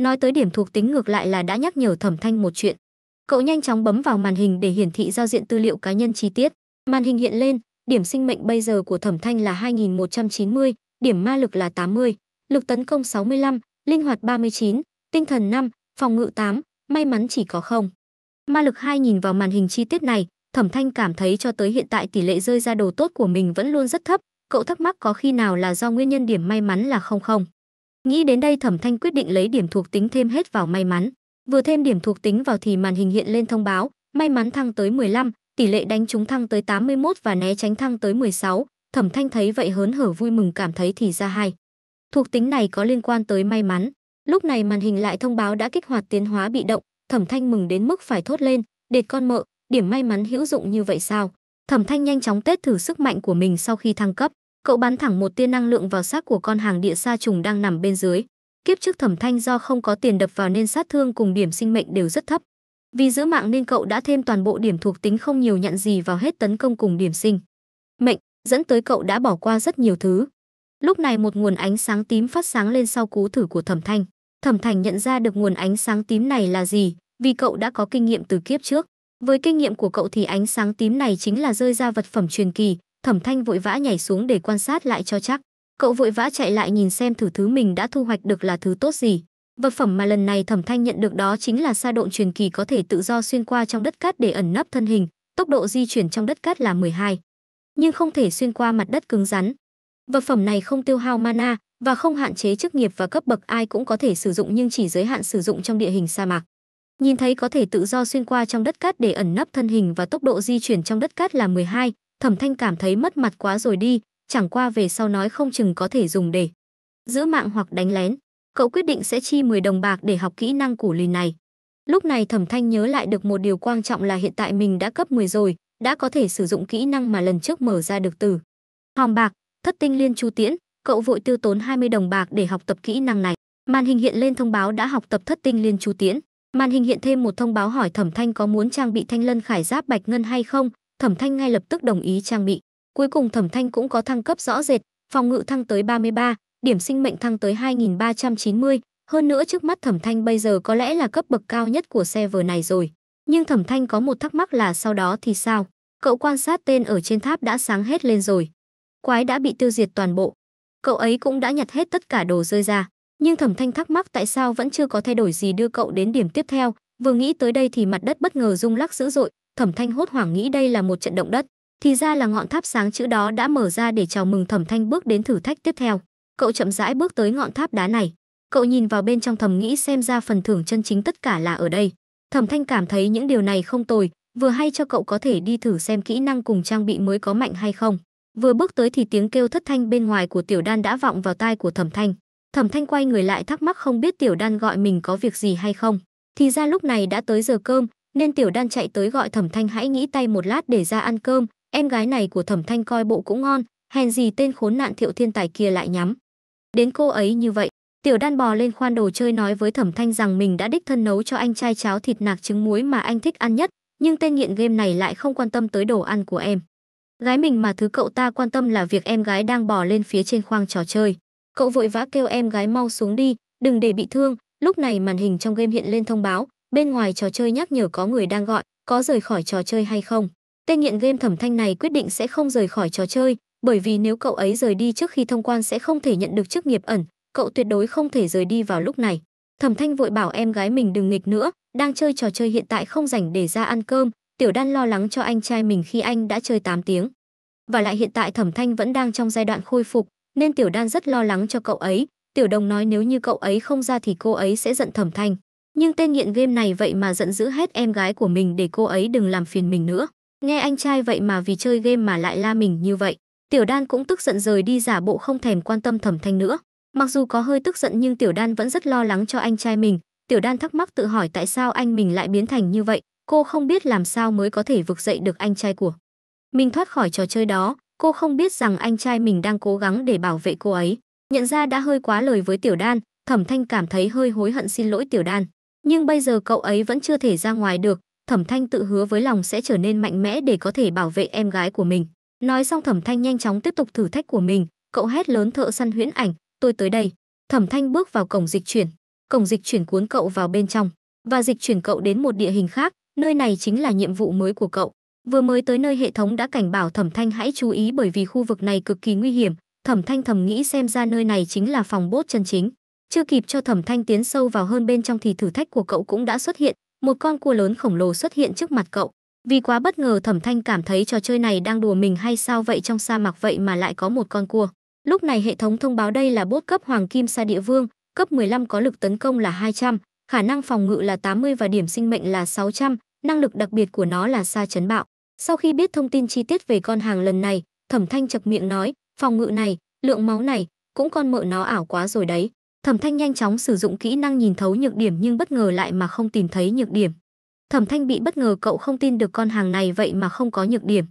Nói tới điểm thuộc tính ngược lại là đã nhắc nhở Thẩm Thanh một chuyện. Cậu nhanh chóng bấm vào màn hình để hiển thị giao diện tư liệu cá nhân chi tiết. Màn hình hiện lên, điểm sinh mệnh bây giờ của Thẩm Thanh là 2190, điểm ma lực là 80, lực tấn công 65, linh hoạt 39, tinh thần 5, phòng ngự 8, may mắn chỉ có không. Ma lực 2 nhìn vào màn hình chi tiết này, Thẩm Thanh cảm thấy cho tới hiện tại tỷ lệ rơi ra đồ tốt của mình vẫn luôn rất thấp, cậu thắc mắc có khi nào là do nguyên nhân điểm may mắn là không không. Nghĩ đến đây Thẩm Thanh quyết định lấy điểm thuộc tính thêm hết vào may mắn. Vừa thêm điểm thuộc tính vào thì màn hình hiện lên thông báo, may mắn thăng tới 15, tỷ lệ đánh trúng thăng tới 81 và né tránh thăng tới 16. Thẩm Thanh thấy vậy hớn hở vui mừng cảm thấy thì ra hai. Thuộc tính này có liên quan tới may mắn. Lúc này màn hình lại thông báo đã kích hoạt tiến hóa bị động, Thẩm Thanh mừng đến mức phải thốt lên, đệt con mợ, điểm may mắn hữu dụng như vậy sao? Thẩm Thanh nhanh chóng tết thử sức mạnh của mình sau khi thăng cấp, cậu bắn thẳng một tia năng lượng vào xác của con hàng địa sa trùng đang nằm bên dưới. Kiếp trước Thẩm Thanh do không có tiền đập vào nên sát thương cùng điểm sinh mệnh đều rất thấp. Vì giữ mạng nên cậu đã thêm toàn bộ điểm thuộc tính không nhiều nhận gì vào hết tấn công cùng điểm sinh. Mệnh dẫn tới cậu đã bỏ qua rất nhiều thứ. Lúc này một nguồn ánh sáng tím phát sáng lên sau cú thử của Thẩm Thanh. Thẩm Thành nhận ra được nguồn ánh sáng tím này là gì, vì cậu đã có kinh nghiệm từ kiếp trước. Với kinh nghiệm của cậu thì ánh sáng tím này chính là rơi ra vật phẩm truyền kỳ, Thẩm Thanh vội vã nhảy xuống để quan sát lại cho chắc. Cậu vội vã chạy lại nhìn xem thử thứ mình đã thu hoạch được là thứ tốt gì. Vật phẩm mà lần này Thẩm Thanh nhận được đó chính là sa độn truyền kỳ có thể tự do xuyên qua trong đất cát để ẩn nấp thân hình, tốc độ di chuyển trong đất cát là 12, nhưng không thể xuyên qua mặt đất cứng rắn. Vật phẩm này không tiêu hao mana và không hạn chế chức nghiệp và cấp bậc ai cũng có thể sử dụng nhưng chỉ giới hạn sử dụng trong địa hình sa mạc. Nhìn thấy có thể tự do xuyên qua trong đất cát để ẩn nấp thân hình và tốc độ di chuyển trong đất cát là 12, Thẩm Thanh cảm thấy mất mặt quá rồi đi, chẳng qua về sau nói không chừng có thể dùng để giữ mạng hoặc đánh lén. Cậu quyết định sẽ chi 10 đồng bạc để học kỹ năng củ lì này. Lúc này Thẩm Thanh nhớ lại được một điều quan trọng là hiện tại mình đã cấp 10 rồi, đã có thể sử dụng kỹ năng mà lần trước mở ra được từ hòm bạc, thất tinh liên chu tiễn, cậu vội tiêu tốn 20 đồng bạc để học tập kỹ năng này. Màn hình hiện lên thông báo đã học tập thất tinh liên chu tiễn. Màn hình hiện thêm một thông báo hỏi Thẩm Thanh có muốn trang bị thanh lân khải giáp bạch ngân hay không, Thẩm Thanh ngay lập tức đồng ý trang bị. Cuối cùng Thẩm Thanh cũng có thăng cấp rõ rệt, phòng ngự thăng tới 33, điểm sinh mệnh thăng tới 2390, hơn nữa trước mắt Thẩm Thanh bây giờ có lẽ là cấp bậc cao nhất của server này rồi. Nhưng Thẩm Thanh có một thắc mắc là sau đó thì sao? Cậu quan sát tên ở trên tháp đã sáng hết lên rồi. Quái đã bị tiêu diệt toàn bộ. Cậu ấy cũng đã nhặt hết tất cả đồ rơi ra nhưng thẩm thanh thắc mắc tại sao vẫn chưa có thay đổi gì đưa cậu đến điểm tiếp theo vừa nghĩ tới đây thì mặt đất bất ngờ rung lắc dữ dội thẩm thanh hốt hoảng nghĩ đây là một trận động đất thì ra là ngọn tháp sáng chữ đó đã mở ra để chào mừng thẩm thanh bước đến thử thách tiếp theo cậu chậm rãi bước tới ngọn tháp đá này cậu nhìn vào bên trong thầm nghĩ xem ra phần thưởng chân chính tất cả là ở đây thẩm thanh cảm thấy những điều này không tồi vừa hay cho cậu có thể đi thử xem kỹ năng cùng trang bị mới có mạnh hay không vừa bước tới thì tiếng kêu thất thanh bên ngoài của tiểu đan đã vọng vào tai của thẩm thanh Thẩm Thanh quay người lại thắc mắc không biết Tiểu Đan gọi mình có việc gì hay không. Thì ra lúc này đã tới giờ cơm, nên Tiểu Đan chạy tới gọi Thẩm Thanh hãy nghĩ tay một lát để ra ăn cơm, em gái này của Thẩm Thanh coi bộ cũng ngon, hèn gì tên khốn nạn Thiệu Thiên Tài kia lại nhắm. Đến cô ấy như vậy, Tiểu Đan bò lên khoan đồ chơi nói với Thẩm Thanh rằng mình đã đích thân nấu cho anh trai cháo thịt nạc trứng muối mà anh thích ăn nhất, nhưng tên nghiện game này lại không quan tâm tới đồ ăn của em. Gái mình mà thứ cậu ta quan tâm là việc em gái đang bò lên phía trên khoang trò chơi. Cậu vội vã kêu em gái mau xuống đi, đừng để bị thương. Lúc này màn hình trong game hiện lên thông báo, bên ngoài trò chơi nhắc nhở có người đang gọi, có rời khỏi trò chơi hay không. Tên nghiện game thẩm thanh này quyết định sẽ không rời khỏi trò chơi, bởi vì nếu cậu ấy rời đi trước khi thông quan sẽ không thể nhận được chức nghiệp ẩn, cậu tuyệt đối không thể rời đi vào lúc này. Thẩm Thanh vội bảo em gái mình đừng nghịch nữa, đang chơi trò chơi hiện tại không rảnh để ra ăn cơm, Tiểu Đan lo lắng cho anh trai mình khi anh đã chơi 8 tiếng. Và lại hiện tại Thẩm Thanh vẫn đang trong giai đoạn khôi phục, nên Tiểu Đan rất lo lắng cho cậu ấy. Tiểu Đồng nói nếu như cậu ấy không ra thì cô ấy sẽ giận Thẩm Thanh. Nhưng tên nghiện game này vậy mà giận dữ hết em gái của mình để cô ấy đừng làm phiền mình nữa. Nghe anh trai vậy mà vì chơi game mà lại la mình như vậy. Tiểu Đan cũng tức giận rời đi giả bộ không thèm quan tâm Thẩm Thanh nữa. Mặc dù có hơi tức giận nhưng Tiểu Đan vẫn rất lo lắng cho anh trai mình. Tiểu Đan thắc mắc tự hỏi tại sao anh mình lại biến thành như vậy. Cô không biết làm sao mới có thể vực dậy được anh trai của. Mình thoát khỏi trò chơi đó, Cô không biết rằng anh trai mình đang cố gắng để bảo vệ cô ấy. Nhận ra đã hơi quá lời với Tiểu Đan, Thẩm Thanh cảm thấy hơi hối hận xin lỗi Tiểu Đan. Nhưng bây giờ cậu ấy vẫn chưa thể ra ngoài được, Thẩm Thanh tự hứa với lòng sẽ trở nên mạnh mẽ để có thể bảo vệ em gái của mình. Nói xong Thẩm Thanh nhanh chóng tiếp tục thử thách của mình, cậu hét lớn thợ săn huyễn ảnh, tôi tới đây. Thẩm Thanh bước vào cổng dịch chuyển, cổng dịch chuyển cuốn cậu vào bên trong và dịch chuyển cậu đến một địa hình khác, nơi này chính là nhiệm vụ mới của cậu. Vừa mới tới nơi hệ thống đã cảnh bảo Thẩm Thanh hãy chú ý bởi vì khu vực này cực kỳ nguy hiểm, Thẩm Thanh thầm nghĩ xem ra nơi này chính là phòng bốt chân chính. Chưa kịp cho Thẩm Thanh tiến sâu vào hơn bên trong thì thử thách của cậu cũng đã xuất hiện, một con cua lớn khổng lồ xuất hiện trước mặt cậu. Vì quá bất ngờ Thẩm Thanh cảm thấy trò chơi này đang đùa mình hay sao vậy trong sa mạc vậy mà lại có một con cua. Lúc này hệ thống thông báo đây là bốt cấp Hoàng Kim Sa Địa Vương, cấp 15 có lực tấn công là 200, khả năng phòng ngự là 80 và điểm sinh mệnh là 600, Năng lực đặc biệt của nó là xa chấn bạo. Sau khi biết thông tin chi tiết về con hàng lần này, Thẩm Thanh chập miệng nói, phòng ngự này, lượng máu này, cũng con mợ nó ảo quá rồi đấy. Thẩm Thanh nhanh chóng sử dụng kỹ năng nhìn thấu nhược điểm nhưng bất ngờ lại mà không tìm thấy nhược điểm. Thẩm Thanh bị bất ngờ cậu không tin được con hàng này vậy mà không có nhược điểm.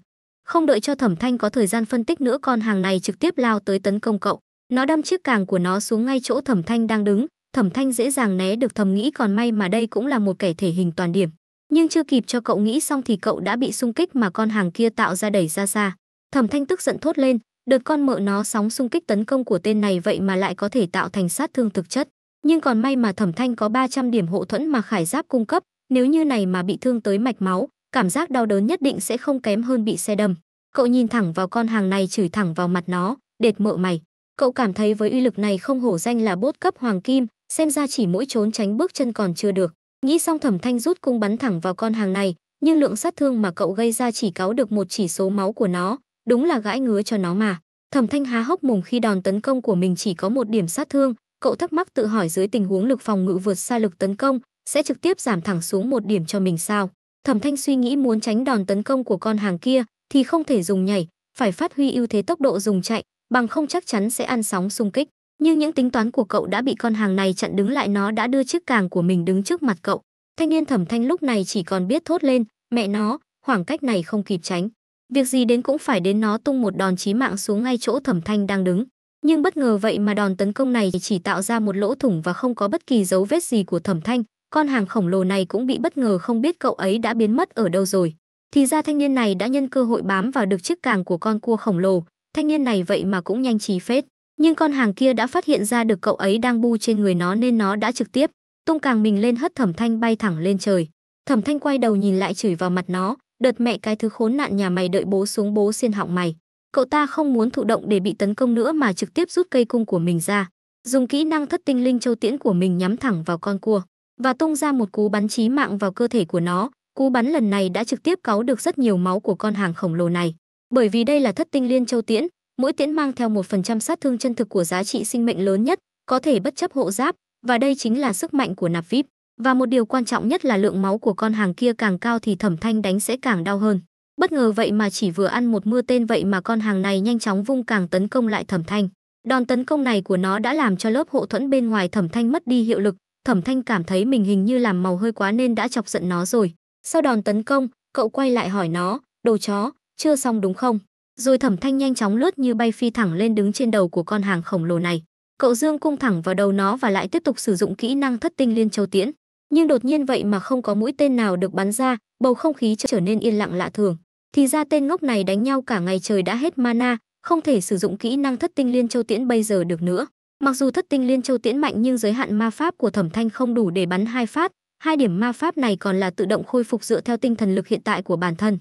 Không đợi cho Thẩm Thanh có thời gian phân tích nữa con hàng này trực tiếp lao tới tấn công cậu. Nó đâm chiếc càng của nó xuống ngay chỗ Thẩm Thanh đang đứng, Thẩm Thanh dễ dàng né được thầm nghĩ còn may mà đây cũng là một kẻ thể hình toàn điểm. Nhưng chưa kịp cho cậu nghĩ xong thì cậu đã bị xung kích mà con hàng kia tạo ra đẩy ra xa. Thẩm Thanh tức giận thốt lên, đợt con mợ nó sóng xung kích tấn công của tên này vậy mà lại có thể tạo thành sát thương thực chất. Nhưng còn may mà Thẩm Thanh có 300 điểm hộ thuẫn mà khải giáp cung cấp, nếu như này mà bị thương tới mạch máu, cảm giác đau đớn nhất định sẽ không kém hơn bị xe đâm. Cậu nhìn thẳng vào con hàng này chửi thẳng vào mặt nó, đệt mợ mày. Cậu cảm thấy với uy lực này không hổ danh là bốt cấp hoàng kim, xem ra chỉ mỗi trốn tránh bước chân còn chưa được. Nghĩ xong thẩm thanh rút cung bắn thẳng vào con hàng này, nhưng lượng sát thương mà cậu gây ra chỉ cáo được một chỉ số máu của nó, đúng là gãi ngứa cho nó mà. Thẩm thanh há hốc mồm khi đòn tấn công của mình chỉ có một điểm sát thương, cậu thắc mắc tự hỏi dưới tình huống lực phòng ngự vượt xa lực tấn công, sẽ trực tiếp giảm thẳng xuống một điểm cho mình sao. Thẩm thanh suy nghĩ muốn tránh đòn tấn công của con hàng kia thì không thể dùng nhảy, phải phát huy ưu thế tốc độ dùng chạy, bằng không chắc chắn sẽ ăn sóng xung kích. Nhưng những tính toán của cậu đã bị con hàng này chặn đứng lại nó đã đưa chiếc càng của mình đứng trước mặt cậu. Thanh niên thẩm thanh lúc này chỉ còn biết thốt lên, mẹ nó, khoảng cách này không kịp tránh. Việc gì đến cũng phải đến nó tung một đòn chí mạng xuống ngay chỗ thẩm thanh đang đứng. Nhưng bất ngờ vậy mà đòn tấn công này chỉ tạo ra một lỗ thủng và không có bất kỳ dấu vết gì của thẩm thanh. Con hàng khổng lồ này cũng bị bất ngờ không biết cậu ấy đã biến mất ở đâu rồi. Thì ra thanh niên này đã nhân cơ hội bám vào được chiếc càng của con cua khổng lồ. Thanh niên này vậy mà cũng nhanh trí phết. Nhưng con hàng kia đã phát hiện ra được cậu ấy đang bu trên người nó nên nó đã trực tiếp tung càng mình lên hất Thẩm Thanh bay thẳng lên trời. Thẩm Thanh quay đầu nhìn lại chửi vào mặt nó, đợt mẹ cái thứ khốn nạn nhà mày đợi bố xuống bố xiên họng mày. Cậu ta không muốn thụ động để bị tấn công nữa mà trực tiếp rút cây cung của mình ra, dùng kỹ năng thất tinh linh châu tiễn của mình nhắm thẳng vào con cua và tung ra một cú bắn chí mạng vào cơ thể của nó. Cú bắn lần này đã trực tiếp cáu được rất nhiều máu của con hàng khổng lồ này, bởi vì đây là thất tinh liên châu tiễn, Mỗi tiễn mang theo một phần trăm sát thương chân thực của giá trị sinh mệnh lớn nhất, có thể bất chấp hộ giáp, và đây chính là sức mạnh của nạp VIP. Và một điều quan trọng nhất là lượng máu của con hàng kia càng cao thì thẩm thanh đánh sẽ càng đau hơn. Bất ngờ vậy mà chỉ vừa ăn một mưa tên vậy mà con hàng này nhanh chóng vung càng tấn công lại thẩm thanh. Đòn tấn công này của nó đã làm cho lớp hộ thuẫn bên ngoài thẩm thanh mất đi hiệu lực, thẩm thanh cảm thấy mình hình như làm màu hơi quá nên đã chọc giận nó rồi. Sau đòn tấn công, cậu quay lại hỏi nó, đồ chó, chưa xong đúng không? Rồi thẩm thanh nhanh chóng lướt như bay phi thẳng lên đứng trên đầu của con hàng khổng lồ này. Cậu Dương cung thẳng vào đầu nó và lại tiếp tục sử dụng kỹ năng thất tinh liên châu tiễn. Nhưng đột nhiên vậy mà không có mũi tên nào được bắn ra, bầu không khí trở nên yên lặng lạ thường. Thì ra tên ngốc này đánh nhau cả ngày trời đã hết mana, không thể sử dụng kỹ năng thất tinh liên châu tiễn bây giờ được nữa. Mặc dù thất tinh liên châu tiễn mạnh nhưng giới hạn ma pháp của thẩm thanh không đủ để bắn hai phát, hai điểm ma pháp này còn là tự động khôi phục dựa theo tinh thần lực hiện tại của bản thân.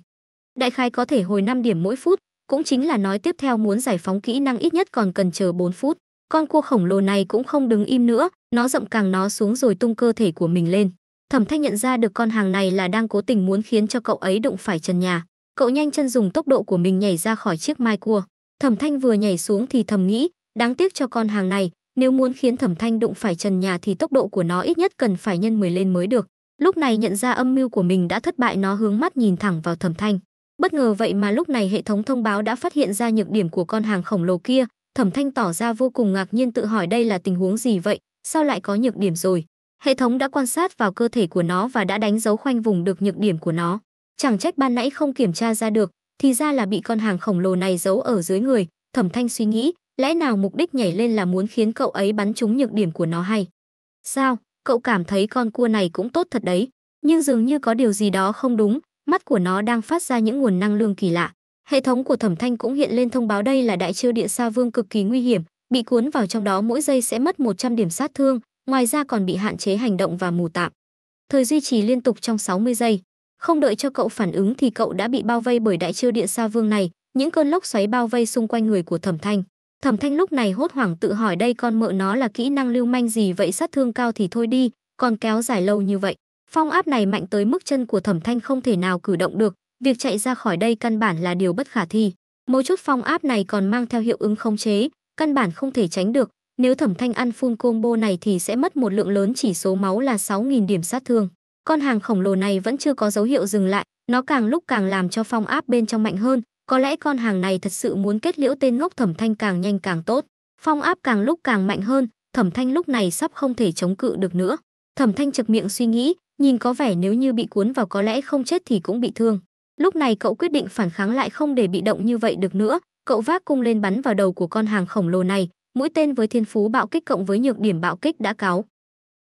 Đại khái có thể hồi năm điểm mỗi phút, cũng chính là nói tiếp theo muốn giải phóng kỹ năng ít nhất còn cần chờ 4 phút. Con cua khổng lồ này cũng không đứng im nữa, nó rộng càng nó xuống rồi tung cơ thể của mình lên. Thẩm Thanh nhận ra được con hàng này là đang cố tình muốn khiến cho cậu ấy đụng phải trần nhà. Cậu nhanh chân dùng tốc độ của mình nhảy ra khỏi chiếc mai cua. Thẩm Thanh vừa nhảy xuống thì thầm nghĩ, đáng tiếc cho con hàng này, nếu muốn khiến Thẩm Thanh đụng phải trần nhà thì tốc độ của nó ít nhất cần phải nhân 10 lên mới được. Lúc này nhận ra âm mưu của mình đã thất bại nó hướng mắt nhìn thẳng vào Thẩm Thanh. Bất ngờ vậy mà lúc này hệ thống thông báo đã phát hiện ra nhược điểm của con hàng khổng lồ kia, Thẩm Thanh tỏ ra vô cùng ngạc nhiên tự hỏi đây là tình huống gì vậy, sao lại có nhược điểm rồi? Hệ thống đã quan sát vào cơ thể của nó và đã đánh dấu khoanh vùng được nhược điểm của nó. Chẳng trách ban nãy không kiểm tra ra được, thì ra là bị con hàng khổng lồ này giấu ở dưới người, Thẩm Thanh suy nghĩ, lẽ nào mục đích nhảy lên là muốn khiến cậu ấy bắn trúng nhược điểm của nó hay? Sao, cậu cảm thấy con cua này cũng tốt thật đấy, nhưng dường như có điều gì đó không đúng, mắt của nó đang phát ra những nguồn năng lượng kỳ lạ. Hệ thống của Thẩm Thanh cũng hiện lên thông báo đây là đại chiêu địa sa vương cực kỳ nguy hiểm, bị cuốn vào trong đó mỗi giây sẽ mất 100 điểm sát thương, ngoài ra còn bị hạn chế hành động và mù tạm. Thời duy trì liên tục trong 60 giây. Không đợi cho cậu phản ứng thì cậu đã bị bao vây bởi đại chiêu địa sa vương này, những cơn lốc xoáy bao vây xung quanh người của Thẩm Thanh. Thẩm Thanh lúc này hốt hoảng tự hỏi đây con mợ nó là kỹ năng lưu manh gì vậy sát thương cao thì thôi đi, còn kéo dài lâu như vậy. Phong áp này mạnh tới mức chân của Thẩm Thanh không thể nào cử động được, việc chạy ra khỏi đây căn bản là điều bất khả thi. Mỗi chốt phong áp này còn mang theo hiệu ứng khống chế, căn bản không thể tránh được, nếu Thẩm Thanh ăn full combo này thì sẽ mất một lượng lớn chỉ số máu là 6000 điểm sát thương. Con hàng khổng lồ này vẫn chưa có dấu hiệu dừng lại, nó càng lúc càng làm cho phong áp bên trong mạnh hơn, có lẽ con hàng này thật sự muốn kết liễu tên ngốc Thẩm Thanh càng nhanh càng tốt. Phong áp càng lúc càng mạnh hơn, Thẩm Thanh lúc này sắp không thể chống cự được nữa. Thẩm Thanh chậc miệng suy nghĩ, Nhìn có vẻ nếu như bị cuốn vào có lẽ không chết thì cũng bị thương. Lúc này cậu quyết định phản kháng lại không để bị động như vậy được nữa, cậu vác cung lên bắn vào đầu của con hàng khổng lồ này, mũi tên với thiên phú bạo kích cộng với nhược điểm bạo kích đã cáo.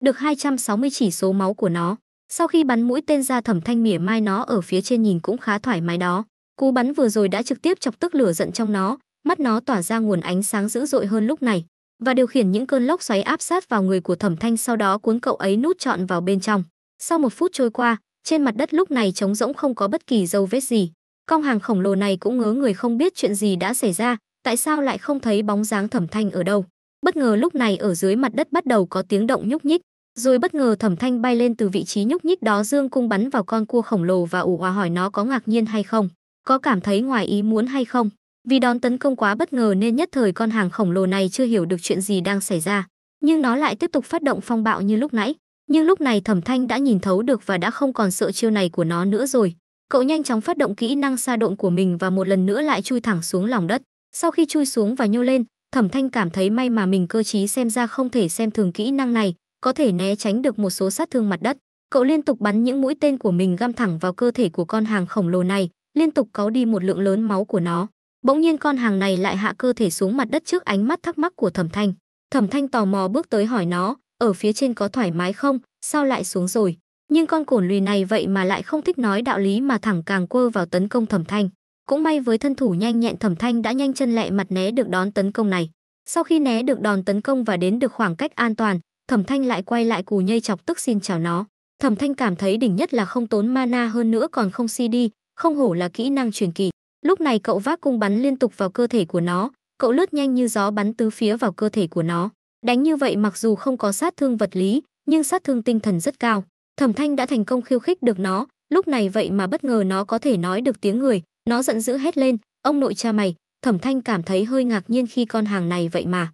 Được 260 chỉ số máu của nó. Sau khi bắn mũi tên ra thẩm thanh mỉa mai nó ở phía trên nhìn cũng khá thoải mái đó. Cú bắn vừa rồi đã trực tiếp chọc tức lửa giận trong nó, mắt nó tỏa ra nguồn ánh sáng dữ dội hơn lúc này và điều khiển những cơn lốc xoáy áp sát vào người của thẩm thanh sau đó cuốn cậu ấy nút trọn vào bên trong. Sau một phút trôi qua, trên mặt đất lúc này trống rỗng không có bất kỳ dấu vết gì. Cong hàng khổng lồ này cũng ngớ người không biết chuyện gì đã xảy ra, tại sao lại không thấy bóng dáng thẩm thanh ở đâu. Bất ngờ lúc này ở dưới mặt đất bắt đầu có tiếng động nhúc nhích, rồi bất ngờ thẩm thanh bay lên từ vị trí nhúc nhích đó dương cung bắn vào con cua khổng lồ và ủ hòa hỏi nó có ngạc nhiên hay không, có cảm thấy ngoài ý muốn hay không. Vì đón tấn công quá bất ngờ nên nhất thời con hàng khổng lồ này chưa hiểu được chuyện gì đang xảy ra, nhưng nó lại tiếp tục phát động phong bạo như lúc nãy. Nhưng lúc này Thẩm Thanh đã nhìn thấu được và đã không còn sợ chiêu này của nó nữa rồi. Cậu nhanh chóng phát động kỹ năng xa độn của mình và một lần nữa lại chui thẳng xuống lòng đất. Sau khi chui xuống và nhô lên, Thẩm Thanh cảm thấy may mà mình cơ trí xem ra không thể xem thường kỹ năng này, có thể né tránh được một số sát thương mặt đất. Cậu liên tục bắn những mũi tên của mình găm thẳng vào cơ thể của con hàng khổng lồ này, liên tục có đi một lượng lớn máu của nó. Bỗng nhiên con hàng này lại hạ cơ thể xuống mặt đất trước ánh mắt thắc mắc của Thẩm Thanh. Thẩm Thanh tò mò bước tới hỏi nó, ở phía trên có thoải mái không, sao lại xuống rồi. Nhưng con cổn lùi này vậy mà lại không thích nói đạo lý mà thẳng càng quơ vào tấn công thẩm thanh. Cũng may với thân thủ nhanh nhẹn thẩm thanh đã nhanh chân lẹ mặt né được đón tấn công này. Sau khi né được đòn tấn công và đến được khoảng cách an toàn, thẩm thanh lại quay lại cù nhây chọc tức xin chào nó. Thẩm thanh cảm thấy đỉnh nhất là không tốn mana hơn nữa còn không đi, không hổ là kỹ năng truyền kỳ. Lúc này cậu vác cung bắn liên tục vào cơ thể của nó, cậu lướt nhanh như gió bắn tứ phía vào cơ thể của nó. Đánh như vậy mặc dù không có sát thương vật lý, nhưng sát thương tinh thần rất cao. Thẩm Thanh đã thành công khiêu khích được nó, lúc này vậy mà bất ngờ nó có thể nói được tiếng người, nó giận dữ hét lên, "Ông nội cha mày!" Thẩm Thanh cảm thấy hơi ngạc nhiên khi con hàng này vậy mà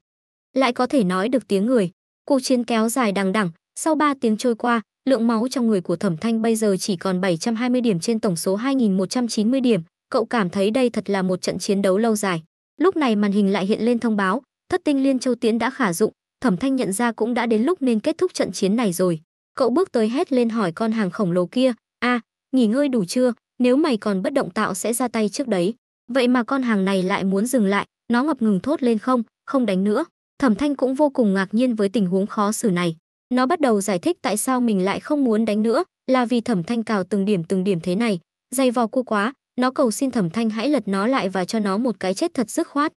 lại có thể nói được tiếng người. Cuộc chiến kéo dài đằng đẵng, sau 3 tiếng trôi qua, lượng máu trong người của Thẩm Thanh bây giờ chỉ còn 720 điểm trên tổng số 2190 điểm, cậu cảm thấy đây thật là một trận chiến đấu lâu dài. Lúc này màn hình lại hiện lên thông báo, Thất Tinh Liên Châu Tiễn đã khả dụng, Thẩm Thanh nhận ra cũng đã đến lúc nên kết thúc trận chiến này rồi. Cậu bước tới hét lên hỏi con hàng khổng lồ kia, a à, nghỉ ngơi đủ chưa, nếu mày còn bất động tạo sẽ ra tay trước đấy. Vậy mà con hàng này lại muốn dừng lại, nó ngập ngừng thốt lên không, không đánh nữa. Thẩm Thanh cũng vô cùng ngạc nhiên với tình huống khó xử này. Nó bắt đầu giải thích tại sao mình lại không muốn đánh nữa, là vì Thẩm Thanh cào từng điểm từng điểm thế này, dày vò cô quá, nó cầu xin Thẩm Thanh hãy lật nó lại và cho nó một cái chết thật dứt khoát.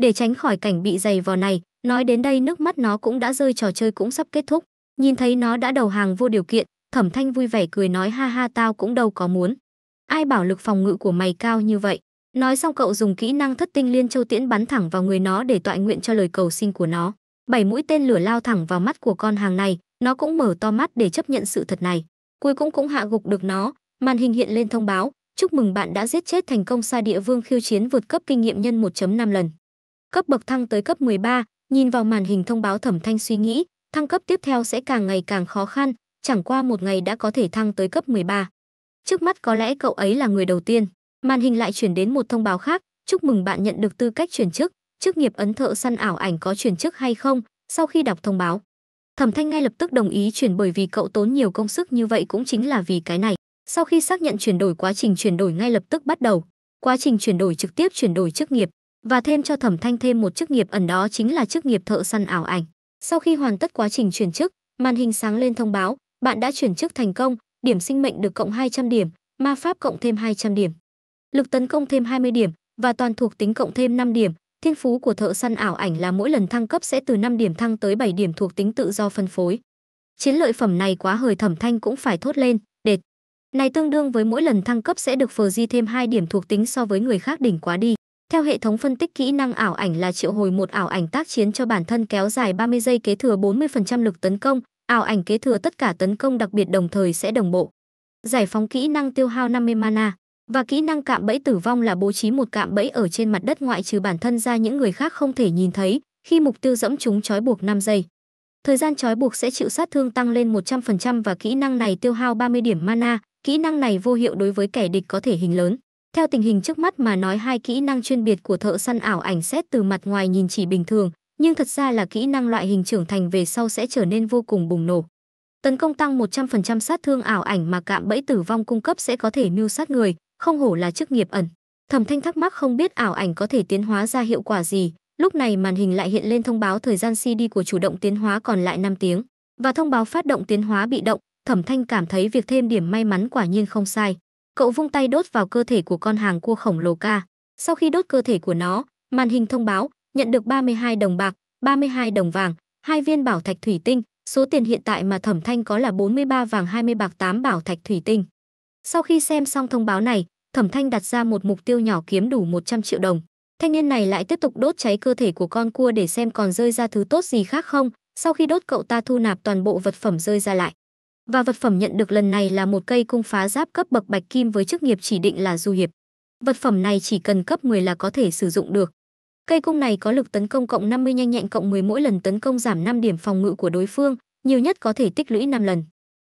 Để tránh khỏi cảnh bị dày vò này, Nói đến đây nước mắt nó cũng đã rơi trò chơi cũng sắp kết thúc. Nhìn thấy nó đã đầu hàng vô điều kiện, Thẩm Thanh vui vẻ cười nói ha ha tao cũng đâu có muốn. Ai bảo lực phòng ngự của mày cao như vậy? Nói xong cậu dùng kỹ năng thất tinh liên châu tiễn bắn thẳng vào người nó để tọa nguyện cho lời cầu xin của nó. Bảy mũi tên lửa lao thẳng vào mắt của con hàng này, nó cũng mở to mắt để chấp nhận sự thật này. Cuối cũng cũng hạ gục được nó, màn hình hiện lên thông báo, chúc mừng bạn đã giết chết thành công sa địa vương khiêu chiến vượt cấp kinh nghiệm nhân 1.5 lần. Cấp bậc thăng tới cấp 13, Nhìn vào màn hình thông báo Thẩm Thanh suy nghĩ, thăng cấp tiếp theo sẽ càng ngày càng khó khăn, chẳng qua một ngày đã có thể thăng tới cấp 13. Trước mắt có lẽ cậu ấy là người đầu tiên. Màn hình lại chuyển đến một thông báo khác, chúc mừng bạn nhận được tư cách chuyển chức, chức nghiệp ấn thợ săn ảo ảnh có chuyển chức hay không, sau khi đọc thông báo. Thẩm Thanh ngay lập tức đồng ý chuyển bởi vì cậu tốn nhiều công sức như vậy cũng chính là vì cái này. Sau khi xác nhận chuyển đổi quá trình chuyển đổi ngay lập tức bắt đầu. Quá trình chuyển đổi trực tiếp chuyển đổi chức nghiệp và thêm cho Thẩm Thanh thêm một chức nghiệp ẩn đó chính là chức nghiệp thợ săn ảo ảnh. Sau khi hoàn tất quá trình chuyển chức, màn hình sáng lên thông báo, bạn đã chuyển chức thành công, điểm sinh mệnh được cộng 200 điểm, ma pháp cộng thêm 200 điểm, lực tấn công thêm 20 điểm và toàn thuộc tính cộng thêm 5 điểm. Thiên phú của thợ săn ảo ảnh là mỗi lần thăng cấp sẽ từ 5 điểm thăng tới 7 điểm thuộc tính tự do phân phối. Chiến lợi phẩm này quá hời Thẩm Thanh cũng phải thốt lên, đệt. Này tương đương với mỗi lần thăng cấp sẽ được phờ di thêm 2 điểm thuộc tính so với người khác đỉnh quá đi. Theo hệ thống phân tích kỹ năng ảo ảnh là triệu hồi một ảo ảnh tác chiến cho bản thân kéo dài 30 giây kế thừa 40% lực tấn công, ảo ảnh kế thừa tất cả tấn công đặc biệt đồng thời sẽ đồng bộ. Giải phóng kỹ năng tiêu hao 50 mana và kỹ năng cạm bẫy tử vong là bố trí một cạm bẫy ở trên mặt đất ngoại trừ bản thân ra những người khác không thể nhìn thấy, khi mục tiêu dẫm chúng trói buộc 5 giây. Thời gian trói buộc sẽ chịu sát thương tăng lên 100% và kỹ năng này tiêu hao 30 điểm mana, kỹ năng này vô hiệu đối với kẻ địch có thể hình lớn. Theo tình hình trước mắt mà nói hai kỹ năng chuyên biệt của thợ săn ảo ảnh xét từ mặt ngoài nhìn chỉ bình thường, nhưng thật ra là kỹ năng loại hình trưởng thành về sau sẽ trở nên vô cùng bùng nổ. Tấn công tăng 100% sát thương ảo ảnh mà cạm bẫy tử vong cung cấp sẽ có thể mưu sát người, không hổ là chức nghiệp ẩn. Thẩm Thanh thắc mắc không biết ảo ảnh có thể tiến hóa ra hiệu quả gì, lúc này màn hình lại hiện lên thông báo thời gian CD của chủ động tiến hóa còn lại 5 tiếng và thông báo phát động tiến hóa bị động, Thẩm Thanh cảm thấy việc thêm điểm may mắn quả nhiên không sai. Cậu vung tay đốt vào cơ thể của con hàng cua khổng lồ ca. Sau khi đốt cơ thể của nó, màn hình thông báo nhận được 32 đồng bạc, 32 đồng vàng, hai viên bảo thạch thủy tinh, số tiền hiện tại mà Thẩm Thanh có là 43 vàng 20 bạc 8 bảo thạch thủy tinh. Sau khi xem xong thông báo này, Thẩm Thanh đặt ra một mục tiêu nhỏ kiếm đủ 100 triệu đồng. Thanh niên này lại tiếp tục đốt cháy cơ thể của con cua để xem còn rơi ra thứ tốt gì khác không, sau khi đốt cậu ta thu nạp toàn bộ vật phẩm rơi ra lại. Và vật phẩm nhận được lần này là một cây cung phá giáp cấp bậc bạch kim với chức nghiệp chỉ định là du hiệp. Vật phẩm này chỉ cần cấp 10 là có thể sử dụng được. Cây cung này có lực tấn công cộng 50 nhanh nhẹn cộng 10 mỗi lần tấn công giảm 5 điểm phòng ngự của đối phương, nhiều nhất có thể tích lũy 5 lần.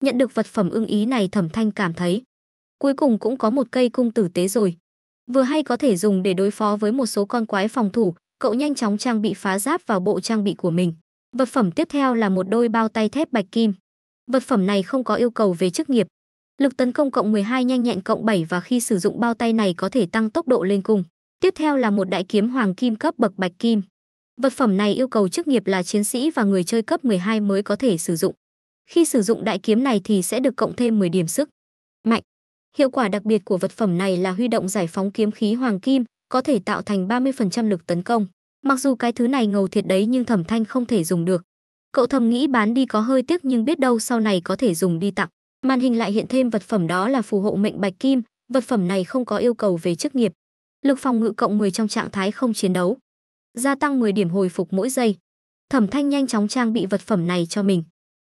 Nhận được vật phẩm ưng ý này Thẩm Thanh cảm thấy. Cuối cùng cũng có một cây cung tử tế rồi. Vừa hay có thể dùng để đối phó với một số con quái phòng thủ, cậu nhanh chóng trang bị phá giáp vào bộ trang bị của mình. Vật phẩm tiếp theo là một đôi bao tay thép bạch kim. Vật phẩm này không có yêu cầu về chức nghiệp. Lực tấn công cộng 12 nhanh nhẹn cộng 7 và khi sử dụng bao tay này có thể tăng tốc độ lên cùng. Tiếp theo là một đại kiếm hoàng kim cấp bậc bạch kim. Vật phẩm này yêu cầu chức nghiệp là chiến sĩ và người chơi cấp 12 mới có thể sử dụng. Khi sử dụng đại kiếm này thì sẽ được cộng thêm 10 điểm sức. Mạnh. Hiệu quả đặc biệt của vật phẩm này là huy động giải phóng kiếm khí hoàng kim, có thể tạo thành 30% lực tấn công. Mặc dù cái thứ này ngầu thiệt đấy nhưng Thẩm Thanh không thể dùng được. Cậu thầm nghĩ bán đi có hơi tiếc nhưng biết đâu sau này có thể dùng đi tặng. Màn hình lại hiện thêm vật phẩm đó là phù hộ mệnh bạch kim, vật phẩm này không có yêu cầu về chức nghiệp. Lực phòng ngự cộng 10 trong trạng thái không chiến đấu. Gia tăng 10 điểm hồi phục mỗi giây. Thẩm Thanh nhanh chóng trang bị vật phẩm này cho mình.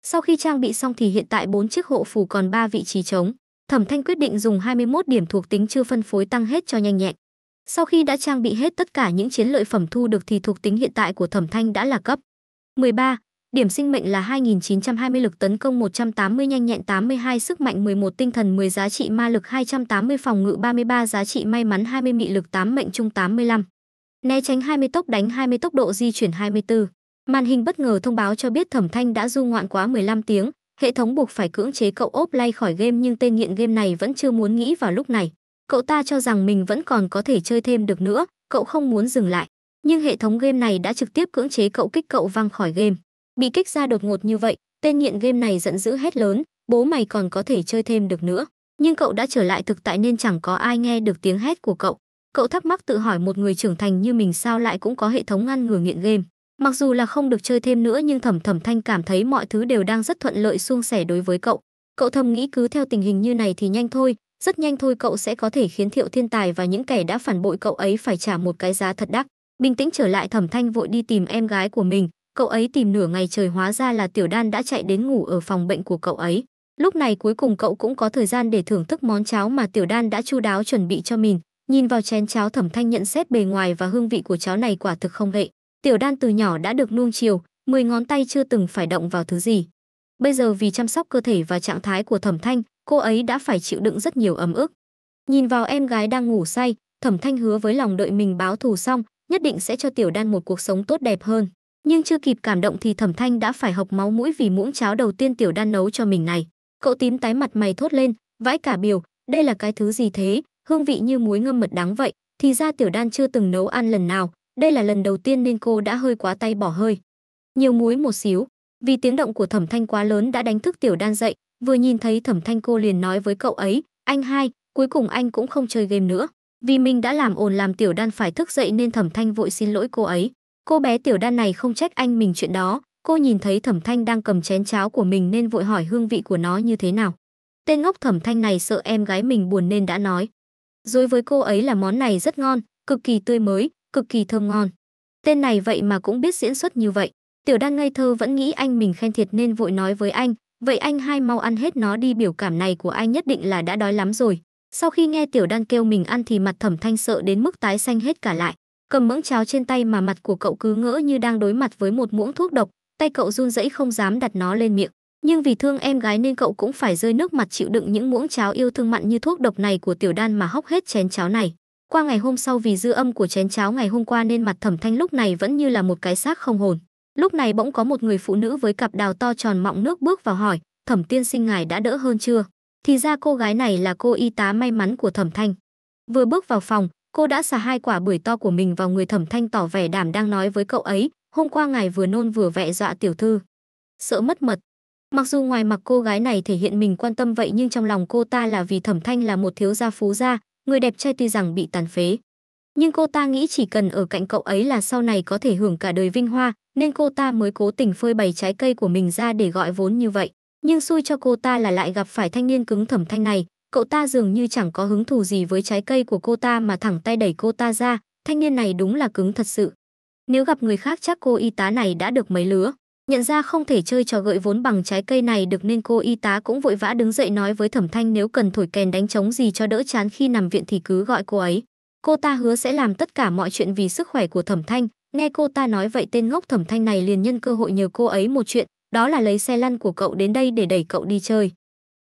Sau khi trang bị xong thì hiện tại 4 chiếc hộ phù còn 3 vị trí trống. Thẩm Thanh quyết định dùng 21 điểm thuộc tính chưa phân phối tăng hết cho nhanh nhẹn. Sau khi đã trang bị hết tất cả những chiến lợi phẩm thu được thì thuộc tính hiện tại của Thẩm Thanh đã là cấp 13, Điểm sinh mệnh là 2920 lực tấn công 180 nhanh nhẹn 82 sức mạnh 11 tinh thần 10 giá trị ma lực 280 phòng ngự 33 giá trị may mắn 20 mị lực 8 mệnh trung 85. Né tránh 20 tốc đánh 20 tốc độ di chuyển 24. Màn hình bất ngờ thông báo cho biết Thẩm Thanh đã du ngoạn quá 15 tiếng, hệ thống buộc phải cưỡng chế cậu ốp lay khỏi game nhưng tên nghiện game này vẫn chưa muốn nghĩ vào lúc này. Cậu ta cho rằng mình vẫn còn có thể chơi thêm được nữa, cậu không muốn dừng lại. Nhưng hệ thống game này đã trực tiếp cưỡng chế cậu kích cậu văng khỏi game. Bị kích ra đột ngột như vậy, tên nghiện game này giận dữ hét lớn, bố mày còn có thể chơi thêm được nữa. Nhưng cậu đã trở lại thực tại nên chẳng có ai nghe được tiếng hét của cậu. Cậu thắc mắc tự hỏi một người trưởng thành như mình sao lại cũng có hệ thống ngăn ngừa nghiện game. Mặc dù là không được chơi thêm nữa nhưng Thẩm Thẩm Thanh cảm thấy mọi thứ đều đang rất thuận lợi suôn sẻ đối với cậu. Cậu thầm nghĩ cứ theo tình hình như này thì nhanh thôi, rất nhanh thôi cậu sẽ có thể khiến Thiệu Thiên Tài và những kẻ đã phản bội cậu ấy phải trả một cái giá thật đắt. Bình tĩnh trở lại Thẩm Thanh vội đi tìm em gái của mình, Cậu ấy tìm nửa ngày trời hóa ra là Tiểu Đan đã chạy đến ngủ ở phòng bệnh của cậu ấy. Lúc này cuối cùng cậu cũng có thời gian để thưởng thức món cháo mà Tiểu Đan đã chu đáo chuẩn bị cho mình. Nhìn vào chén cháo Thẩm Thanh nhận xét bề ngoài và hương vị của cháo này quả thực không hệ. Tiểu Đan từ nhỏ đã được nuông chiều, mười ngón tay chưa từng phải động vào thứ gì. Bây giờ vì chăm sóc cơ thể và trạng thái của Thẩm Thanh, cô ấy đã phải chịu đựng rất nhiều ấm ức. Nhìn vào em gái đang ngủ say, Thẩm Thanh hứa với lòng đợi mình báo thù xong, nhất định sẽ cho Tiểu Đan một cuộc sống tốt đẹp hơn. Nhưng chưa kịp cảm động thì Thẩm Thanh đã phải hộc máu mũi vì muỗng cháo đầu tiên tiểu đan nấu cho mình này. Cậu tím tái mặt mày thốt lên, vãi cả biểu, đây là cái thứ gì thế, hương vị như muối ngâm mật đắng vậy, thì ra tiểu đan chưa từng nấu ăn lần nào, đây là lần đầu tiên nên cô đã hơi quá tay bỏ hơi. Nhiều muối một xíu, vì tiếng động của Thẩm Thanh quá lớn đã đánh thức tiểu đan dậy, vừa nhìn thấy Thẩm Thanh cô liền nói với cậu ấy, anh hai, cuối cùng anh cũng không chơi game nữa. Vì mình đã làm ồn làm tiểu đan phải thức dậy nên Thẩm Thanh vội xin lỗi cô ấy. Cô bé tiểu đan này không trách anh mình chuyện đó, cô nhìn thấy thẩm thanh đang cầm chén cháo của mình nên vội hỏi hương vị của nó như thế nào. Tên ngốc thẩm thanh này sợ em gái mình buồn nên đã nói. Đối với cô ấy là món này rất ngon, cực kỳ tươi mới, cực kỳ thơm ngon. Tên này vậy mà cũng biết diễn xuất như vậy. Tiểu đan ngây thơ vẫn nghĩ anh mình khen thiệt nên vội nói với anh, vậy anh hai mau ăn hết nó đi biểu cảm này của anh nhất định là đã đói lắm rồi. Sau khi nghe tiểu đan kêu mình ăn thì mặt thẩm thanh sợ đến mức tái xanh hết cả lại. Cầm mẫng cháo trên tay mà mặt của cậu cứ ngỡ như đang đối mặt với một muỗng thuốc độc, tay cậu run rẩy không dám đặt nó lên miệng. Nhưng vì thương em gái nên cậu cũng phải rơi nước mặt chịu đựng những muỗng cháo yêu thương mặn như thuốc độc này của tiểu đan mà hốc hết chén cháo này. Qua ngày hôm sau vì dư âm của chén cháo ngày hôm qua nên mặt thẩm thanh lúc này vẫn như là một cái xác không hồn. Lúc này bỗng có một người phụ nữ với cặp đào to tròn mọng nước bước vào hỏi, thẩm tiên sinh ngài đã đỡ hơn chưa? Thì ra cô gái này là cô y tá may mắn của thẩm thanh. Vừa bước vào phòng, cô đã xả hai quả bưởi to của mình vào người thẩm thanh tỏ vẻ đảm đang nói với cậu ấy, hôm qua ngài vừa nôn vừa vẹ dọa tiểu thư. Sợ mất mật. Mặc dù ngoài mặt cô gái này thể hiện mình quan tâm vậy nhưng trong lòng cô ta là vì thẩm thanh là một thiếu gia phú gia, người đẹp trai tuy rằng bị tàn phế. Nhưng cô ta nghĩ chỉ cần ở cạnh cậu ấy là sau này có thể hưởng cả đời vinh hoa, nên cô ta mới cố tình phơi bày trái cây của mình ra để gọi vốn như vậy. Nhưng xui cho cô ta là lại gặp phải thanh niên cứng thẩm thanh này, Cậu ta dường như chẳng có hứng thù gì với trái cây của cô ta mà thẳng tay đẩy cô ta ra, thanh niên này đúng là cứng thật sự. Nếu gặp người khác chắc cô y tá này đã được mấy lứa. Nhận ra không thể chơi trò gợi vốn bằng trái cây này được nên cô y tá cũng vội vã đứng dậy nói với Thẩm Thanh nếu cần thổi kèn đánh trống gì cho đỡ chán khi nằm viện thì cứ gọi cô ấy. Cô ta hứa sẽ làm tất cả mọi chuyện vì sức khỏe của Thẩm Thanh. Nghe cô ta nói vậy tên ngốc Thẩm Thanh này liền nhân cơ hội nhờ cô ấy một chuyện, đó là lấy xe lăn của cậu đến đây để đẩy cậu đi chơi.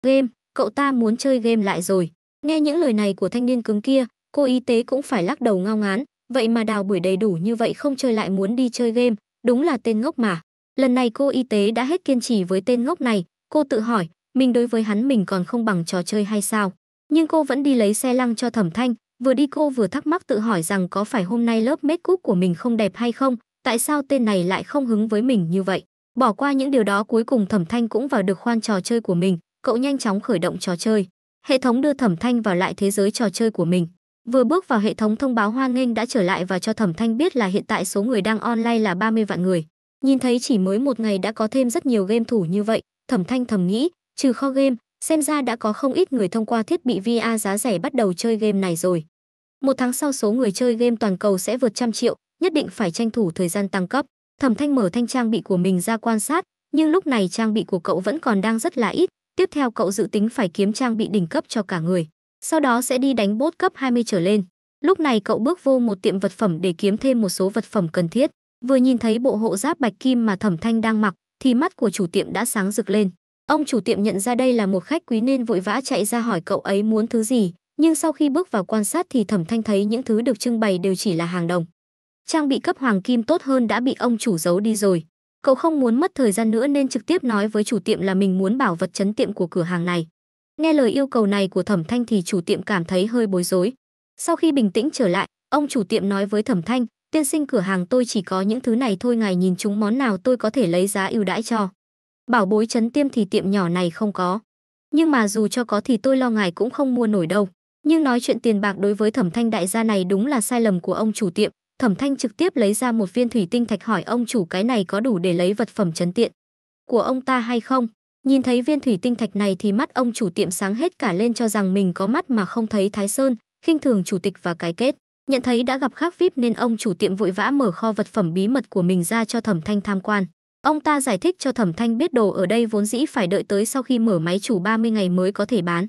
Game cậu ta muốn chơi game lại rồi. Nghe những lời này của thanh niên cứng kia, cô y tế cũng phải lắc đầu ngao ngán, vậy mà đào buổi đầy đủ như vậy không chơi lại muốn đi chơi game, đúng là tên ngốc mà. Lần này cô y tế đã hết kiên trì với tên ngốc này, cô tự hỏi, mình đối với hắn mình còn không bằng trò chơi hay sao? Nhưng cô vẫn đi lấy xe lăn cho thẩm thanh, vừa đi cô vừa thắc mắc tự hỏi rằng có phải hôm nay lớp make up của mình không đẹp hay không, tại sao tên này lại không hứng với mình như vậy. Bỏ qua những điều đó cuối cùng thẩm thanh cũng vào được khoan trò chơi của mình, cậu nhanh chóng khởi động trò chơi. Hệ thống đưa Thẩm Thanh vào lại thế giới trò chơi của mình. Vừa bước vào hệ thống thông báo hoa nghênh đã trở lại và cho Thẩm Thanh biết là hiện tại số người đang online là 30 vạn người. Nhìn thấy chỉ mới một ngày đã có thêm rất nhiều game thủ như vậy, Thẩm Thanh thầm nghĩ, trừ kho game, xem ra đã có không ít người thông qua thiết bị VR giá rẻ bắt đầu chơi game này rồi. Một tháng sau số người chơi game toàn cầu sẽ vượt trăm triệu, nhất định phải tranh thủ thời gian tăng cấp. Thẩm Thanh mở thanh trang bị của mình ra quan sát, nhưng lúc này trang bị của cậu vẫn còn đang rất là ít, Tiếp theo cậu dự tính phải kiếm trang bị đỉnh cấp cho cả người, sau đó sẽ đi đánh bốt cấp 20 trở lên. Lúc này cậu bước vô một tiệm vật phẩm để kiếm thêm một số vật phẩm cần thiết. Vừa nhìn thấy bộ hộ giáp bạch kim mà Thẩm Thanh đang mặc, thì mắt của chủ tiệm đã sáng rực lên. Ông chủ tiệm nhận ra đây là một khách quý nên vội vã chạy ra hỏi cậu ấy muốn thứ gì, nhưng sau khi bước vào quan sát thì Thẩm Thanh thấy những thứ được trưng bày đều chỉ là hàng đồng. Trang bị cấp hoàng kim tốt hơn đã bị ông chủ giấu đi rồi. Cậu không muốn mất thời gian nữa nên trực tiếp nói với chủ tiệm là mình muốn bảo vật chấn tiệm của cửa hàng này. Nghe lời yêu cầu này của Thẩm Thanh thì chủ tiệm cảm thấy hơi bối rối. Sau khi bình tĩnh trở lại, ông chủ tiệm nói với Thẩm Thanh, tiên sinh cửa hàng tôi chỉ có những thứ này thôi ngài nhìn chúng món nào tôi có thể lấy giá ưu đãi cho. Bảo bối chấn tiêm thì tiệm nhỏ này không có. Nhưng mà dù cho có thì tôi lo ngài cũng không mua nổi đâu. Nhưng nói chuyện tiền bạc đối với thẩm thanh đại gia này đúng là sai lầm của ông chủ tiệm, Thẩm Thanh trực tiếp lấy ra một viên thủy tinh thạch hỏi ông chủ cái này có đủ để lấy vật phẩm trấn tiện của ông ta hay không. Nhìn thấy viên thủy tinh thạch này thì mắt ông chủ tiệm sáng hết cả lên cho rằng mình có mắt mà không thấy Thái Sơn, khinh thường chủ tịch và cái kết. Nhận thấy đã gặp khác VIP nên ông chủ tiệm vội vã mở kho vật phẩm bí mật của mình ra cho Thẩm Thanh tham quan. Ông ta giải thích cho Thẩm Thanh biết đồ ở đây vốn dĩ phải đợi tới sau khi mở máy chủ 30 ngày mới có thể bán.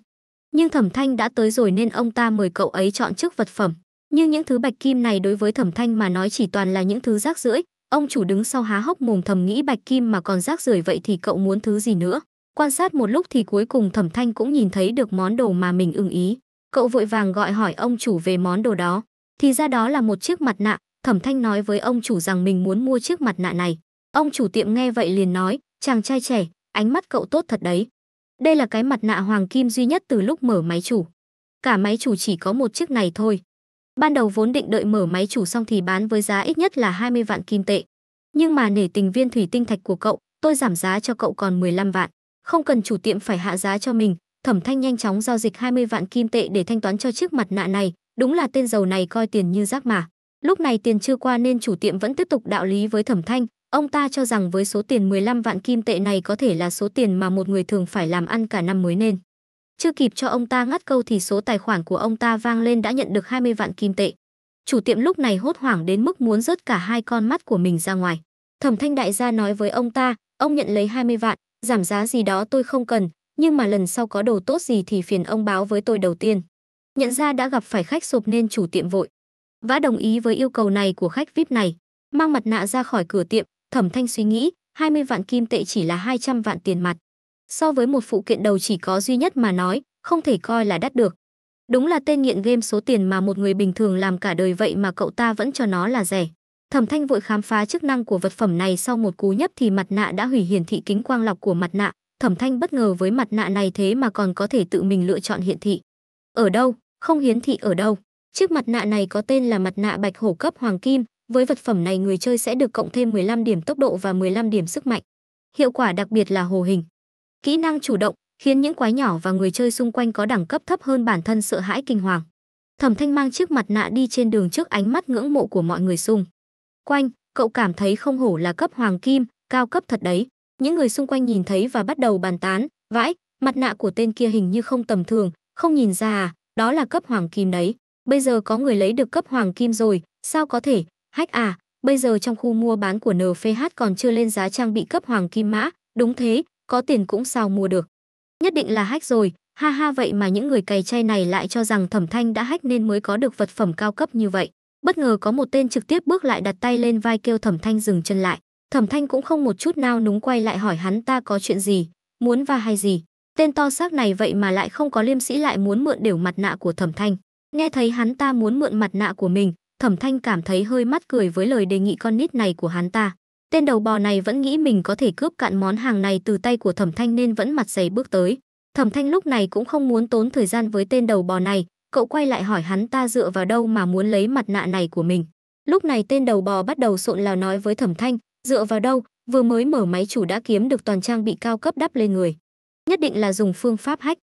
Nhưng Thẩm Thanh đã tới rồi nên ông ta mời cậu ấy chọn trước vật phẩm. Nhưng những thứ bạch kim này đối với Thẩm Thanh mà nói chỉ toàn là những thứ rác rưởi, ông chủ đứng sau há hốc mồm thầm nghĩ bạch kim mà còn rác rưởi vậy thì cậu muốn thứ gì nữa. Quan sát một lúc thì cuối cùng Thẩm Thanh cũng nhìn thấy được món đồ mà mình ưng ý. Cậu vội vàng gọi hỏi ông chủ về món đồ đó. Thì ra đó là một chiếc mặt nạ, Thẩm Thanh nói với ông chủ rằng mình muốn mua chiếc mặt nạ này. Ông chủ tiệm nghe vậy liền nói, chàng trai trẻ, ánh mắt cậu tốt thật đấy. Đây là cái mặt nạ hoàng kim duy nhất từ lúc mở máy chủ. Cả máy chủ chỉ có một chiếc này thôi. Ban đầu vốn định đợi mở máy chủ xong thì bán với giá ít nhất là 20 vạn kim tệ. Nhưng mà nể tình viên thủy tinh thạch của cậu, tôi giảm giá cho cậu còn 15 vạn. Không cần chủ tiệm phải hạ giá cho mình, Thẩm Thanh nhanh chóng giao dịch 20 vạn kim tệ để thanh toán cho chiếc mặt nạ này, đúng là tên giàu này coi tiền như rác mà. Lúc này tiền chưa qua nên chủ tiệm vẫn tiếp tục đạo lý với Thẩm Thanh, ông ta cho rằng với số tiền 15 vạn kim tệ này có thể là số tiền mà một người thường phải làm ăn cả năm mới nên. Chưa kịp cho ông ta ngắt câu thì số tài khoản của ông ta vang lên đã nhận được 20 vạn kim tệ. Chủ tiệm lúc này hốt hoảng đến mức muốn rớt cả hai con mắt của mình ra ngoài. Thẩm Thanh đại gia nói với ông ta, ông nhận lấy 20 vạn, giảm giá gì đó tôi không cần, nhưng mà lần sau có đồ tốt gì thì phiền ông báo với tôi đầu tiên. Nhận ra đã gặp phải khách sộp nên chủ tiệm vội. Vã đồng ý với yêu cầu này của khách VIP này, mang mặt nạ ra khỏi cửa tiệm, Thẩm Thanh suy nghĩ, 20 vạn kim tệ chỉ là 200 vạn tiền mặt. So với một phụ kiện đầu chỉ có duy nhất mà nói, không thể coi là đắt được. Đúng là tên nghiện game số tiền mà một người bình thường làm cả đời vậy mà cậu ta vẫn cho nó là rẻ. Thẩm Thanh vội khám phá chức năng của vật phẩm này sau một cú nhấp thì mặt nạ đã hủy hiển thị kính quang lọc của mặt nạ. Thẩm Thanh bất ngờ với mặt nạ này thế mà còn có thể tự mình lựa chọn hiển thị. Ở đâu, không hiển thị ở đâu. Chiếc mặt nạ này có tên là mặt nạ bạch hổ cấp hoàng kim, với vật phẩm này người chơi sẽ được cộng thêm 15 điểm tốc độ và 15 điểm sức mạnh. Hiệu quả đặc biệt là hồ hình. Kỹ năng chủ động khiến những quái nhỏ và người chơi xung quanh có đẳng cấp thấp hơn bản thân sợ hãi kinh hoàng. Thẩm Thanh mang chiếc mặt nạ đi trên đường trước ánh mắt ngưỡng mộ của mọi người xung quanh, cậu cảm thấy không hổ là cấp hoàng kim, cao cấp thật đấy. Những người xung quanh nhìn thấy và bắt đầu bàn tán, vãi, mặt nạ của tên kia hình như không tầm thường, không nhìn ra à, đó là cấp hoàng kim đấy. Bây giờ có người lấy được cấp hoàng kim rồi, sao có thể, hách à, bây giờ trong khu mua bán của NPH còn chưa lên giá trang bị cấp hoàng kim mã, đúng thế, có tiền cũng sao mua được. Nhất định là hách rồi, ha ha vậy mà những người cày chay này lại cho rằng Thẩm Thanh đã hách nên mới có được vật phẩm cao cấp như vậy. Bất ngờ có một tên trực tiếp bước lại đặt tay lên vai kêu Thẩm Thanh dừng chân lại. Thẩm Thanh cũng không một chút nào núng quay lại hỏi hắn ta có chuyện gì, muốn va hay gì. Tên to xác này vậy mà lại không có liêm sĩ lại muốn mượn đều mặt nạ của Thẩm Thanh. Nghe thấy hắn ta muốn mượn mặt nạ của mình, Thẩm Thanh cảm thấy hơi mắt cười với lời đề nghị con nít này của hắn ta. Tên đầu bò này vẫn nghĩ mình có thể cướp cạn món hàng này từ tay của Thẩm Thanh nên vẫn mặt dày bước tới. Thẩm Thanh lúc này cũng không muốn tốn thời gian với tên đầu bò này, cậu quay lại hỏi hắn ta dựa vào đâu mà muốn lấy mặt nạ này của mình. Lúc này tên đầu bò bắt đầu sộn lào nói với Thẩm Thanh, dựa vào đâu, vừa mới mở máy chủ đã kiếm được toàn trang bị cao cấp đắp lên người. Nhất định là dùng phương pháp hách.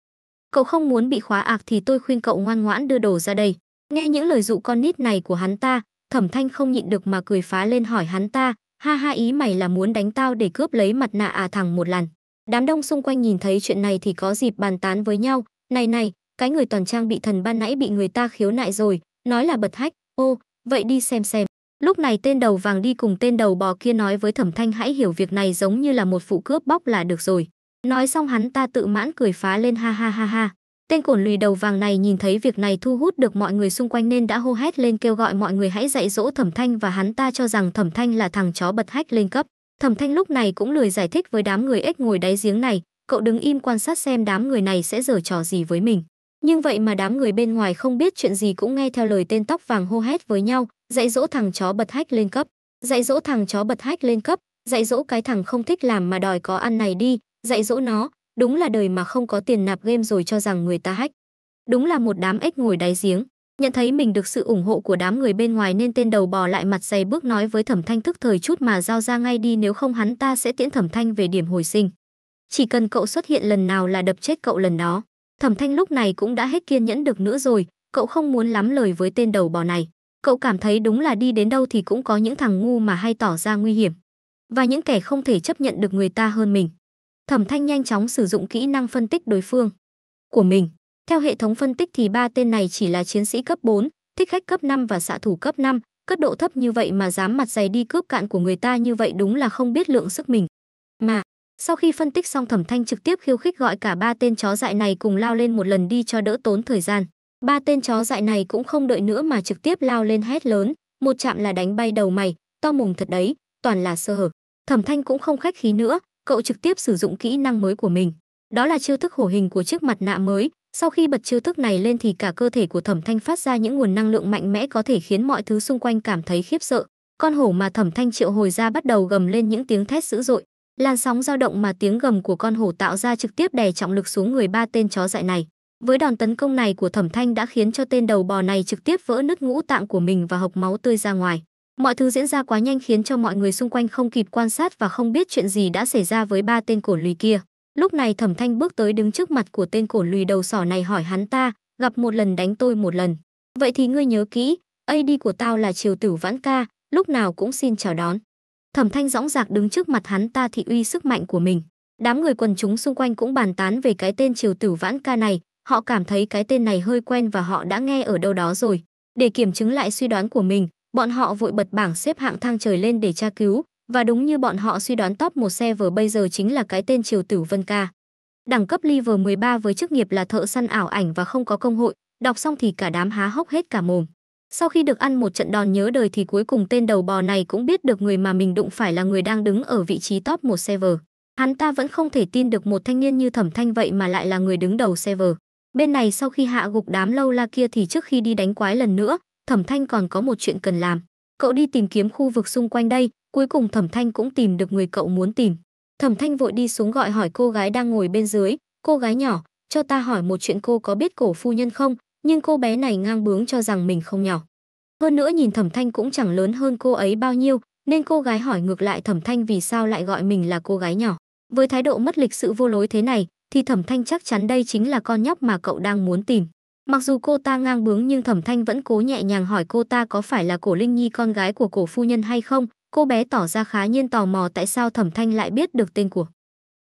Cậu không muốn bị khóa ạc thì tôi khuyên cậu ngoan ngoãn đưa đồ ra đây. Nghe những lời dụ con nít này của hắn ta, Thẩm Thanh không nhịn được mà cười phá lên hỏi hắn ta, Ha ha ý mày là muốn đánh tao để cướp lấy mặt nạ à thằng một lần. Đám đông xung quanh nhìn thấy chuyện này thì có dịp bàn tán với nhau. Này này, cái người toàn trang bị thần ban nãy bị người ta khiếu nại rồi, nói là bật hách. Ô, vậy đi xem xem. Lúc này tên đầu vàng đi cùng tên đầu bò kia nói với thẩm thanh hãy hiểu việc này giống như là một vụ cướp bóc là được rồi. Nói xong hắn ta tự mãn cười phá lên ha ha ha ha. Tên cổn lùi đầu vàng này nhìn thấy việc này thu hút được mọi người xung quanh nên đã hô hét lên kêu gọi mọi người hãy dạy dỗ Thẩm Thanh và hắn ta cho rằng Thẩm Thanh là thằng chó bật hách lên cấp. Thẩm Thanh lúc này cũng lười giải thích với đám người ếch ngồi đáy giếng này, cậu đứng im quan sát xem đám người này sẽ giở trò gì với mình. Nhưng vậy mà đám người bên ngoài không biết chuyện gì cũng nghe theo lời tên tóc vàng hô hét với nhau, dạy dỗ thằng chó bật hách lên cấp, dạy dỗ thằng chó bật hách lên cấp, dạy dỗ cái thằng không thích làm mà đòi có ăn này đi, dạy dỗ nó, Đúng là đời mà không có tiền nạp game rồi cho rằng người ta hách Đúng là một đám ếch ngồi đáy giếng. Nhận thấy mình được sự ủng hộ của đám người bên ngoài nên tên đầu bò lại mặt dày bước nói với Thẩm Thanh thức thời chút mà giao ra ngay đi nếu không hắn ta sẽ tiễn Thẩm Thanh về điểm hồi sinh. Chỉ cần cậu xuất hiện lần nào là đập chết cậu lần đó. Thẩm Thanh lúc này cũng đã hết kiên nhẫn được nữa rồi, cậu không muốn lắm lời với tên đầu bò này. Cậu cảm thấy đúng là đi đến đâu thì cũng có những thằng ngu mà hay tỏ ra nguy hiểm. Và những kẻ không thể chấp nhận được người ta hơn mình. Thẩm Thanh nhanh chóng sử dụng kỹ năng phân tích đối phương của mình. Theo hệ thống phân tích thì ba tên này chỉ là chiến sĩ cấp 4, thích khách cấp 5 và xạ thủ cấp 5, cấp độ thấp như vậy mà dám mặt dày đi cướp cạn của người ta như vậy đúng là không biết lượng sức mình. Mà, sau khi phân tích xong Thẩm Thanh trực tiếp khiêu khích gọi cả ba tên chó dại này cùng lao lên một lần đi cho đỡ tốn thời gian. Ba tên chó dại này cũng không đợi nữa mà trực tiếp lao lên hét lớn, một chạm là đánh bay đầu mày, to mồm thật đấy, toàn là sơ hở. Thẩm Thanh cũng không khách khí nữa, cậu trực tiếp sử dụng kỹ năng mới của mình. Đó là chiêu thức hổ hình của chiếc mặt nạ mới. Sau khi bật chiêu thức này lên thì cả cơ thể của Thẩm Thanh phát ra những nguồn năng lượng mạnh mẽ có thể khiến mọi thứ xung quanh cảm thấy khiếp sợ. Con hổ mà Thẩm Thanh triệu hồi ra bắt đầu gầm lên những tiếng thét dữ dội. Làn sóng dao động mà tiếng gầm của con hổ tạo ra trực tiếp đè trọng lực xuống người ba tên chó dại này. Với đòn tấn công này của Thẩm Thanh đã khiến cho tên đầu bò này trực tiếp vỡ nứt ngũ tạng của mình và hộc máu tươi ra ngoài. Mọi thứ diễn ra quá nhanh khiến cho mọi người xung quanh không kịp quan sát và không biết chuyện gì đã xảy ra với ba tên cổ lùi kia. Lúc này Thẩm Thanh bước tới đứng trước mặt của tên cổ lùi đầu sỏ này hỏi hắn ta, gặp một lần đánh tôi một lần. Vậy thì ngươi nhớ kỹ, AD của tao là Triều Tử Vãn Ca, lúc nào cũng xin chào đón. Thẩm Thanh dõng dạc đứng trước mặt hắn ta thị uy sức mạnh của mình. Đám người quần chúng xung quanh cũng bàn tán về cái tên Triều Tử Vãn Ca này, họ cảm thấy cái tên này hơi quen và họ đã nghe ở đâu đó rồi. Để kiểm chứng lại suy đoán của mình, Bọn họ vội bật bảng xếp hạng thang trời lên để tra cứu, và đúng như bọn họ suy đoán top một server bây giờ chính là cái tên Triều Tử Vân Ca. Đẳng cấp Liver 13 với chức nghiệp là thợ săn ảo ảnh và không có công hội, đọc xong thì cả đám há hốc hết cả mồm. Sau khi được ăn một trận đòn nhớ đời thì cuối cùng tên đầu bò này cũng biết được người mà mình đụng phải là người đang đứng ở vị trí top một server. Hắn ta vẫn không thể tin được một thanh niên như Thẩm Thanh vậy mà lại là người đứng đầu server. Bên này sau khi hạ gục đám lâu la kia thì trước khi đi đánh quái lần nữa, Thẩm Thanh còn có một chuyện cần làm. Cậu đi tìm kiếm khu vực xung quanh đây, cuối cùng Thẩm Thanh cũng tìm được người cậu muốn tìm. Thẩm Thanh vội đi xuống gọi hỏi cô gái đang ngồi bên dưới, "Cô gái nhỏ, cho ta hỏi một chuyện cô có biết cổ phu nhân không?" Nhưng cô bé này ngang bướng cho rằng mình không nhỏ. Hơn nữa nhìn Thẩm Thanh cũng chẳng lớn hơn cô ấy bao nhiêu, nên cô gái hỏi ngược lại Thẩm Thanh vì sao lại gọi mình là cô gái nhỏ. Với thái độ mất lịch sự vô lối thế này, thì Thẩm Thanh chắc chắn đây chính là con nhóc mà cậu đang muốn tìm. Mặc dù cô ta ngang bướng nhưng Thẩm Thanh vẫn cố nhẹ nhàng hỏi cô ta có phải là Cổ Linh Nhi con gái của cổ phu nhân hay không. Cô bé tỏ ra khá nhiên tò mò tại sao Thẩm Thanh lại biết được tên của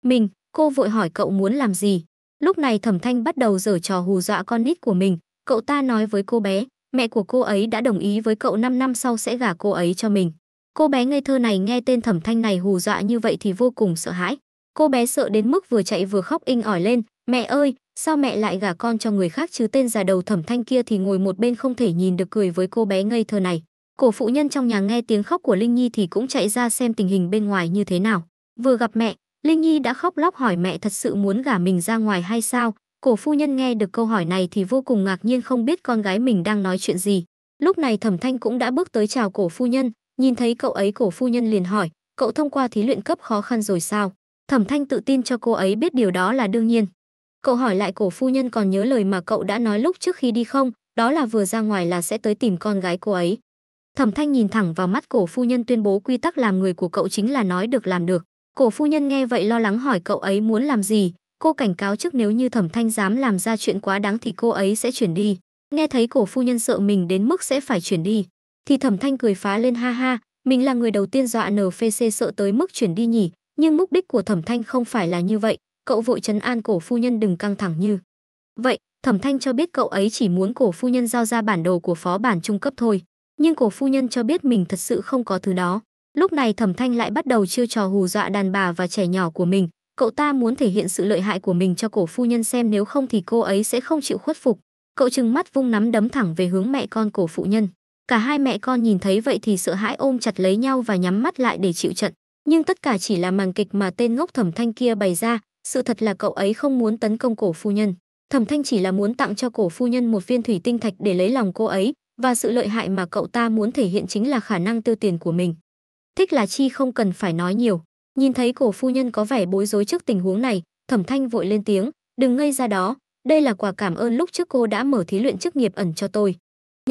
mình. Cô vội hỏi cậu muốn làm gì. Lúc này Thẩm Thanh bắt đầu giở trò hù dọa con nít của mình. Cậu ta nói với cô bé, mẹ của cô ấy đã đồng ý với cậu 5 năm sau sẽ gả cô ấy cho mình. Cô bé ngây thơ này nghe tên Thẩm Thanh này hù dọa như vậy thì vô cùng sợ hãi. Cô bé sợ đến mức vừa chạy vừa khóc inh ỏi lên, Mẹ ơi, sao mẹ lại gả con cho người khác chứ tên già đầu thẩm thanh kia thì ngồi một bên không thể nhìn được cười với cô bé ngây thơ này. Cổ phụ nhân trong nhà nghe tiếng khóc của Linh Nhi thì cũng chạy ra xem tình hình bên ngoài như thế nào. Vừa gặp mẹ, Linh Nhi đã khóc lóc hỏi mẹ thật sự muốn gả mình ra ngoài hay sao. Cổ phu nhân nghe được câu hỏi này thì vô cùng ngạc nhiên không biết con gái mình đang nói chuyện gì. Lúc này thẩm thanh cũng đã bước tới chào cổ phu nhân, nhìn thấy cậu ấy cổ phu nhân liền hỏi, cậu thông qua thí luyện cấp khó khăn rồi sao? Thẩm thanh tự tin cho cô ấy biết điều đó là đương nhiên. Cậu hỏi lại cổ phu nhân còn nhớ lời mà cậu đã nói lúc trước khi đi không, đó là vừa ra ngoài là sẽ tới tìm con gái cô ấy. Thẩm Thanh nhìn thẳng vào mắt cổ phu nhân tuyên bố quy tắc làm người của cậu chính là nói được làm được. Cổ phu nhân nghe vậy lo lắng hỏi cậu ấy muốn làm gì, cô cảnh cáo trước nếu như Thẩm Thanh dám làm ra chuyện quá đáng thì cô ấy sẽ chuyển đi. Nghe thấy cổ phu nhân sợ mình đến mức sẽ phải chuyển đi, thì Thẩm Thanh cười phá lên ha ha, mình là người đầu tiên dọa NPC sợ tới mức chuyển đi nhỉ, nhưng mục đích của Thẩm Thanh không phải là như vậy, cậu vội trấn an cổ phu nhân đừng căng thẳng như. Vậy, Thẩm Thanh cho biết cậu ấy chỉ muốn cổ phu nhân giao ra bản đồ của phó bản trung cấp thôi, nhưng cổ phu nhân cho biết mình thật sự không có thứ đó. Lúc này Thẩm Thanh lại bắt đầu chiêu trò hù dọa đàn bà và trẻ nhỏ của mình, cậu ta muốn thể hiện sự lợi hại của mình cho cổ phu nhân xem nếu không thì cô ấy sẽ không chịu khuất phục. Cậu trừng mắt vung nắm đấm thẳng về hướng mẹ con cổ phụ nhân. Cả hai mẹ con nhìn thấy vậy thì sợ hãi ôm chặt lấy nhau và nhắm mắt lại để chịu trận. Nhưng tất cả chỉ là màn kịch mà tên ngốc thẩm thanh kia bày ra, sự thật là cậu ấy không muốn tấn công cổ phu nhân. Thẩm Thanh chỉ là muốn tặng cho cổ phu nhân một viên thủy tinh thạch để lấy lòng cô ấy, và sự lợi hại mà cậu ta muốn thể hiện chính là khả năng tiêu tiền của mình. Thích là chi không cần phải nói nhiều. Nhìn thấy cổ phu nhân có vẻ bối rối trước tình huống này, Thẩm Thanh vội lên tiếng, "Đừng ngây ra đó, đây là quà cảm ơn lúc trước cô đã mở thí luyện chức nghiệp ẩn cho tôi.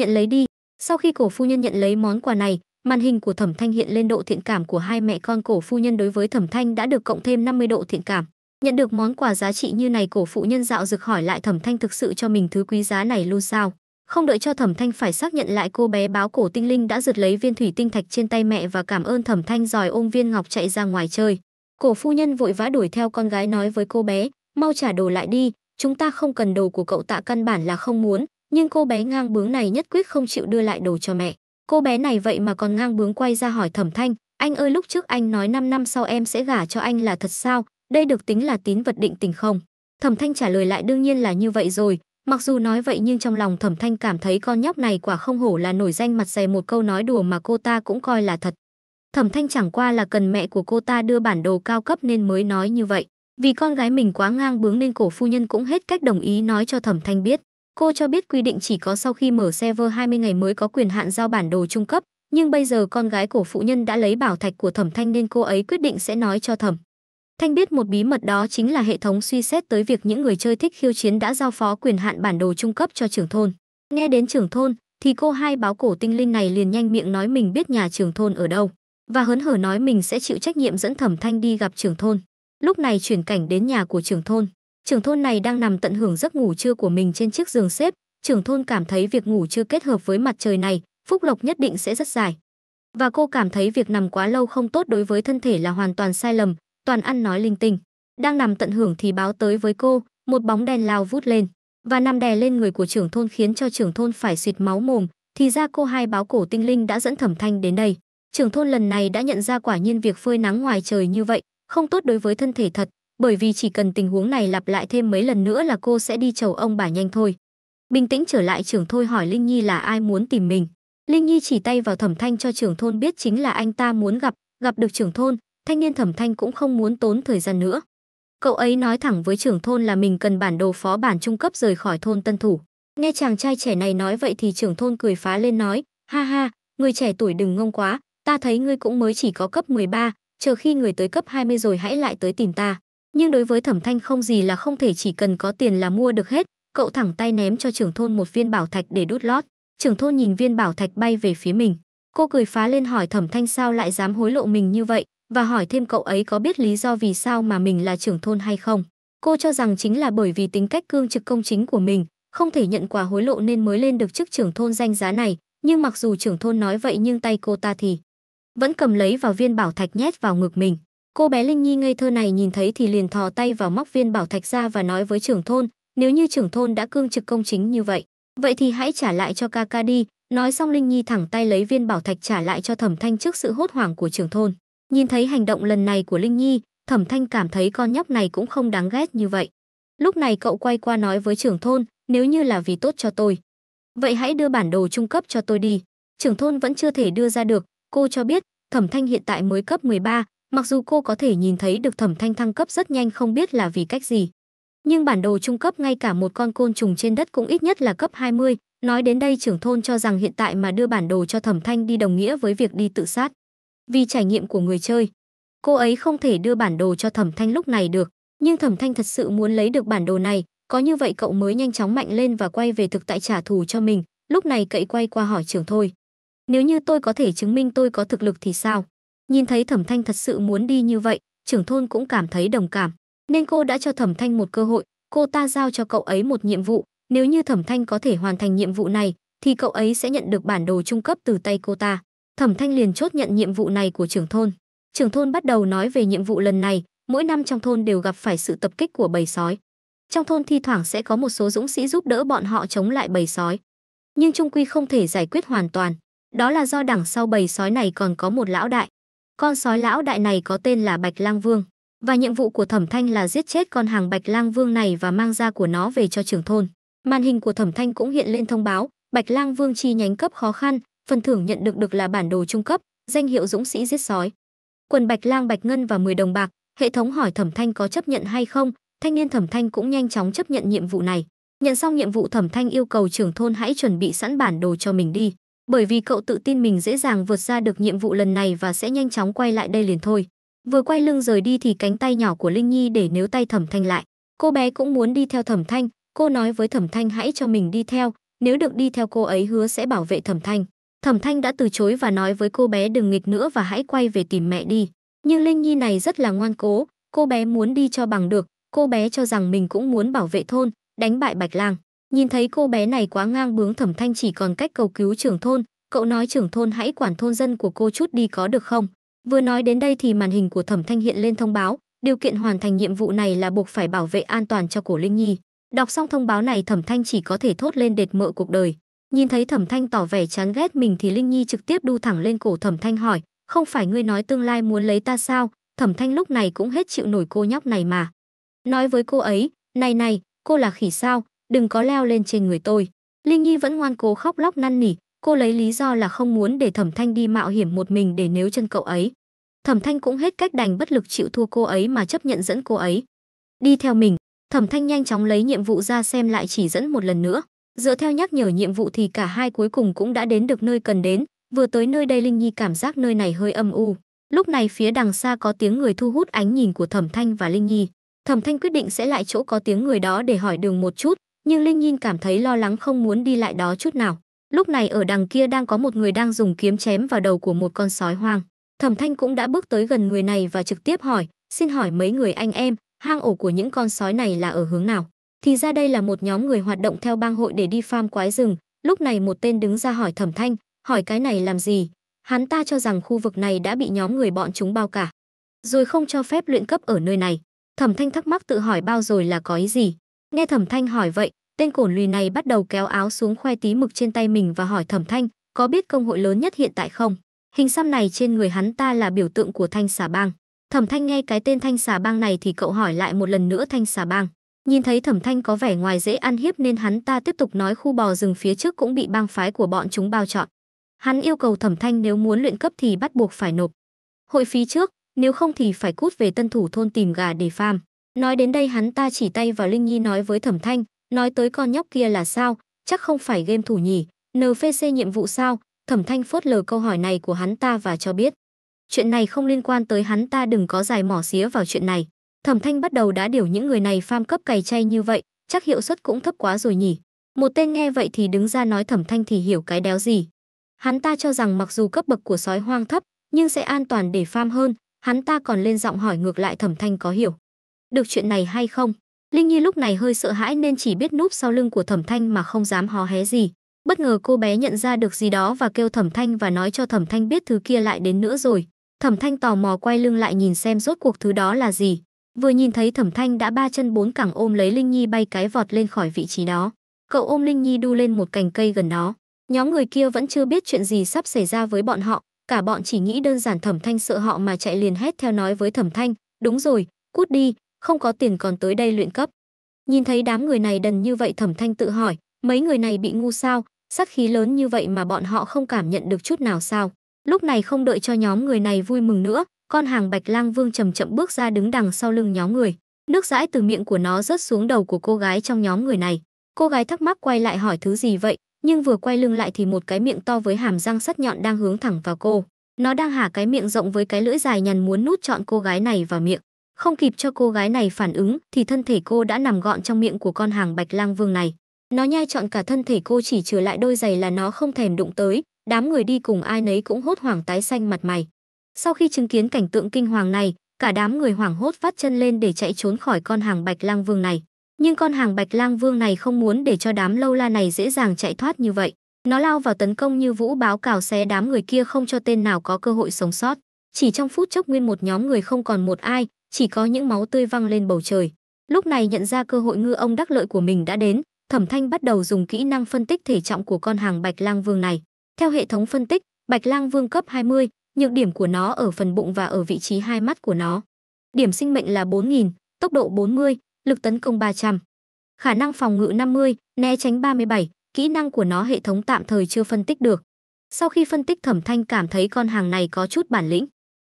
Nhận lấy đi." Sau khi cổ phu nhân nhận lấy món quà này, màn hình của Thẩm Thanh hiện lên độ thiện cảm của hai mẹ con cổ phu nhân đối với Thẩm Thanh đã được cộng thêm 50 độ thiện cảm. Nhận được món quà giá trị như này cổ phụ nhân dạo rực hỏi lại Thẩm Thanh thực sự cho mình thứ quý giá này luôn sao? Không đợi cho Thẩm Thanh phải xác nhận lại cô bé báo cổ tinh linh đã giật lấy viên thủy tinh thạch trên tay mẹ và cảm ơn Thẩm Thanh rồi ôm viên ngọc chạy ra ngoài chơi. Cổ phu nhân vội vã đuổi theo con gái nói với cô bé, mau trả đồ lại đi, chúng ta không cần đồ của cậu tạ căn bản là không muốn, nhưng cô bé ngang bướng này nhất quyết không chịu đưa lại đồ cho mẹ. Cô bé này vậy mà còn ngang bướng quay ra hỏi Thẩm Thanh, anh ơi lúc trước anh nói 5 năm sau em sẽ gả cho anh là thật sao, đây được tính là tín vật định tình không? Thẩm Thanh trả lời lại đương nhiên là như vậy rồi, mặc dù nói vậy nhưng trong lòng Thẩm Thanh cảm thấy con nhóc này quả không hổ là nổi danh mặt dày một câu nói đùa mà cô ta cũng coi là thật. Thẩm Thanh chẳng qua là cần mẹ của cô ta đưa bản đồ cao cấp nên mới nói như vậy. Vì con gái mình quá ngang bướng nên cổ phu nhân cũng hết cách đồng ý nói cho Thẩm Thanh biết. Cô cho biết quy định chỉ có sau khi mở server 20 ngày mới có quyền hạn giao bản đồ trung cấp, nhưng bây giờ con gái cổ phụ nhân đã lấy bảo thạch của Thẩm Thanh nên cô ấy quyết định sẽ nói cho Thẩm Thanh biết một bí mật đó chính là hệ thống suy xét tới việc những người chơi thích khiêu chiến đã giao phó quyền hạn bản đồ trung cấp cho trưởng thôn. Nghe đến trưởng thôn thì cô hai báo cổ tinh linh này liền nhanh miệng nói mình biết nhà trưởng thôn ở đâu và hớn hở nói mình sẽ chịu trách nhiệm dẫn Thẩm Thanh đi gặp trưởng thôn. Lúc này chuyển cảnh đến nhà của trưởng thôn. Trưởng thôn này đang nằm tận hưởng giấc ngủ trưa của mình trên chiếc giường xếp, trưởng thôn cảm thấy việc ngủ trưa kết hợp với mặt trời này, phúc lộc nhất định sẽ rất dài. Và cô cảm thấy việc nằm quá lâu không tốt đối với thân thể là hoàn toàn sai lầm, toàn ăn nói linh tinh. Đang nằm tận hưởng thì báo tới với cô, một bóng đèn lao vút lên và nằm đè lên người của trưởng thôn khiến cho trưởng thôn phải xịt máu mồm, thì ra cô hai báo cổ tinh linh đã dẫn Thẩm Thanh đến đây. Trưởng thôn lần này đã nhận ra quả nhiên việc phơi nắng ngoài trời như vậy không tốt đối với thân thể thật, bởi vì chỉ cần tình huống này lặp lại thêm mấy lần nữa là cô sẽ đi chầu ông bà nhanh thôi. Bình tĩnh trở lại trưởng thôi hỏi Linh Nhi là ai muốn tìm mình. Linh Nhi chỉ tay vào thẩm thanh cho trưởng thôn biết chính là anh ta muốn gặp, gặp được trưởng thôn, thanh niên thẩm thanh cũng không muốn tốn thời gian nữa. Cậu ấy nói thẳng với trưởng thôn là mình cần bản đồ phó bản trung cấp rời khỏi thôn Tân Thủ. Nghe chàng trai trẻ này nói vậy thì trưởng thôn cười phá lên nói, ha ha, người trẻ tuổi đừng ngông quá, ta thấy ngươi cũng mới chỉ có cấp 13, chờ khi người tới cấp 20 rồi hãy lại tới tìm ta. Nhưng đối với thẩm thanh không gì là không thể chỉ cần có tiền là mua được hết, cậu thẳng tay ném cho trưởng thôn một viên bảo thạch để đút lót. Trưởng thôn nhìn viên bảo thạch bay về phía mình. Cô cười phá lên hỏi thẩm thanh sao lại dám hối lộ mình như vậy, và hỏi thêm cậu ấy có biết lý do vì sao mà mình là trưởng thôn hay không. Cô cho rằng chính là bởi vì tính cách cương trực công chính của mình, không thể nhận quà hối lộ nên mới lên được chức trưởng thôn danh giá này, nhưng mặc dù trưởng thôn nói vậy nhưng tay cô ta thì vẫn cầm lấy vào viên bảo thạch nhét vào ngực mình. Cô bé Linh Nhi ngây thơ này nhìn thấy thì liền thò tay vào móc viên bảo thạch ra và nói với trưởng thôn, nếu như trưởng thôn đã cương trực công chính như vậy, vậy thì hãy trả lại cho ca ca đi. Nói xong Linh Nhi thẳng tay lấy viên bảo thạch trả lại cho Thẩm Thanh trước sự hốt hoảng của trưởng thôn. Nhìn thấy hành động lần này của Linh Nhi, Thẩm Thanh cảm thấy con nhóc này cũng không đáng ghét như vậy. Lúc này cậu quay qua nói với trưởng thôn, nếu như là vì tốt cho tôi. Vậy hãy đưa bản đồ trung cấp cho tôi đi. Trưởng thôn vẫn chưa thể đưa ra được, cô cho biết, Thẩm Thanh hiện tại mới cấp 13, mặc dù cô có thể nhìn thấy được Thẩm Thanh thăng cấp rất nhanh không biết là vì cách gì. Nhưng bản đồ trung cấp ngay cả một con côn trùng trên đất cũng ít nhất là cấp 20, nói đến đây trưởng thôn cho rằng hiện tại mà đưa bản đồ cho Thẩm Thanh đi đồng nghĩa với việc đi tự sát vì trải nghiệm của người chơi. Cô ấy không thể đưa bản đồ cho Thẩm Thanh lúc này được, nhưng Thẩm Thanh thật sự muốn lấy được bản đồ này, có như vậy cậu mới nhanh chóng mạnh lên và quay về thực tại trả thù cho mình, lúc này cậy quay qua hỏi trưởng thôi. Nếu như tôi có thể chứng minh tôi có thực lực thì sao? Nhìn thấy Thẩm Thanh thật sự muốn đi như vậy, trưởng thôn cũng cảm thấy đồng cảm, nên cô đã cho Thẩm Thanh một cơ hội, cô ta giao cho cậu ấy một nhiệm vụ, nếu như Thẩm Thanh có thể hoàn thành nhiệm vụ này thì cậu ấy sẽ nhận được bản đồ trung cấp từ tay cô ta. Thẩm Thanh liền chốt nhận nhiệm vụ này của trưởng thôn. Trưởng thôn bắt đầu nói về nhiệm vụ lần này, mỗi năm trong thôn đều gặp phải sự tập kích của bầy sói. Trong thôn thi thoảng sẽ có một số dũng sĩ giúp đỡ bọn họ chống lại bầy sói. Nhưng trung quy không thể giải quyết hoàn toàn. Đó là do đằng sau bầy sói này còn có một lão đại. Con sói lão đại này có tên là Bạch Lang Vương. Và nhiệm vụ của Thẩm Thanh là giết chết con hàng Bạch Lang Vương này và mang da của nó về cho trưởng thôn. Màn hình của Thẩm Thanh cũng hiện lên thông báo, Bạch Lang Vương chi nhánh cấp khó khăn, Phần thưởng nhận được được là bản đồ trung cấp, danh hiệu dũng sĩ giết sói. Quần bạch lang bạch ngân và 10 đồng bạc, hệ thống hỏi Thẩm Thanh có chấp nhận hay không, thanh niên Thẩm Thanh cũng nhanh chóng chấp nhận nhiệm vụ này. Nhận xong nhiệm vụ Thẩm Thanh yêu cầu trưởng thôn hãy chuẩn bị sẵn bản đồ cho mình đi, bởi vì cậu tự tin mình dễ dàng vượt ra được nhiệm vụ lần này và sẽ nhanh chóng quay lại đây liền thôi. Vừa quay lưng rời đi thì cánh tay nhỏ của Linh Nhi để nếu tay Thẩm Thanh lại. Cô bé cũng muốn đi theo Thẩm Thanh, cô nói với Thẩm Thanh hãy cho mình đi theo, nếu được đi theo cô ấy hứa sẽ bảo vệ Thẩm Thanh. Thẩm Thanh đã từ chối và nói với cô bé đừng nghịch nữa và hãy quay về tìm mẹ đi. Nhưng Linh Nhi này rất là ngoan cố, cô bé muốn đi cho bằng được, cô bé cho rằng mình cũng muốn bảo vệ thôn, đánh bại Bạch Lang. Nhìn thấy cô bé này quá ngang bướng Thẩm Thanh chỉ còn cách cầu cứu trưởng thôn, cậu nói trưởng thôn hãy quản thôn dân của cô chút đi có được không? Vừa nói đến đây thì màn hình của Thẩm Thanh hiện lên thông báo, điều kiện hoàn thành nhiệm vụ này là buộc phải bảo vệ an toàn cho cổ Linh Nhi. Đọc xong thông báo này Thẩm Thanh chỉ có thể thốt lên đệt mợ cuộc đời. Nhìn thấy Thẩm Thanh tỏ vẻ chán ghét mình thì Linh Nhi trực tiếp đu thẳng lên cổ Thẩm Thanh hỏi, "Không phải ngươi nói tương lai muốn lấy ta sao?" Thẩm Thanh lúc này cũng hết chịu nổi cô nhóc này mà. Nói với cô ấy, "Này này, cô là khỉ sao, đừng có leo lên trên người tôi." Linh Nhi vẫn ngoan cố khóc lóc năn nỉ, cô lấy lý do là không muốn để Thẩm Thanh đi mạo hiểm một mình để nếu chân cậu ấy. Thẩm Thanh cũng hết cách đành bất lực chịu thua cô ấy mà chấp nhận dẫn cô ấy. Đi theo mình, Thẩm Thanh nhanh chóng lấy nhiệm vụ ra xem lại chỉ dẫn một lần nữa. Dựa theo nhắc nhở nhiệm vụ thì cả hai cuối cùng cũng đã đến được nơi cần đến, vừa tới nơi đây Linh Nhi cảm giác nơi này hơi âm u. Lúc này phía đằng xa có tiếng người thu hút ánh nhìn của Thẩm Thanh và Linh Nhi. Thẩm Thanh quyết định sẽ lại chỗ có tiếng người đó để hỏi đường một chút, nhưng Linh Nhi cảm thấy lo lắng không muốn đi lại đó chút nào. Lúc này ở đằng kia đang có một người đang dùng kiếm chém vào đầu của một con sói hoang. Thẩm Thanh cũng đã bước tới gần người này và trực tiếp hỏi, "Xin hỏi mấy người anh em, hang ổ của những con sói này là ở hướng nào?" Thì ra đây là một nhóm người hoạt động theo bang hội để đi farm quái rừng. Lúc này một tên đứng ra hỏi Thẩm Thanh, hỏi cái này làm gì? Hắn ta cho rằng khu vực này đã bị nhóm người bọn chúng bao cả. Rồi không cho phép luyện cấp ở nơi này. Thẩm Thanh thắc mắc tự hỏi bao rồi là có ý gì? Nghe Thẩm Thanh hỏi vậy, tên cổn lùi này bắt đầu kéo áo xuống khoe tí mực trên tay mình và hỏi Thẩm Thanh, có biết công hội lớn nhất hiện tại không? Hình xăm này trên người hắn ta là biểu tượng của Thanh Xà Bang. Thẩm Thanh nghe cái tên Thanh Xà Bang này thì cậu hỏi lại một lần nữa Thanh Xà Bang. Nhìn thấy thẩm thanh có vẻ ngoài dễ ăn hiếp nên hắn ta tiếp tục nói khu bò rừng phía trước cũng bị bang phái của bọn chúng bao chọn. Hắn yêu cầu thẩm thanh nếu muốn luyện cấp thì bắt buộc phải nộp. Hội phí trước, nếu không thì phải cút về tân thủ thôn tìm gà để pham. Nói đến đây hắn ta chỉ tay vào Linh Nhi nói với thẩm thanh, nói tới con nhóc kia là sao, chắc không phải game thủ nhỉ, NPC nhiệm vụ sao, thẩm thanh phốt lờ câu hỏi này của hắn ta và cho biết. Chuyện này không liên quan tới hắn ta đừng có dài mỏ xía vào chuyện này. Thẩm Thanh bắt đầu đã điều những người này farm cấp cày chay như vậy, chắc hiệu suất cũng thấp quá rồi nhỉ. Một tên nghe vậy thì đứng ra nói Thẩm Thanh thì hiểu cái đéo gì. Hắn ta cho rằng mặc dù cấp bậc của sói hoang thấp, nhưng sẽ an toàn để farm hơn, hắn ta còn lên giọng hỏi ngược lại Thẩm Thanh có hiểu. Được chuyện này hay không? Linh Nhi lúc này hơi sợ hãi nên chỉ biết núp sau lưng của Thẩm Thanh mà không dám hò hé gì. Bất ngờ cô bé nhận ra được gì đó và kêu Thẩm Thanh và nói cho Thẩm Thanh biết thứ kia lại đến nữa rồi. Thẩm Thanh tò mò quay lưng lại nhìn xem rốt cuộc thứ đó là gì. Vừa nhìn thấy Thẩm Thanh đã ba chân bốn cẳng ôm lấy Linh Nhi bay cái vọt lên khỏi vị trí đó. Cậu ôm Linh Nhi đu lên một cành cây gần đó. Nhóm người kia vẫn chưa biết chuyện gì sắp xảy ra với bọn họ, cả bọn chỉ nghĩ đơn giản Thẩm Thanh sợ họ mà chạy liền hét theo nói với Thẩm Thanh, "Đúng rồi, cút đi, không có tiền còn tới đây luyện cấp." Nhìn thấy đám người này đần như vậy Thẩm Thanh tự hỏi, mấy người này bị ngu sao, sát khí lớn như vậy mà bọn họ không cảm nhận được chút nào sao? Lúc này không đợi cho nhóm người này vui mừng nữa, con hàng bạch lang vương chậm chậm bước ra đứng đằng sau lưng nhóm người. Nước dãi từ miệng của nó rớt xuống đầu của cô gái trong nhóm người này. Cô gái thắc mắc quay lại hỏi thứ gì vậy, nhưng vừa quay lưng lại thì một cái miệng to với hàm răng sắc nhọn đang hướng thẳng vào cô. Nó đang hả cái miệng rộng với cái lưỡi dài nhằn muốn nút trọn cô gái này vào miệng. Không kịp cho cô gái này phản ứng thì thân thể cô đã nằm gọn trong miệng của con hàng bạch lang vương này. Nó nhai trọn cả thân thể cô chỉ trừ lại đôi giày là nó không thèm đụng tới, đám người đi cùng ai nấy cũng hốt hoảng tái xanh mặt mày. Sau khi chứng kiến cảnh tượng kinh hoàng này, cả đám người hoảng hốt vắt chân lên để chạy trốn khỏi con hàng Bạch Lang Vương này. Nhưng con hàng Bạch Lang Vương này không muốn để cho đám lâu la này dễ dàng chạy thoát như vậy. Nó lao vào tấn công như vũ báo cào xé đám người kia không cho tên nào có cơ hội sống sót. Chỉ trong phút chốc nguyên một nhóm người không còn một ai, chỉ có những máu tươi văng lên bầu trời. Lúc này nhận ra cơ hội ngư ông đắc lợi của mình đã đến, Thẩm Thanh bắt đầu dùng kỹ năng phân tích thể trọng của con hàng Bạch Lang Vương này. Theo hệ thống phân tích, Bạch Lang Vương cấp 20, Nhược điểm của nó ở phần bụng và ở vị trí hai mắt của nó. Điểm sinh mệnh là 4000, tốc độ 40, lực tấn công 300. Khả năng phòng ngự 50, né tránh 37, kỹ năng của nó hệ thống tạm thời chưa phân tích được. Sau khi phân tích Thẩm Thanh cảm thấy con hàng này có chút bản lĩnh.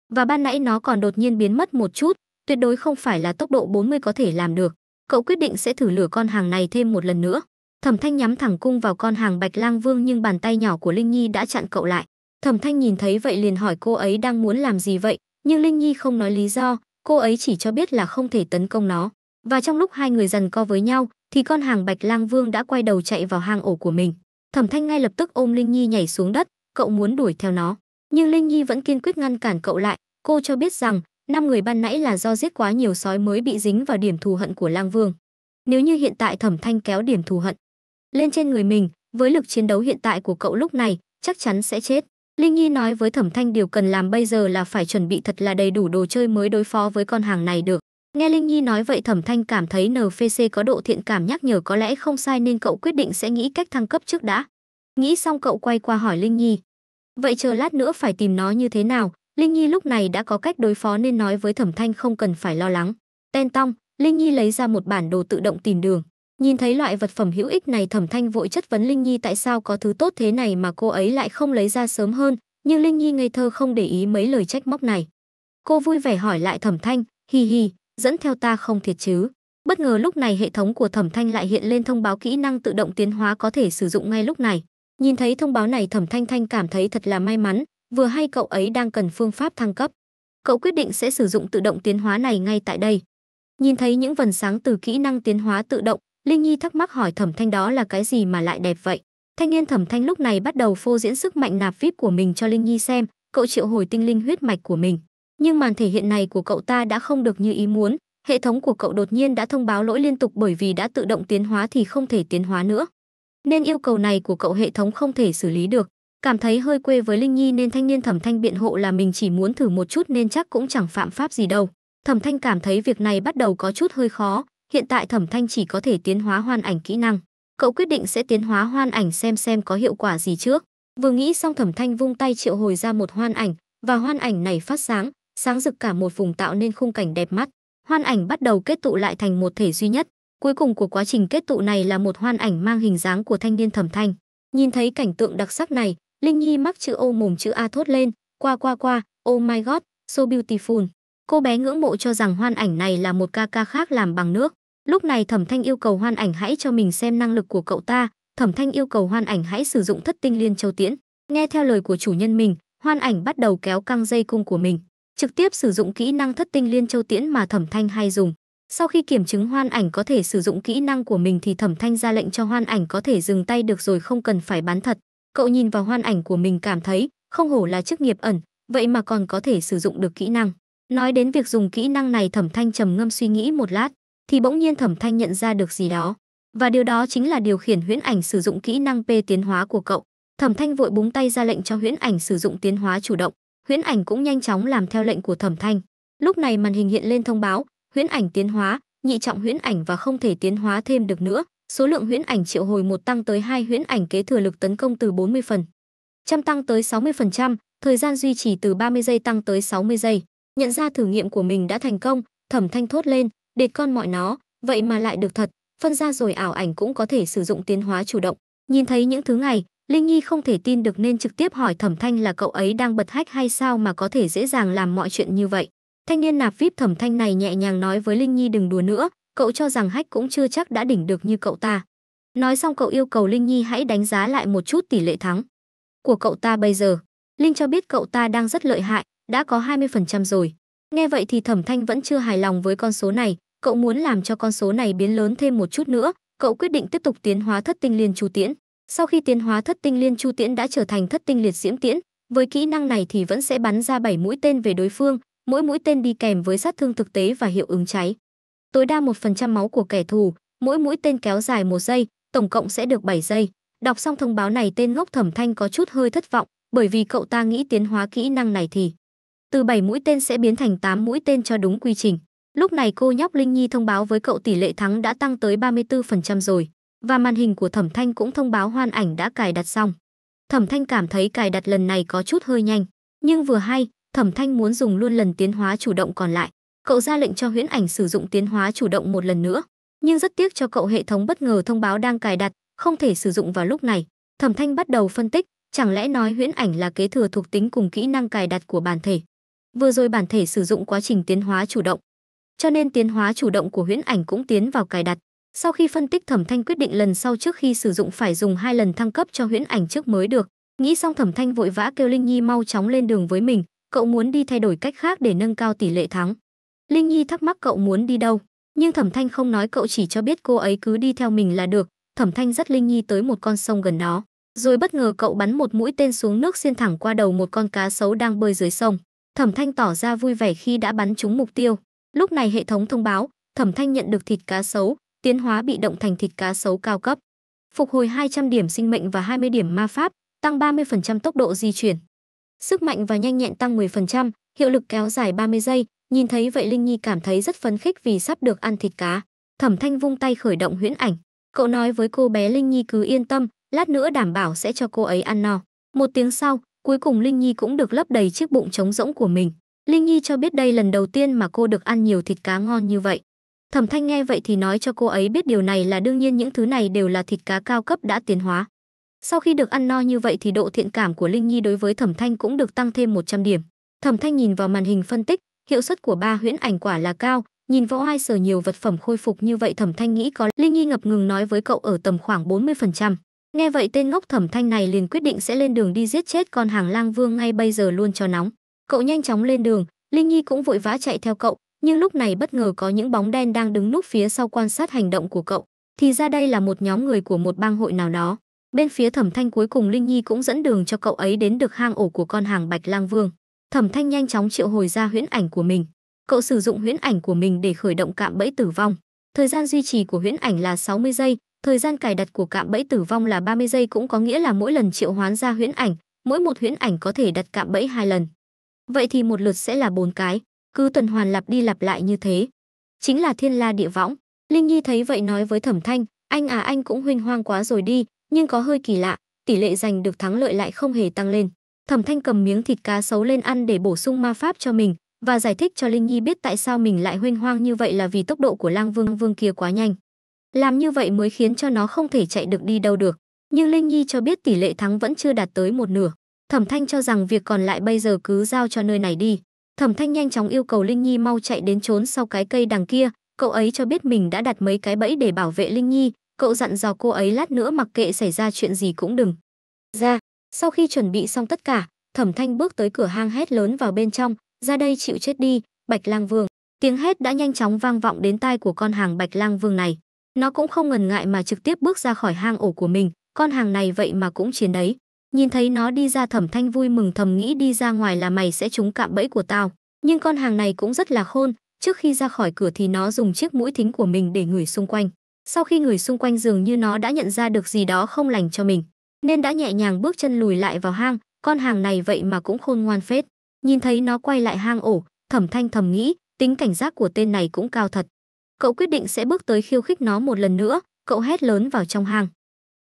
Và ban nãy nó còn đột nhiên biến mất một chút, tuyệt đối không phải là tốc độ 40 có thể làm được. Cậu quyết định sẽ thử lửa con hàng này thêm một lần nữa. Thẩm Thanh nhắm thẳng cung vào con hàng Bạch Lang Vương nhưng bàn tay nhỏ của Linh Nhi đã chặn cậu lại. Thẩm Thanh nhìn thấy vậy liền hỏi cô ấy đang muốn làm gì vậy, nhưng Linh Nhi không nói lý do, cô ấy chỉ cho biết là không thể tấn công nó. Và trong lúc hai người dần co với nhau, thì con hàng Bạch Lang Vương đã quay đầu chạy vào hang ổ của mình. Thẩm Thanh ngay lập tức ôm Linh Nhi nhảy xuống đất, cậu muốn đuổi theo nó, nhưng Linh Nhi vẫn kiên quyết ngăn cản cậu lại, cô cho biết rằng năm người ban nãy là do giết quá nhiều sói mới bị dính vào điểm thù hận của Lang Vương. Nếu như hiện tại Thẩm Thanh kéo điểm thù hận lên trên người mình, với lực chiến đấu hiện tại của cậu lúc này, chắc chắn sẽ chết. Linh Nhi nói với Thẩm Thanh điều cần làm bây giờ là phải chuẩn bị thật là đầy đủ đồ chơi mới đối phó với con hàng này được. Nghe Linh Nhi nói vậy Thẩm Thanh cảm thấy NFC có độ thiện cảm nhắc nhở có lẽ không sai nên cậu quyết định sẽ nghĩ cách thăng cấp trước đã. Nghĩ xong cậu quay qua hỏi Linh Nhi. Vậy chờ lát nữa phải tìm nó như thế nào? Linh Nhi lúc này đã có cách đối phó nên nói với Thẩm Thanh không cần phải lo lắng. Ten tong, Linh Nhi lấy ra một bản đồ tự động tìm đường. Nhìn thấy loại vật phẩm hữu ích này Thẩm Thanh vội chất vấn Linh Nhi tại sao có thứ tốt thế này mà cô ấy lại không lấy ra sớm hơn, nhưng Linh Nhi ngây thơ không để ý mấy lời trách móc này. Cô vui vẻ hỏi lại Thẩm Thanh, hi hi, dẫn theo ta không thiệt chứ. Bất ngờ lúc này hệ thống của Thẩm Thanh lại hiện lên thông báo kỹ năng tự động tiến hóa có thể sử dụng ngay lúc này. Nhìn thấy thông báo này Thẩm Thanh Thanh cảm thấy thật là may mắn, vừa hay cậu ấy đang cần phương pháp thăng cấp. Cậu quyết định sẽ sử dụng tự động tiến hóa này ngay tại đây. Nhìn thấy những vần sáng từ kỹ năng tiến hóa tự động, Linh Nhi thắc mắc hỏi Thẩm Thanh đó là cái gì mà lại đẹp vậy? Thanh niên Thẩm Thanh lúc này bắt đầu phô diễn sức mạnh nạp vip của mình cho Linh Nhi xem, cậu triệu hồi tinh linh huyết mạch của mình. Nhưng màn thể hiện này của cậu ta đã không được như ý muốn, hệ thống của cậu đột nhiên đã thông báo lỗi liên tục bởi vì đã tự động tiến hóa thì không thể tiến hóa nữa. Nên yêu cầu này của cậu hệ thống không thể xử lý được. Cảm thấy hơi quê với Linh Nhi nên thanh niên Thẩm Thanh biện hộ là mình chỉ muốn thử một chút nên chắc cũng chẳng phạm pháp gì đâu. Thẩm Thanh cảm thấy việc này bắt đầu có chút hơi khó, hiện tại Thẩm Thanh chỉ có thể tiến hóa hoàn ảnh kỹ năng. Cậu quyết định sẽ tiến hóa hoàn ảnh xem xem có hiệu quả gì trước. Vừa nghĩ xong Thẩm Thanh vung tay triệu hồi ra một hoàn ảnh, và hoàn ảnh này phát sáng, sáng rực cả một vùng tạo nên khung cảnh đẹp mắt. Hoàn ảnh bắt đầu kết tụ lại thành một thể duy nhất. Cuối cùng của quá trình kết tụ này là một hoàn ảnh mang hình dáng của thanh niên Thẩm Thanh. Nhìn thấy cảnh tượng đặc sắc này, Linh Nhi mắc chữ ô mồm chữ A thốt lên, qua qua qua, oh my god, so beautiful. Cô bé ngưỡng mộ cho rằng hoàn ảnh này là một ca ca khác làm bằng nước. Lúc này Thẩm Thanh yêu cầu Hoan Ảnh hãy cho mình xem năng lực của cậu ta, Thẩm Thanh yêu cầu Hoan Ảnh hãy sử dụng Thất Tinh Liên Châu Tiễn. Nghe theo lời của chủ nhân mình, Hoan Ảnh bắt đầu kéo căng dây cung của mình, trực tiếp sử dụng kỹ năng Thất Tinh Liên Châu Tiễn mà Thẩm Thanh hay dùng. Sau khi kiểm chứng Hoan Ảnh có thể sử dụng kỹ năng của mình thì Thẩm Thanh ra lệnh cho Hoan Ảnh có thể dừng tay được rồi không cần phải bán thật. Cậu nhìn vào Hoan Ảnh của mình cảm thấy, không hổ là chức nghiệp ẩn, vậy mà còn có thể sử dụng được kỹ năng. Nói đến việc dùng kỹ năng này Thẩm Thanh trầm ngâm suy nghĩ một lát, thì bỗng nhiên Thẩm Thanh nhận ra được gì đó, và điều đó chính là điều khiển huyễn ảnh sử dụng kỹ năng P tiến hóa của cậu. Thẩm Thanh vội búng tay ra lệnh cho huyễn ảnh sử dụng tiến hóa chủ động, huyễn ảnh cũng nhanh chóng làm theo lệnh của Thẩm Thanh. Lúc này màn hình hiện lên thông báo, huyễn ảnh tiến hóa, nhị trọng huyễn ảnh và không thể tiến hóa thêm được nữa, số lượng huyễn ảnh triệu hồi một tăng tới hai huyễn ảnh kế thừa lực tấn công từ 40 phần, trăm tăng tới 60%, thời gian duy trì từ 30 giây tăng tới 60 giây. Nhận ra thử nghiệm của mình đã thành công, Thẩm Thanh thốt lên, đệt con mọi nó, vậy mà lại được thật, phân ra rồi ảo ảnh cũng có thể sử dụng tiến hóa chủ động. Nhìn thấy những thứ này, Linh Nhi không thể tin được nên trực tiếp hỏi Thẩm Thanh là cậu ấy đang bật hack hay sao mà có thể dễ dàng làm mọi chuyện như vậy. Thanh niên nạp VIP Thẩm Thanh này nhẹ nhàng nói với Linh Nhi đừng đùa nữa, cậu cho rằng hack cũng chưa chắc đã đỉnh được như cậu ta. Nói xong cậu yêu cầu Linh Nhi hãy đánh giá lại một chút tỷ lệ thắng của cậu ta bây giờ. Linh cho biết cậu ta đang rất lợi hại, đã có 20% rồi. Nghe vậy thì Thẩm Thanh vẫn chưa hài lòng với con số này, cậu muốn làm cho con số này biến lớn thêm một chút nữa, cậu quyết định tiếp tục tiến hóa thất tinh liên chu tiễn. Sau khi tiến hóa thất tinh liên chu tiễn đã trở thành thất tinh liệt diễm tiễn, với kỹ năng này thì vẫn sẽ bắn ra 7 mũi tên về đối phương, mỗi mũi tên đi kèm với sát thương thực tế và hiệu ứng cháy. Tối đa 1% máu của kẻ thù, mỗi mũi tên kéo dài 1 giây, tổng cộng sẽ được 7 giây. Đọc xong thông báo này tên ngốc Thẩm Thanh có chút hơi thất vọng, bởi vì cậu ta nghĩ tiến hóa kỹ năng này thì từ 7 mũi tên sẽ biến thành 8 mũi tên cho đúng quy trình. Lúc này cô nhóc Linh Nhi thông báo với cậu tỷ lệ thắng đã tăng tới 34% rồi, và màn hình của Thẩm Thanh cũng thông báo hoàn ảnh đã cài đặt xong. Thẩm Thanh cảm thấy cài đặt lần này có chút hơi nhanh, nhưng vừa hay, Thẩm Thanh muốn dùng luôn lần tiến hóa chủ động còn lại. Cậu ra lệnh cho huyễn ảnh sử dụng tiến hóa chủ động một lần nữa, nhưng rất tiếc cho cậu hệ thống bất ngờ thông báo đang cài đặt, không thể sử dụng vào lúc này. Thẩm Thanh bắt đầu phân tích, chẳng lẽ nói huyễn ảnh là kế thừa thuộc tính cùng kỹ năng cài đặt của bản thể. Vừa rồi bản thể sử dụng quá trình tiến hóa chủ động, cho nên tiến hóa chủ động của huyễn ảnh cũng tiến vào cài đặt. Sau khi phân tích Thẩm Thanh quyết định lần sau trước khi sử dụng phải dùng hai lần thăng cấp cho huyễn ảnh trước mới được. Nghĩ xong Thẩm Thanh vội vã kêu Linh Nhi mau chóng lên đường với mình, cậu muốn đi thay đổi cách khác để nâng cao tỷ lệ thắng. Linh Nhi thắc mắc cậu muốn đi đâu, nhưng Thẩm Thanh không nói cậu chỉ cho biết cô ấy cứ đi theo mình là được. Thẩm Thanh dắt Linh Nhi tới một con sông gần đó, rồi bất ngờ cậu bắn một mũi tên xuống nước xuyên thẳng qua đầu một con cá sấu đang bơi dưới sông. Thẩm Thanh tỏ ra vui vẻ khi đã bắn trúng mục tiêu. Lúc này hệ thống thông báo, Thẩm Thanh nhận được thịt cá sấu, tiến hóa bị động thành thịt cá sấu cao cấp. Phục hồi 200 điểm sinh mệnh và 20 điểm ma pháp, tăng 30% tốc độ di chuyển. Sức mạnh và nhanh nhẹn tăng 10%, hiệu lực kéo dài 30 giây, nhìn thấy vậy Linh Nhi cảm thấy rất phấn khích vì sắp được ăn thịt cá. Thẩm Thanh vung tay khởi động huyễn ảnh, cậu nói với cô bé Linh Nhi cứ yên tâm, lát nữa đảm bảo sẽ cho cô ấy ăn no. Một tiếng sau, Cuối cùng Linh Nhi cũng được lấp đầy chiếc bụng trống rỗng của mình. Linh Nhi cho biết đây lần đầu tiên mà cô được ăn nhiều thịt cá ngon như vậy. Thẩm Thanh nghe vậy thì nói cho cô ấy biết điều này là đương nhiên những thứ này đều là thịt cá cao cấp đã tiến hóa. Sau khi được ăn no như vậy thì độ thiện cảm của Linh Nhi đối với Thẩm Thanh cũng được tăng thêm 100 điểm. Thẩm Thanh nhìn vào màn hình phân tích, hiệu suất của ba huyễn ảnh quả là cao, nhìn võ ai sở nhiều vật phẩm khôi phục như vậy Thẩm Thanh nghĩ có Linh Nhi ngập ngừng nói với cậu ở tầm khoảng 40%. Nghe vậy tên ngốc thẩm thanh này liền quyết định sẽ lên đường đi giết chết con hàng lang vương ngay bây giờ luôn cho nóng. Cậu nhanh chóng lên đường, Linh Nhi cũng vội vã chạy theo cậu, nhưng lúc này bất ngờ có những bóng đen đang đứng núp phía sau quan sát hành động của cậu. Thì ra đây là một nhóm người của một bang hội nào đó. Bên phía thẩm thanh cuối cùng Linh Nhi cũng dẫn đường cho cậu ấy đến được hang ổ của con hàng bạch lang vương. Thẩm thanh nhanh chóng triệu hồi ra huyễn ảnh của mình. Cậu sử dụng huyễn ảnh của mình để khởi động cạm bẫy tử vong. Thời gian duy trì của huyễn ảnh là 60 giây, Thời gian cài đặt của cạm bẫy tử vong là 30 giây cũng có nghĩa là mỗi lần triệu hoán ra huyễn ảnh, mỗi một huyễn ảnh có thể đặt cạm bẫy hai lần. Vậy thì một lượt sẽ là bốn cái, cứ tuần hoàn lặp đi lặp lại như thế. Chính là thiên la địa võng. Linh Nhi thấy vậy nói với Thẩm Thanh, anh à anh cũng huynh hoang quá rồi đi, nhưng có hơi kỳ lạ, tỷ lệ giành được thắng lợi lại không hề tăng lên. Thẩm Thanh cầm miếng thịt cá sấu lên ăn để bổ sung ma pháp cho mình và giải thích cho Linh Nhi biết tại sao mình lại huynh hoang như vậy là vì tốc độ của Lang Vương Vương kia quá nhanh. Làm như vậy mới khiến cho nó không thể chạy được đi đâu được. Nhưng Linh Nhi cho biết tỷ lệ thắng vẫn chưa đạt tới một nửa. Thẩm Thanh cho rằng việc còn lại bây giờ cứ giao cho nơi này đi. Thẩm Thanh nhanh chóng yêu cầu Linh Nhi mau chạy đến trốn sau cái cây đằng kia. Cậu ấy cho biết mình đã đặt mấy cái bẫy để bảo vệ Linh Nhi. Cậu dặn dò cô ấy lát nữa mặc kệ xảy ra chuyện gì cũng đừng. Ra, sau khi chuẩn bị xong tất cả, Thẩm Thanh bước tới cửa hang hét lớn vào bên trong. Ra đây chịu chết đi, Bạch Lang Vương. Tiếng hét đã nhanh chóng vang vọng đến tai của con hàng Bạch Lang Vương này. Nó cũng không ngần ngại mà trực tiếp bước ra khỏi hang ổ của mình, con hàng này vậy mà cũng chiến đấy. Nhìn thấy nó đi ra thẩm thanh vui mừng thầm nghĩ đi ra ngoài là mày sẽ trúng cạm bẫy của tao. Nhưng con hàng này cũng rất là khôn, trước khi ra khỏi cửa thì nó dùng chiếc mũi thính của mình để ngửi xung quanh. Sau khi ngửi xung quanh dường như nó đã nhận ra được gì đó không lành cho mình, nên đã nhẹ nhàng bước chân lùi lại vào hang, con hàng này vậy mà cũng khôn ngoan phết. Nhìn thấy nó quay lại hang ổ, Thẩm Thanh thầm nghĩ, tính cảnh giác của tên này cũng cao thật cậu quyết định sẽ bước tới khiêu khích nó một lần nữa, cậu hét lớn vào trong hang.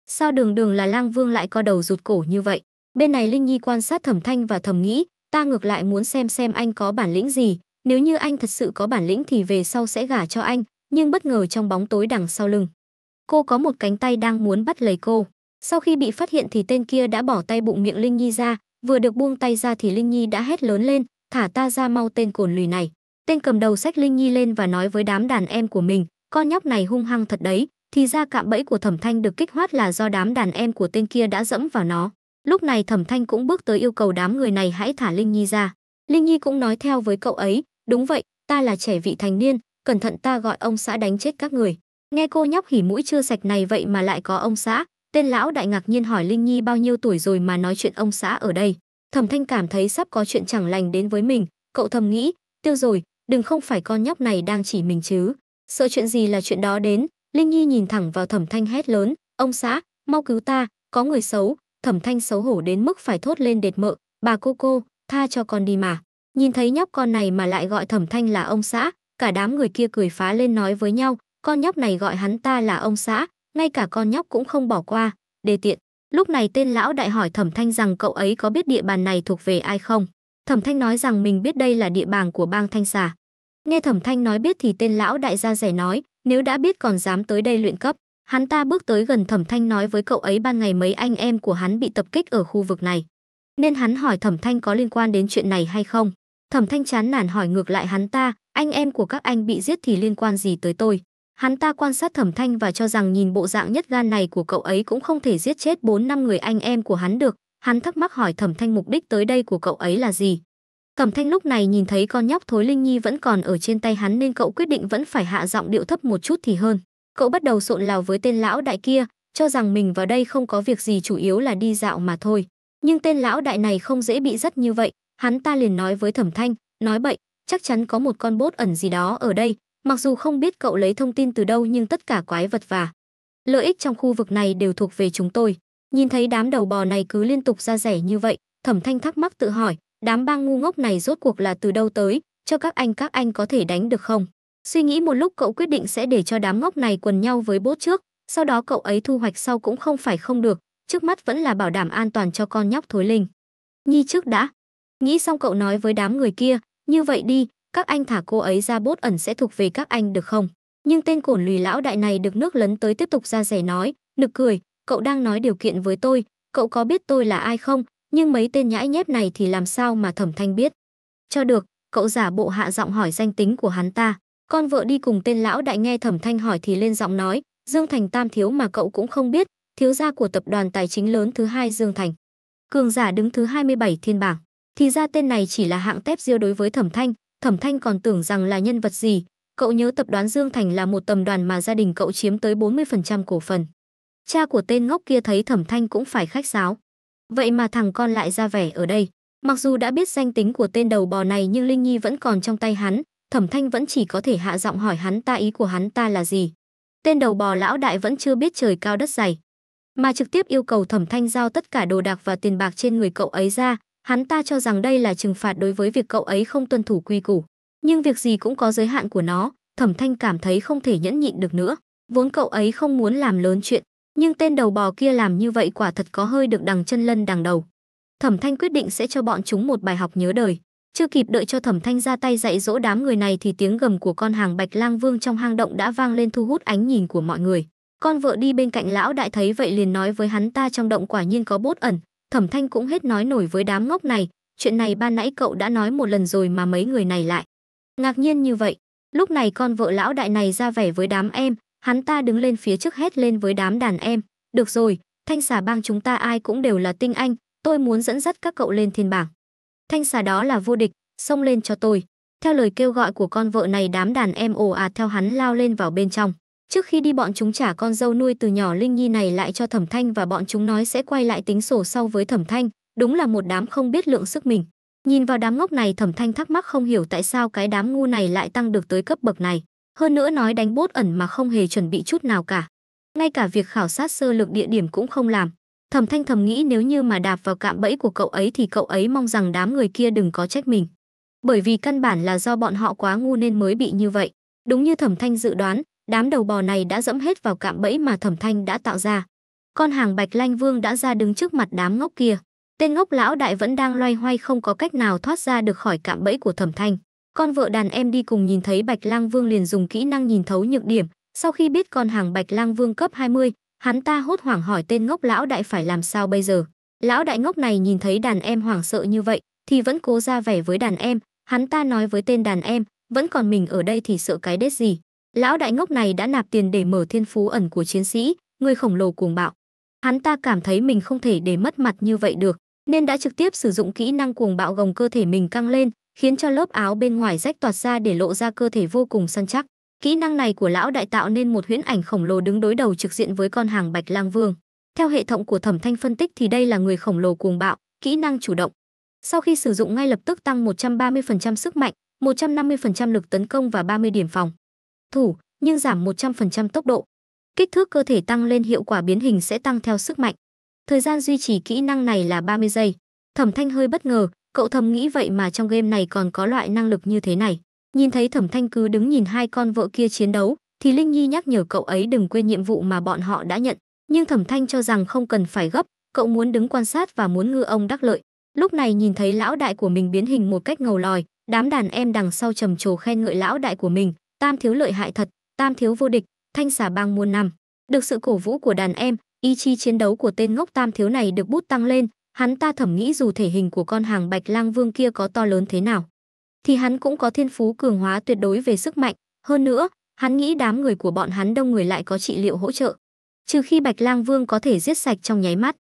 Sao đường đường là lang vương lại co đầu rụt cổ như vậy? Bên này Linh Nhi quan sát thẩm thanh và Thẩm nghĩ, ta ngược lại muốn xem xem anh có bản lĩnh gì, nếu như anh thật sự có bản lĩnh thì về sau sẽ gả cho anh, nhưng bất ngờ trong bóng tối đằng sau lưng. Cô có một cánh tay đang muốn bắt lấy cô. Sau khi bị phát hiện thì tên kia đã bỏ tay bụng miệng Linh Nhi ra, vừa được buông tay ra thì Linh Nhi đã hét lớn lên, thả ta ra mau tên cồn lùi này. Tên cầm đầu sách Linh Nhi lên và nói với đám đàn em của mình, con nhóc này hung hăng thật đấy, thì ra cạm bẫy của Thẩm Thanh được kích hoạt là do đám đàn em của tên kia đã dẫm vào nó. Lúc này Thẩm Thanh cũng bước tới yêu cầu đám người này hãy thả Linh Nhi ra. Linh Nhi cũng nói theo với cậu ấy, đúng vậy, ta là trẻ vị thành niên, cẩn thận ta gọi ông xã đánh chết các người. Nghe cô nhóc hỉ mũi chưa sạch này vậy mà lại có ông xã, tên lão đại ngạc nhiên hỏi Linh Nhi bao nhiêu tuổi rồi mà nói chuyện ông xã ở đây. Thẩm Thanh cảm thấy sắp có chuyện chẳng lành đến với mình, cậu thầm nghĩ, tiêu rồi, đừng không phải con nhóc này đang chỉ mình chứ. Sợ chuyện gì là chuyện đó đến, Linh Nhi nhìn thẳng vào thẩm thanh hét lớn, ông xã, mau cứu ta, có người xấu, thẩm thanh xấu hổ đến mức phải thốt lên đệt mợ, bà cô cô, tha cho con đi mà. Nhìn thấy nhóc con này mà lại gọi thẩm thanh là ông xã, cả đám người kia cười phá lên nói với nhau, con nhóc này gọi hắn ta là ông xã, ngay cả con nhóc cũng không bỏ qua, đề tiện. Lúc này tên lão đại hỏi thẩm thanh rằng cậu ấy có biết địa bàn này thuộc về ai không? Thẩm thanh nói rằng mình biết đây là địa bàn của bang thanh xà. Nghe thẩm thanh nói biết thì tên lão đại gia rẻ nói, nếu đã biết còn dám tới đây luyện cấp. Hắn ta bước tới gần thẩm thanh nói với cậu ấy ban ngày mấy anh em của hắn bị tập kích ở khu vực này. Nên hắn hỏi thẩm thanh có liên quan đến chuyện này hay không. Thẩm thanh chán nản hỏi ngược lại hắn ta, anh em của các anh bị giết thì liên quan gì tới tôi. Hắn ta quan sát thẩm thanh và cho rằng nhìn bộ dạng nhất gan này của cậu ấy cũng không thể giết chết 4 năm người anh em của hắn được. Hắn thắc mắc hỏi thẩm thanh mục đích tới đây của cậu ấy là gì. Cẩm Thanh lúc này nhìn thấy con nhóc thối Linh Nhi vẫn còn ở trên tay hắn nên cậu quyết định vẫn phải hạ giọng điệu thấp một chút thì hơn. Cậu bắt đầu xộn lào với tên lão đại kia, cho rằng mình vào đây không có việc gì chủ yếu là đi dạo mà thôi. Nhưng tên lão đại này không dễ bị dắt như vậy, hắn ta liền nói với Thẩm Thanh, nói bậy, chắc chắn có một con bốt ẩn gì đó ở đây, mặc dù không biết cậu lấy thông tin từ đâu nhưng tất cả quái vật và lợi ích trong khu vực này đều thuộc về chúng tôi. Nhìn thấy đám đầu bò này cứ liên tục ra rẻ như vậy, Thẩm Thanh thắc mắc tự hỏi, đám băng ngu ngốc này rốt cuộc là từ đâu tới, cho các anh các anh có thể đánh được không? Suy nghĩ một lúc cậu quyết định sẽ để cho đám ngốc này quần nhau với bốt trước, sau đó cậu ấy thu hoạch sau cũng không phải không được, trước mắt vẫn là bảo đảm an toàn cho con nhóc thối linh. Nhi trước đã. Nghĩ xong cậu nói với đám người kia, như vậy đi, các anh thả cô ấy ra bốt ẩn sẽ thuộc về các anh được không? Nhưng tên cổn lùi lão đại này được nước lấn tới tiếp tục ra rẻ nói, nực cười, cậu đang nói điều kiện với tôi, cậu có biết tôi là ai không, nhưng mấy tên nhãi nhép này thì làm sao mà thẩm thanh biết. Cho được, cậu giả bộ hạ giọng hỏi danh tính của hắn ta. Con vợ đi cùng tên lão đại nghe thẩm thanh hỏi thì lên giọng nói, Dương Thành tam thiếu mà cậu cũng không biết, thiếu gia của tập đoàn tài chính lớn thứ hai Dương Thành. Cường giả đứng thứ 27 thiên bảng. Thì ra tên này chỉ là hạng tép riêu đối với thẩm thanh, thẩm thanh còn tưởng rằng là nhân vật gì. Cậu nhớ tập đoàn Dương Thành là một tầm đoàn mà gia đình cậu chiếm tới 40% cổ phần. Cha của tên ngốc kia thấy thẩm thanh cũng phải khách sáo. Vậy mà thằng con lại ra vẻ ở đây. Mặc dù đã biết danh tính của tên đầu bò này nhưng Linh Nhi vẫn còn trong tay hắn, Thẩm Thanh vẫn chỉ có thể hạ giọng hỏi hắn ta ý của hắn ta là gì. Tên đầu bò lão đại vẫn chưa biết trời cao đất dày, mà trực tiếp yêu cầu Thẩm Thanh giao tất cả đồ đạc và tiền bạc trên người cậu ấy ra, hắn ta cho rằng đây là trừng phạt đối với việc cậu ấy không tuân thủ quy củ. Nhưng việc gì cũng có giới hạn của nó, Thẩm Thanh cảm thấy không thể nhẫn nhịn được nữa, vốn cậu ấy không muốn làm lớn chuyện, nhưng tên đầu bò kia làm như vậy quả thật có hơi được đằng chân lân đằng đầu. Thẩm Thanh quyết định sẽ cho bọn chúng một bài học nhớ đời. Chưa kịp đợi cho Thẩm Thanh ra tay dạy dỗ đám người này thì tiếng gầm của con hàng Bạch Lang Vương trong hang động đã vang lên thu hút ánh nhìn của mọi người. Con vợ đi bên cạnh lão đại thấy vậy liền nói với hắn ta trong động quả nhiên có bốt ẩn, Thẩm Thanh cũng hết nói nổi với đám ngốc này, chuyện này ban nãy cậu đã nói một lần rồi mà mấy người này lại. Ngạc nhiên như vậy, lúc này con vợ lão đại này ra vẻ với đám em, Hắn ta đứng lên phía trước hét lên với đám đàn em, "Được rồi, thanh xà bang chúng ta ai cũng đều là tinh anh, tôi muốn dẫn dắt các cậu lên thiên bảng. Thanh xà đó là vô địch, xông lên cho tôi." Theo lời kêu gọi của con vợ này, đám đàn em ồ ạt à theo hắn lao lên vào bên trong. Trước khi đi bọn chúng trả con dâu nuôi từ nhỏ Linh Nhi này lại cho Thẩm Thanh và bọn chúng nói sẽ quay lại tính sổ sau với Thẩm Thanh, đúng là một đám không biết lượng sức mình. Nhìn vào đám ngốc này Thẩm Thanh thắc mắc không hiểu tại sao cái đám ngu này lại tăng được tới cấp bậc này. Hơn nữa nói đánh bốt ẩn mà không hề chuẩn bị chút nào cả. Ngay cả việc khảo sát sơ lược địa điểm cũng không làm. Thẩm Thanh thầm nghĩ nếu như mà đạp vào cạm bẫy của cậu ấy thì cậu ấy mong rằng đám người kia đừng có trách mình. Bởi vì căn bản là do bọn họ quá ngu nên mới bị như vậy. Đúng như Thẩm Thanh dự đoán, đám đầu bò này đã dẫm hết vào cạm bẫy mà Thẩm Thanh đã tạo ra. Con hàng Bạch Lanh Vương đã ra đứng trước mặt đám ngốc kia. Tên ngốc lão đại vẫn đang loay hoay không có cách nào thoát ra được khỏi cạm bẫy của Thẩm Thanh. Con vợ đàn em đi cùng nhìn thấy Bạch Lang Vương liền dùng kỹ năng nhìn thấu nhược điểm, sau khi biết con hàng Bạch Lang Vương cấp 20, hắn ta hốt hoảng hỏi tên ngốc lão đại phải làm sao bây giờ. Lão đại ngốc này nhìn thấy đàn em hoảng sợ như vậy thì vẫn cố ra vẻ với đàn em, hắn ta nói với tên đàn em, vẫn còn mình ở đây thì sợ cái đết gì. Lão đại ngốc này đã nạp tiền để mở thiên phú ẩn của chiến sĩ, người khổng lồ cuồng bạo. Hắn ta cảm thấy mình không thể để mất mặt như vậy được, nên đã trực tiếp sử dụng kỹ năng cuồng bạo gồng cơ thể mình căng lên, khiến cho lớp áo bên ngoài rách toạt ra để lộ ra cơ thể vô cùng săn chắc. Kỹ năng này của lão đại tạo nên một huyễn ảnh khổng lồ đứng đối đầu trực diện với con hàng Bạch Lang Vương. Theo hệ thống của Thẩm Thanh phân tích thì đây là người khổng lồ cuồng bạo, kỹ năng chủ động. Sau khi sử dụng ngay lập tức tăng 130% sức mạnh, 150% lực tấn công và 30 điểm phòng. Thủ, nhưng giảm 100% tốc độ. Kích thước cơ thể tăng lên hiệu quả biến hình sẽ tăng theo sức mạnh. Thời gian duy trì kỹ năng này là 30 giây. Thẩm Thanh hơi bất ngờ, Cậu thầm nghĩ vậy mà trong game này còn có loại năng lực như thế này. Nhìn thấy Thẩm Thanh cứ đứng nhìn hai con vợ kia chiến đấu, thì Linh Nhi nhắc nhở cậu ấy đừng quên nhiệm vụ mà bọn họ đã nhận. Nhưng Thẩm Thanh cho rằng không cần phải gấp, cậu muốn đứng quan sát và muốn ngư ông đắc lợi. Lúc này nhìn thấy lão đại của mình biến hình một cách ngầu lòi, đám đàn em đằng sau trầm trồ khen ngợi lão đại của mình, tam thiếu lợi hại thật, tam thiếu vô địch, thanh xà bang muôn năm. Được sự cổ vũ của đàn em, ý chí chiến đấu của tên ngốc tam thiếu này được bút tăng lên, Hắn ta thẩm nghĩ dù thể hình của con hàng Bạch Lang Vương kia có to lớn thế nào, thì hắn cũng có thiên phú cường hóa tuyệt đối về sức mạnh, hơn nữa, hắn nghĩ đám người của bọn hắn đông người lại có trị liệu hỗ trợ. Trừ khi Bạch Lang Vương có thể giết sạch trong nháy mắt,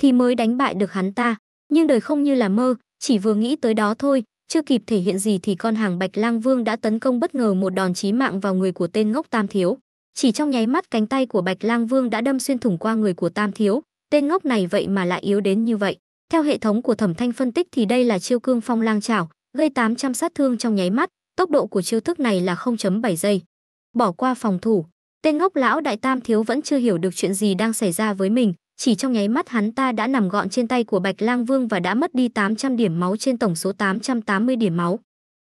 thì mới đánh bại được hắn ta, nhưng đời không như là mơ, chỉ vừa nghĩ tới đó thôi, chưa kịp thể hiện gì thì con hàng Bạch Lang Vương đã tấn công bất ngờ một đòn chí mạng vào người của tên ngốc Tam thiếu. Chỉ trong nháy mắt cánh tay của Bạch Lang Vương đã đâm xuyên thủng qua người của Tam thiếu, Tên ngốc này vậy mà lại yếu đến như vậy. Theo hệ thống của Thẩm Thanh phân tích thì đây là chiêu cương phong lang chảo, gây 800 sát thương trong nháy mắt, tốc độ của chiêu thức này là 0.7 giây. Bỏ qua phòng thủ, tên ngốc lão đại tam thiếu vẫn chưa hiểu được chuyện gì đang xảy ra với mình, chỉ trong nháy mắt hắn ta đã nằm gọn trên tay của Bạch Lang Vương và đã mất đi 800 điểm máu trên tổng số 880 điểm máu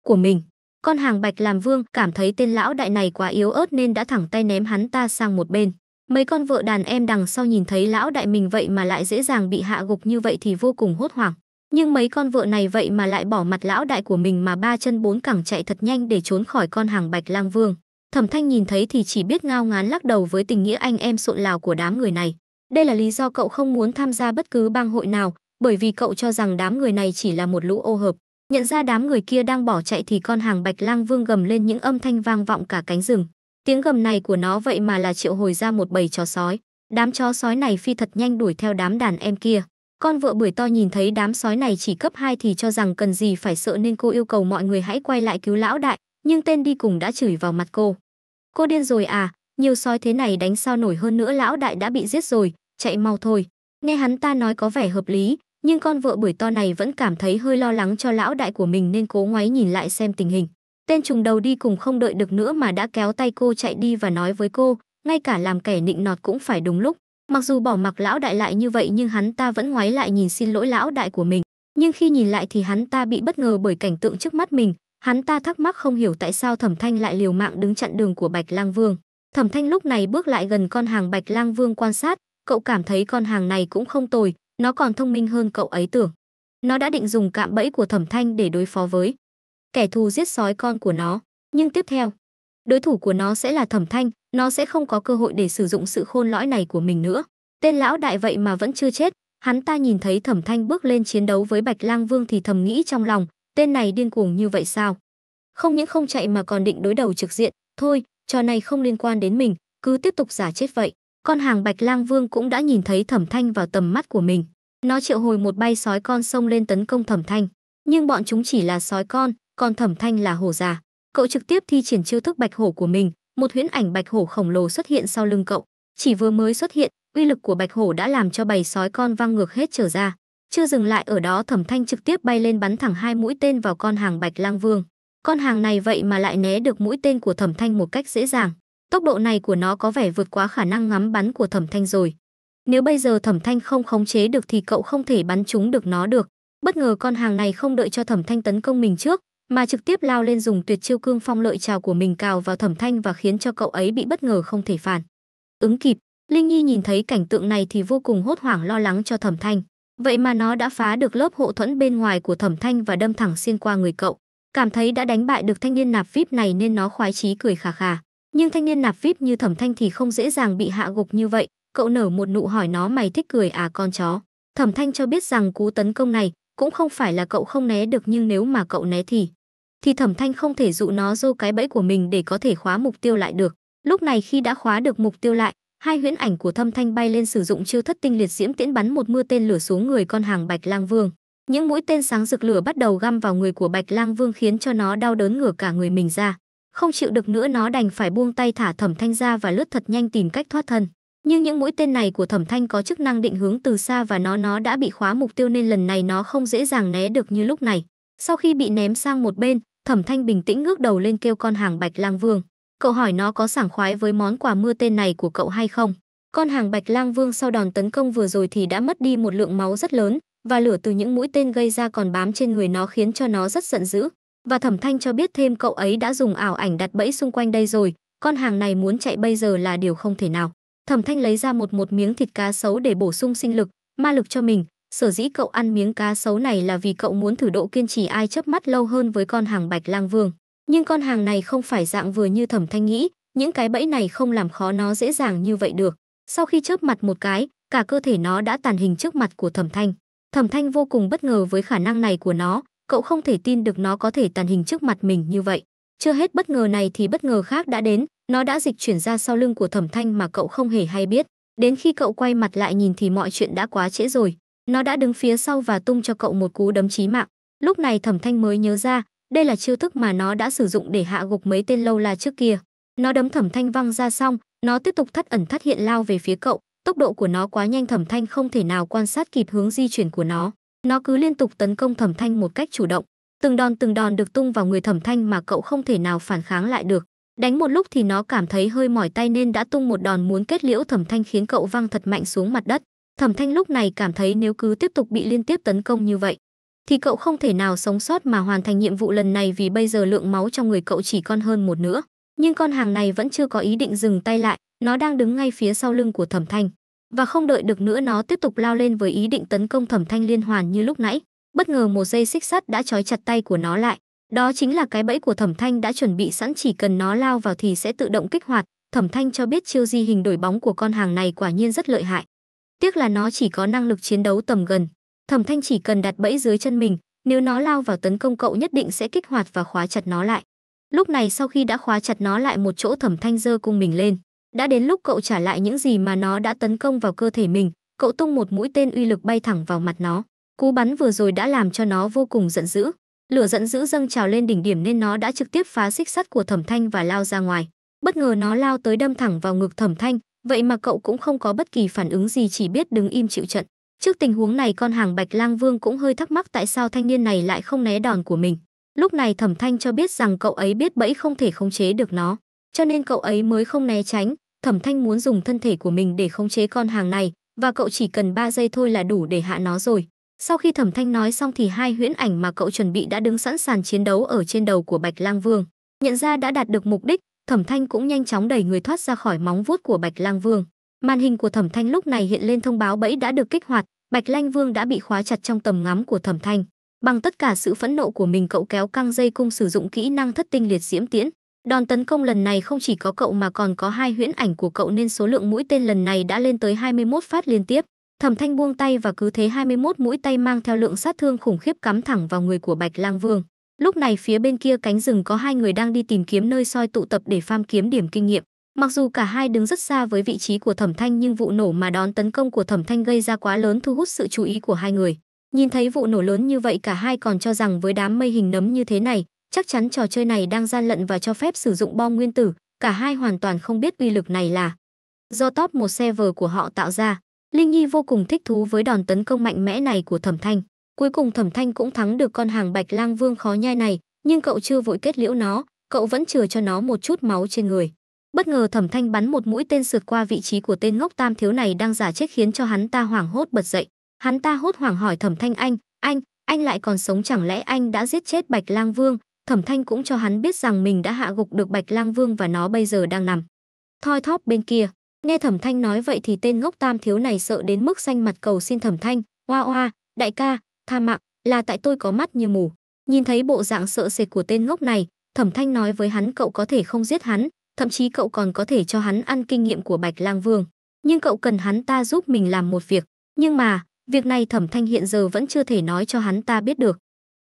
của mình. Con hàng Bạch Làm Vương cảm thấy tên lão đại này quá yếu ớt nên đã thẳng tay ném hắn ta sang một bên. Mấy con vợ đàn em đằng sau nhìn thấy lão đại mình vậy mà lại dễ dàng bị hạ gục như vậy thì vô cùng hốt hoảng. Nhưng mấy con vợ này vậy mà lại bỏ mặt lão đại của mình mà ba chân bốn cẳng chạy thật nhanh để trốn khỏi con hàng bạch lang vương. Thẩm thanh nhìn thấy thì chỉ biết ngao ngán lắc đầu với tình nghĩa anh em sộn lào của đám người này. Đây là lý do cậu không muốn tham gia bất cứ bang hội nào, bởi vì cậu cho rằng đám người này chỉ là một lũ ô hợp. Nhận ra đám người kia đang bỏ chạy thì con hàng bạch lang vương gầm lên những âm thanh vang vọng cả cánh rừng. Tiếng gầm này của nó vậy mà là triệu hồi ra một bầy chó sói. Đám chó sói này phi thật nhanh đuổi theo đám đàn em kia. Con vợ bưởi to nhìn thấy đám sói này chỉ cấp 2 thì cho rằng cần gì phải sợ nên cô yêu cầu mọi người hãy quay lại cứu lão đại, nhưng tên đi cùng đã chửi vào mặt cô. Cô điên rồi à, nhiều sói thế này đánh sao nổi hơn nữa lão đại đã bị giết rồi, chạy mau thôi. Nghe hắn ta nói có vẻ hợp lý, nhưng con vợ bưởi to này vẫn cảm thấy hơi lo lắng cho lão đại của mình nên cố ngoáy nhìn lại xem tình hình. Tên trùng đầu đi cùng không đợi được nữa mà đã kéo tay cô chạy đi và nói với cô, ngay cả làm kẻ nịnh nọt cũng phải đúng lúc. Mặc dù bỏ mặc lão đại lại như vậy nhưng hắn ta vẫn ngoái lại nhìn xin lỗi lão đại của mình. Nhưng khi nhìn lại thì hắn ta bị bất ngờ bởi cảnh tượng trước mắt mình. Hắn ta thắc mắc không hiểu tại sao Thẩm Thanh lại liều mạng đứng chặn đường của Bạch Lang Vương. Thẩm Thanh lúc này bước lại gần con hàng Bạch Lang Vương quan sát, cậu cảm thấy con hàng này cũng không tồi, nó còn thông minh hơn cậu ấy tưởng. Nó đã định dùng cạm bẫy của Thẩm Thanh để đối phó với kẻ thù giết sói con của nó. Nhưng tiếp theo, đối thủ của nó sẽ là Thẩm Thanh, nó sẽ không có cơ hội để sử dụng sự khôn lõi này của mình nữa. Tên lão đại vậy mà vẫn chưa chết, hắn ta nhìn thấy Thẩm Thanh bước lên chiến đấu với Bạch Lang Vương thì thầm nghĩ trong lòng, tên này điên cuồng như vậy sao? Không những không chạy mà còn định đối đầu trực diện, thôi, trò này không liên quan đến mình, cứ tiếp tục giả chết vậy. Con hàng Bạch Lang Vương cũng đã nhìn thấy Thẩm Thanh vào tầm mắt của mình. Nó triệu hồi một bay sói con sông lên tấn công Thẩm Thanh, nhưng bọn chúng chỉ là sói con, còn thẩm thanh là hổ già cậu trực tiếp thi triển chiêu thức bạch hổ của mình một huyễn ảnh bạch hổ khổng lồ xuất hiện sau lưng cậu chỉ vừa mới xuất hiện uy lực của bạch hổ đã làm cho bầy sói con văng ngược hết trở ra chưa dừng lại ở đó thẩm thanh trực tiếp bay lên bắn thẳng hai mũi tên vào con hàng bạch lang vương con hàng này vậy mà lại né được mũi tên của thẩm thanh một cách dễ dàng tốc độ này của nó có vẻ vượt quá khả năng ngắm bắn của thẩm thanh rồi nếu bây giờ thẩm thanh không khống chế được thì cậu không thể bắn trúng được nó được bất ngờ con hàng này không đợi cho thẩm thanh tấn công mình trước mà trực tiếp lao lên dùng tuyệt chiêu cương phong lợi trào của mình cào vào thẩm thanh và khiến cho cậu ấy bị bất ngờ không thể phản. Ứng kịp, Linh Nhi nhìn thấy cảnh tượng này thì vô cùng hốt hoảng lo lắng cho thẩm thanh. Vậy mà nó đã phá được lớp hộ thuẫn bên ngoài của thẩm thanh và đâm thẳng xuyên qua người cậu. Cảm thấy đã đánh bại được thanh niên nạp VIP này nên nó khoái chí cười khà khà. Nhưng thanh niên nạp VIP như thẩm thanh thì không dễ dàng bị hạ gục như vậy. Cậu nở một nụ hỏi nó mày thích cười à con chó. Thẩm thanh cho biết rằng cú tấn công này cũng không phải là cậu không né được nhưng nếu mà cậu né thì thì thẩm thanh không thể dụ nó dô cái bẫy của mình để có thể khóa mục tiêu lại được. Lúc này khi đã khóa được mục tiêu lại, hai huyễn ảnh của thâm thanh bay lên sử dụng chiêu thất tinh liệt diễm tiễn bắn một mưa tên lửa xuống người con hàng Bạch Lang Vương. Những mũi tên sáng rực lửa bắt đầu găm vào người của Bạch Lang Vương khiến cho nó đau đớn ngửa cả người mình ra. Không chịu được nữa nó đành phải buông tay thả thẩm thanh ra và lướt thật nhanh tìm cách thoát thân. Nhưng những mũi tên này của thẩm thanh có chức năng định hướng từ xa và nó nó đã bị khóa mục tiêu nên lần này nó không dễ dàng né được như lúc này. Sau khi bị ném sang một bên, Thẩm Thanh bình tĩnh ngước đầu lên kêu con hàng Bạch Lang Vương. Cậu hỏi nó có sảng khoái với món quà mưa tên này của cậu hay không? Con hàng Bạch Lang Vương sau đòn tấn công vừa rồi thì đã mất đi một lượng máu rất lớn, và lửa từ những mũi tên gây ra còn bám trên người nó khiến cho nó rất giận dữ. Và Thẩm Thanh cho biết thêm cậu ấy đã dùng ảo ảnh đặt bẫy xung quanh đây rồi, con hàng này muốn chạy bây giờ là điều không thể nào. Thẩm Thanh lấy ra một một miếng thịt cá sấu để bổ sung sinh lực, ma lực cho mình, Sở dĩ cậu ăn miếng cá sấu này là vì cậu muốn thử độ kiên trì ai chớp mắt lâu hơn với con hàng Bạch Lang Vương. Nhưng con hàng này không phải dạng vừa như Thẩm Thanh nghĩ, những cái bẫy này không làm khó nó dễ dàng như vậy được. Sau khi chớp mặt một cái, cả cơ thể nó đã tàn hình trước mặt của Thẩm Thanh. Thẩm Thanh vô cùng bất ngờ với khả năng này của nó, cậu không thể tin được nó có thể tàn hình trước mặt mình như vậy. Chưa hết bất ngờ này thì bất ngờ khác đã đến, nó đã dịch chuyển ra sau lưng của Thẩm Thanh mà cậu không hề hay biết. Đến khi cậu quay mặt lại nhìn thì mọi chuyện đã quá trễ rồi. Nó đã đứng phía sau và tung cho cậu một cú đấm chí mạng. Lúc này Thẩm Thanh mới nhớ ra, đây là chiêu thức mà nó đã sử dụng để hạ gục mấy tên lâu la trước kia. Nó đấm Thẩm Thanh văng ra xong, nó tiếp tục thắt ẩn thắt hiện lao về phía cậu, tốc độ của nó quá nhanh Thẩm Thanh không thể nào quan sát kịp hướng di chuyển của nó. Nó cứ liên tục tấn công Thẩm Thanh một cách chủ động. Từng đòn từng đòn được tung vào người Thẩm Thanh mà cậu không thể nào phản kháng lại được. Đánh một lúc thì nó cảm thấy hơi mỏi tay nên đã tung một đòn muốn kết liễu Thẩm Thanh khiến cậu văng thật mạnh xuống mặt đất. Thẩm Thanh lúc này cảm thấy nếu cứ tiếp tục bị liên tiếp tấn công như vậy, thì cậu không thể nào sống sót mà hoàn thành nhiệm vụ lần này vì bây giờ lượng máu trong người cậu chỉ còn hơn một nữa. Nhưng con hàng này vẫn chưa có ý định dừng tay lại, nó đang đứng ngay phía sau lưng của Thẩm Thanh. Và không đợi được nữa nó tiếp tục lao lên với ý định tấn công Thẩm Thanh liên hoàn như lúc nãy. Bất ngờ một dây xích sắt đã trói chặt tay của nó lại. Đó chính là cái bẫy của Thẩm Thanh đã chuẩn bị sẵn chỉ cần nó lao vào thì sẽ tự động kích hoạt. Thẩm Thanh cho biết chiêu di hình đổi bóng của con hàng này quả nhiên rất lợi hại. Tiếc là nó chỉ có năng lực chiến đấu tầm gần. Thẩm Thanh chỉ cần đặt bẫy dưới chân mình, nếu nó lao vào tấn công cậu nhất định sẽ kích hoạt và khóa chặt nó lại. Lúc này sau khi đã khóa chặt nó lại một chỗ Thẩm Thanh giơ cung mình lên, đã đến lúc cậu trả lại những gì mà nó đã tấn công vào cơ thể mình, cậu tung một mũi tên uy lực bay thẳng vào mặt nó. Cú bắn vừa rồi đã làm cho nó vô cùng giận dữ, lửa giận dữ dâng trào lên đỉnh điểm nên nó đã trực tiếp phá xích sắt của Thẩm Thanh và lao ra ngoài. Bất ngờ nó lao tới đâm thẳng vào ngực Thẩm Thanh, Vậy mà cậu cũng không có bất kỳ phản ứng gì chỉ biết đứng im chịu trận. Trước tình huống này con hàng Bạch Lang Vương cũng hơi thắc mắc tại sao thanh niên này lại không né đòn của mình. Lúc này Thẩm Thanh cho biết rằng cậu ấy biết bẫy không thể khống chế được nó, cho nên cậu ấy mới không né tránh. Thẩm Thanh muốn dùng thân thể của mình để khống chế con hàng này, và cậu chỉ cần 3 giây thôi là đủ để hạ nó rồi. Sau khi Thẩm Thanh nói xong thì hai huyễn ảnh mà cậu chuẩn bị đã đứng sẵn sàng chiến đấu ở trên đầu của Bạch Lang Vương. Nhận ra đã đạt được mục đích, Thẩm Thanh cũng nhanh chóng đẩy người thoát ra khỏi móng vuốt của Bạch Lang Vương. Màn hình của Thẩm Thanh lúc này hiện lên thông báo bẫy đã được kích hoạt, Bạch Lang Vương đã bị khóa chặt trong tầm ngắm của Thẩm Thanh. Bằng tất cả sự phẫn nộ của mình cậu kéo căng dây cung sử dụng kỹ năng thất tinh liệt diễm tiễn. Đòn tấn công lần này không chỉ có cậu mà còn có hai huyễn ảnh của cậu nên số lượng mũi tên lần này đã lên tới 21 phát liên tiếp. Thẩm Thanh buông tay và cứ thế 21 mũi tay mang theo lượng sát thương khủng khiếp cắm thẳng vào người của Bạch Lang Vương. Lúc này phía bên kia cánh rừng có hai người đang đi tìm kiếm nơi soi tụ tập để pham kiếm điểm kinh nghiệm. Mặc dù cả hai đứng rất xa với vị trí của Thẩm Thanh nhưng vụ nổ mà đón tấn công của Thẩm Thanh gây ra quá lớn thu hút sự chú ý của hai người. Nhìn thấy vụ nổ lớn như vậy cả hai còn cho rằng với đám mây hình nấm như thế này, chắc chắn trò chơi này đang gian lận và cho phép sử dụng bom nguyên tử, cả hai hoàn toàn không biết uy lực này là do top một server của họ tạo ra. Linh Nhi vô cùng thích thú với đòn tấn công mạnh mẽ này của Thẩm Thanh. Cuối cùng Thẩm Thanh cũng thắng được con hàng Bạch Lang Vương khó nhai này, nhưng cậu chưa vội kết liễu nó, cậu vẫn chừa cho nó một chút máu trên người. Bất ngờ Thẩm Thanh bắn một mũi tên sượt qua vị trí của tên ngốc tam thiếu này đang giả chết khiến cho hắn ta hoảng hốt bật dậy. Hắn ta hốt hoảng hỏi Thẩm Thanh anh, anh, anh lại còn sống chẳng lẽ anh đã giết chết Bạch Lang Vương? Thẩm Thanh cũng cho hắn biết rằng mình đã hạ gục được Bạch Lang Vương và nó bây giờ đang nằm. Thoi thóp bên kia, nghe Thẩm Thanh nói vậy thì tên ngốc tam thiếu này sợ đến mức xanh mặt cầu xin Thẩm Thanh, oa oa, đại ca, Tha mạng, là tại tôi có mắt như mù. Nhìn thấy bộ dạng sợ sệt của tên ngốc này, Thẩm Thanh nói với hắn cậu có thể không giết hắn, thậm chí cậu còn có thể cho hắn ăn kinh nghiệm của Bạch Lang Vương. Nhưng cậu cần hắn ta giúp mình làm một việc. Nhưng mà, việc này Thẩm Thanh hiện giờ vẫn chưa thể nói cho hắn ta biết được.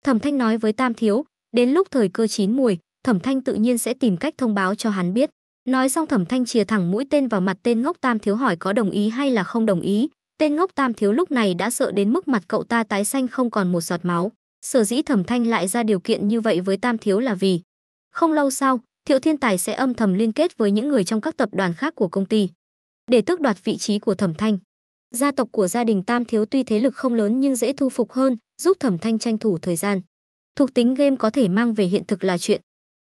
Thẩm Thanh nói với Tam Thiếu, đến lúc thời cơ chín mùi, Thẩm Thanh tự nhiên sẽ tìm cách thông báo cho hắn biết. Nói xong Thẩm Thanh chìa thẳng mũi tên vào mặt tên ngốc Tam Thiếu hỏi có đồng ý hay là không đồng ý, Tên ngốc tam thiếu lúc này đã sợ đến mức mặt cậu ta tái xanh không còn một giọt máu. Sở dĩ thẩm thanh lại ra điều kiện như vậy với tam thiếu là vì. Không lâu sau, thiệu thiên tài sẽ âm thầm liên kết với những người trong các tập đoàn khác của công ty. Để tước đoạt vị trí của thẩm thanh. Gia tộc của gia đình tam thiếu tuy thế lực không lớn nhưng dễ thu phục hơn, giúp thẩm thanh tranh thủ thời gian. Thuộc tính game có thể mang về hiện thực là chuyện.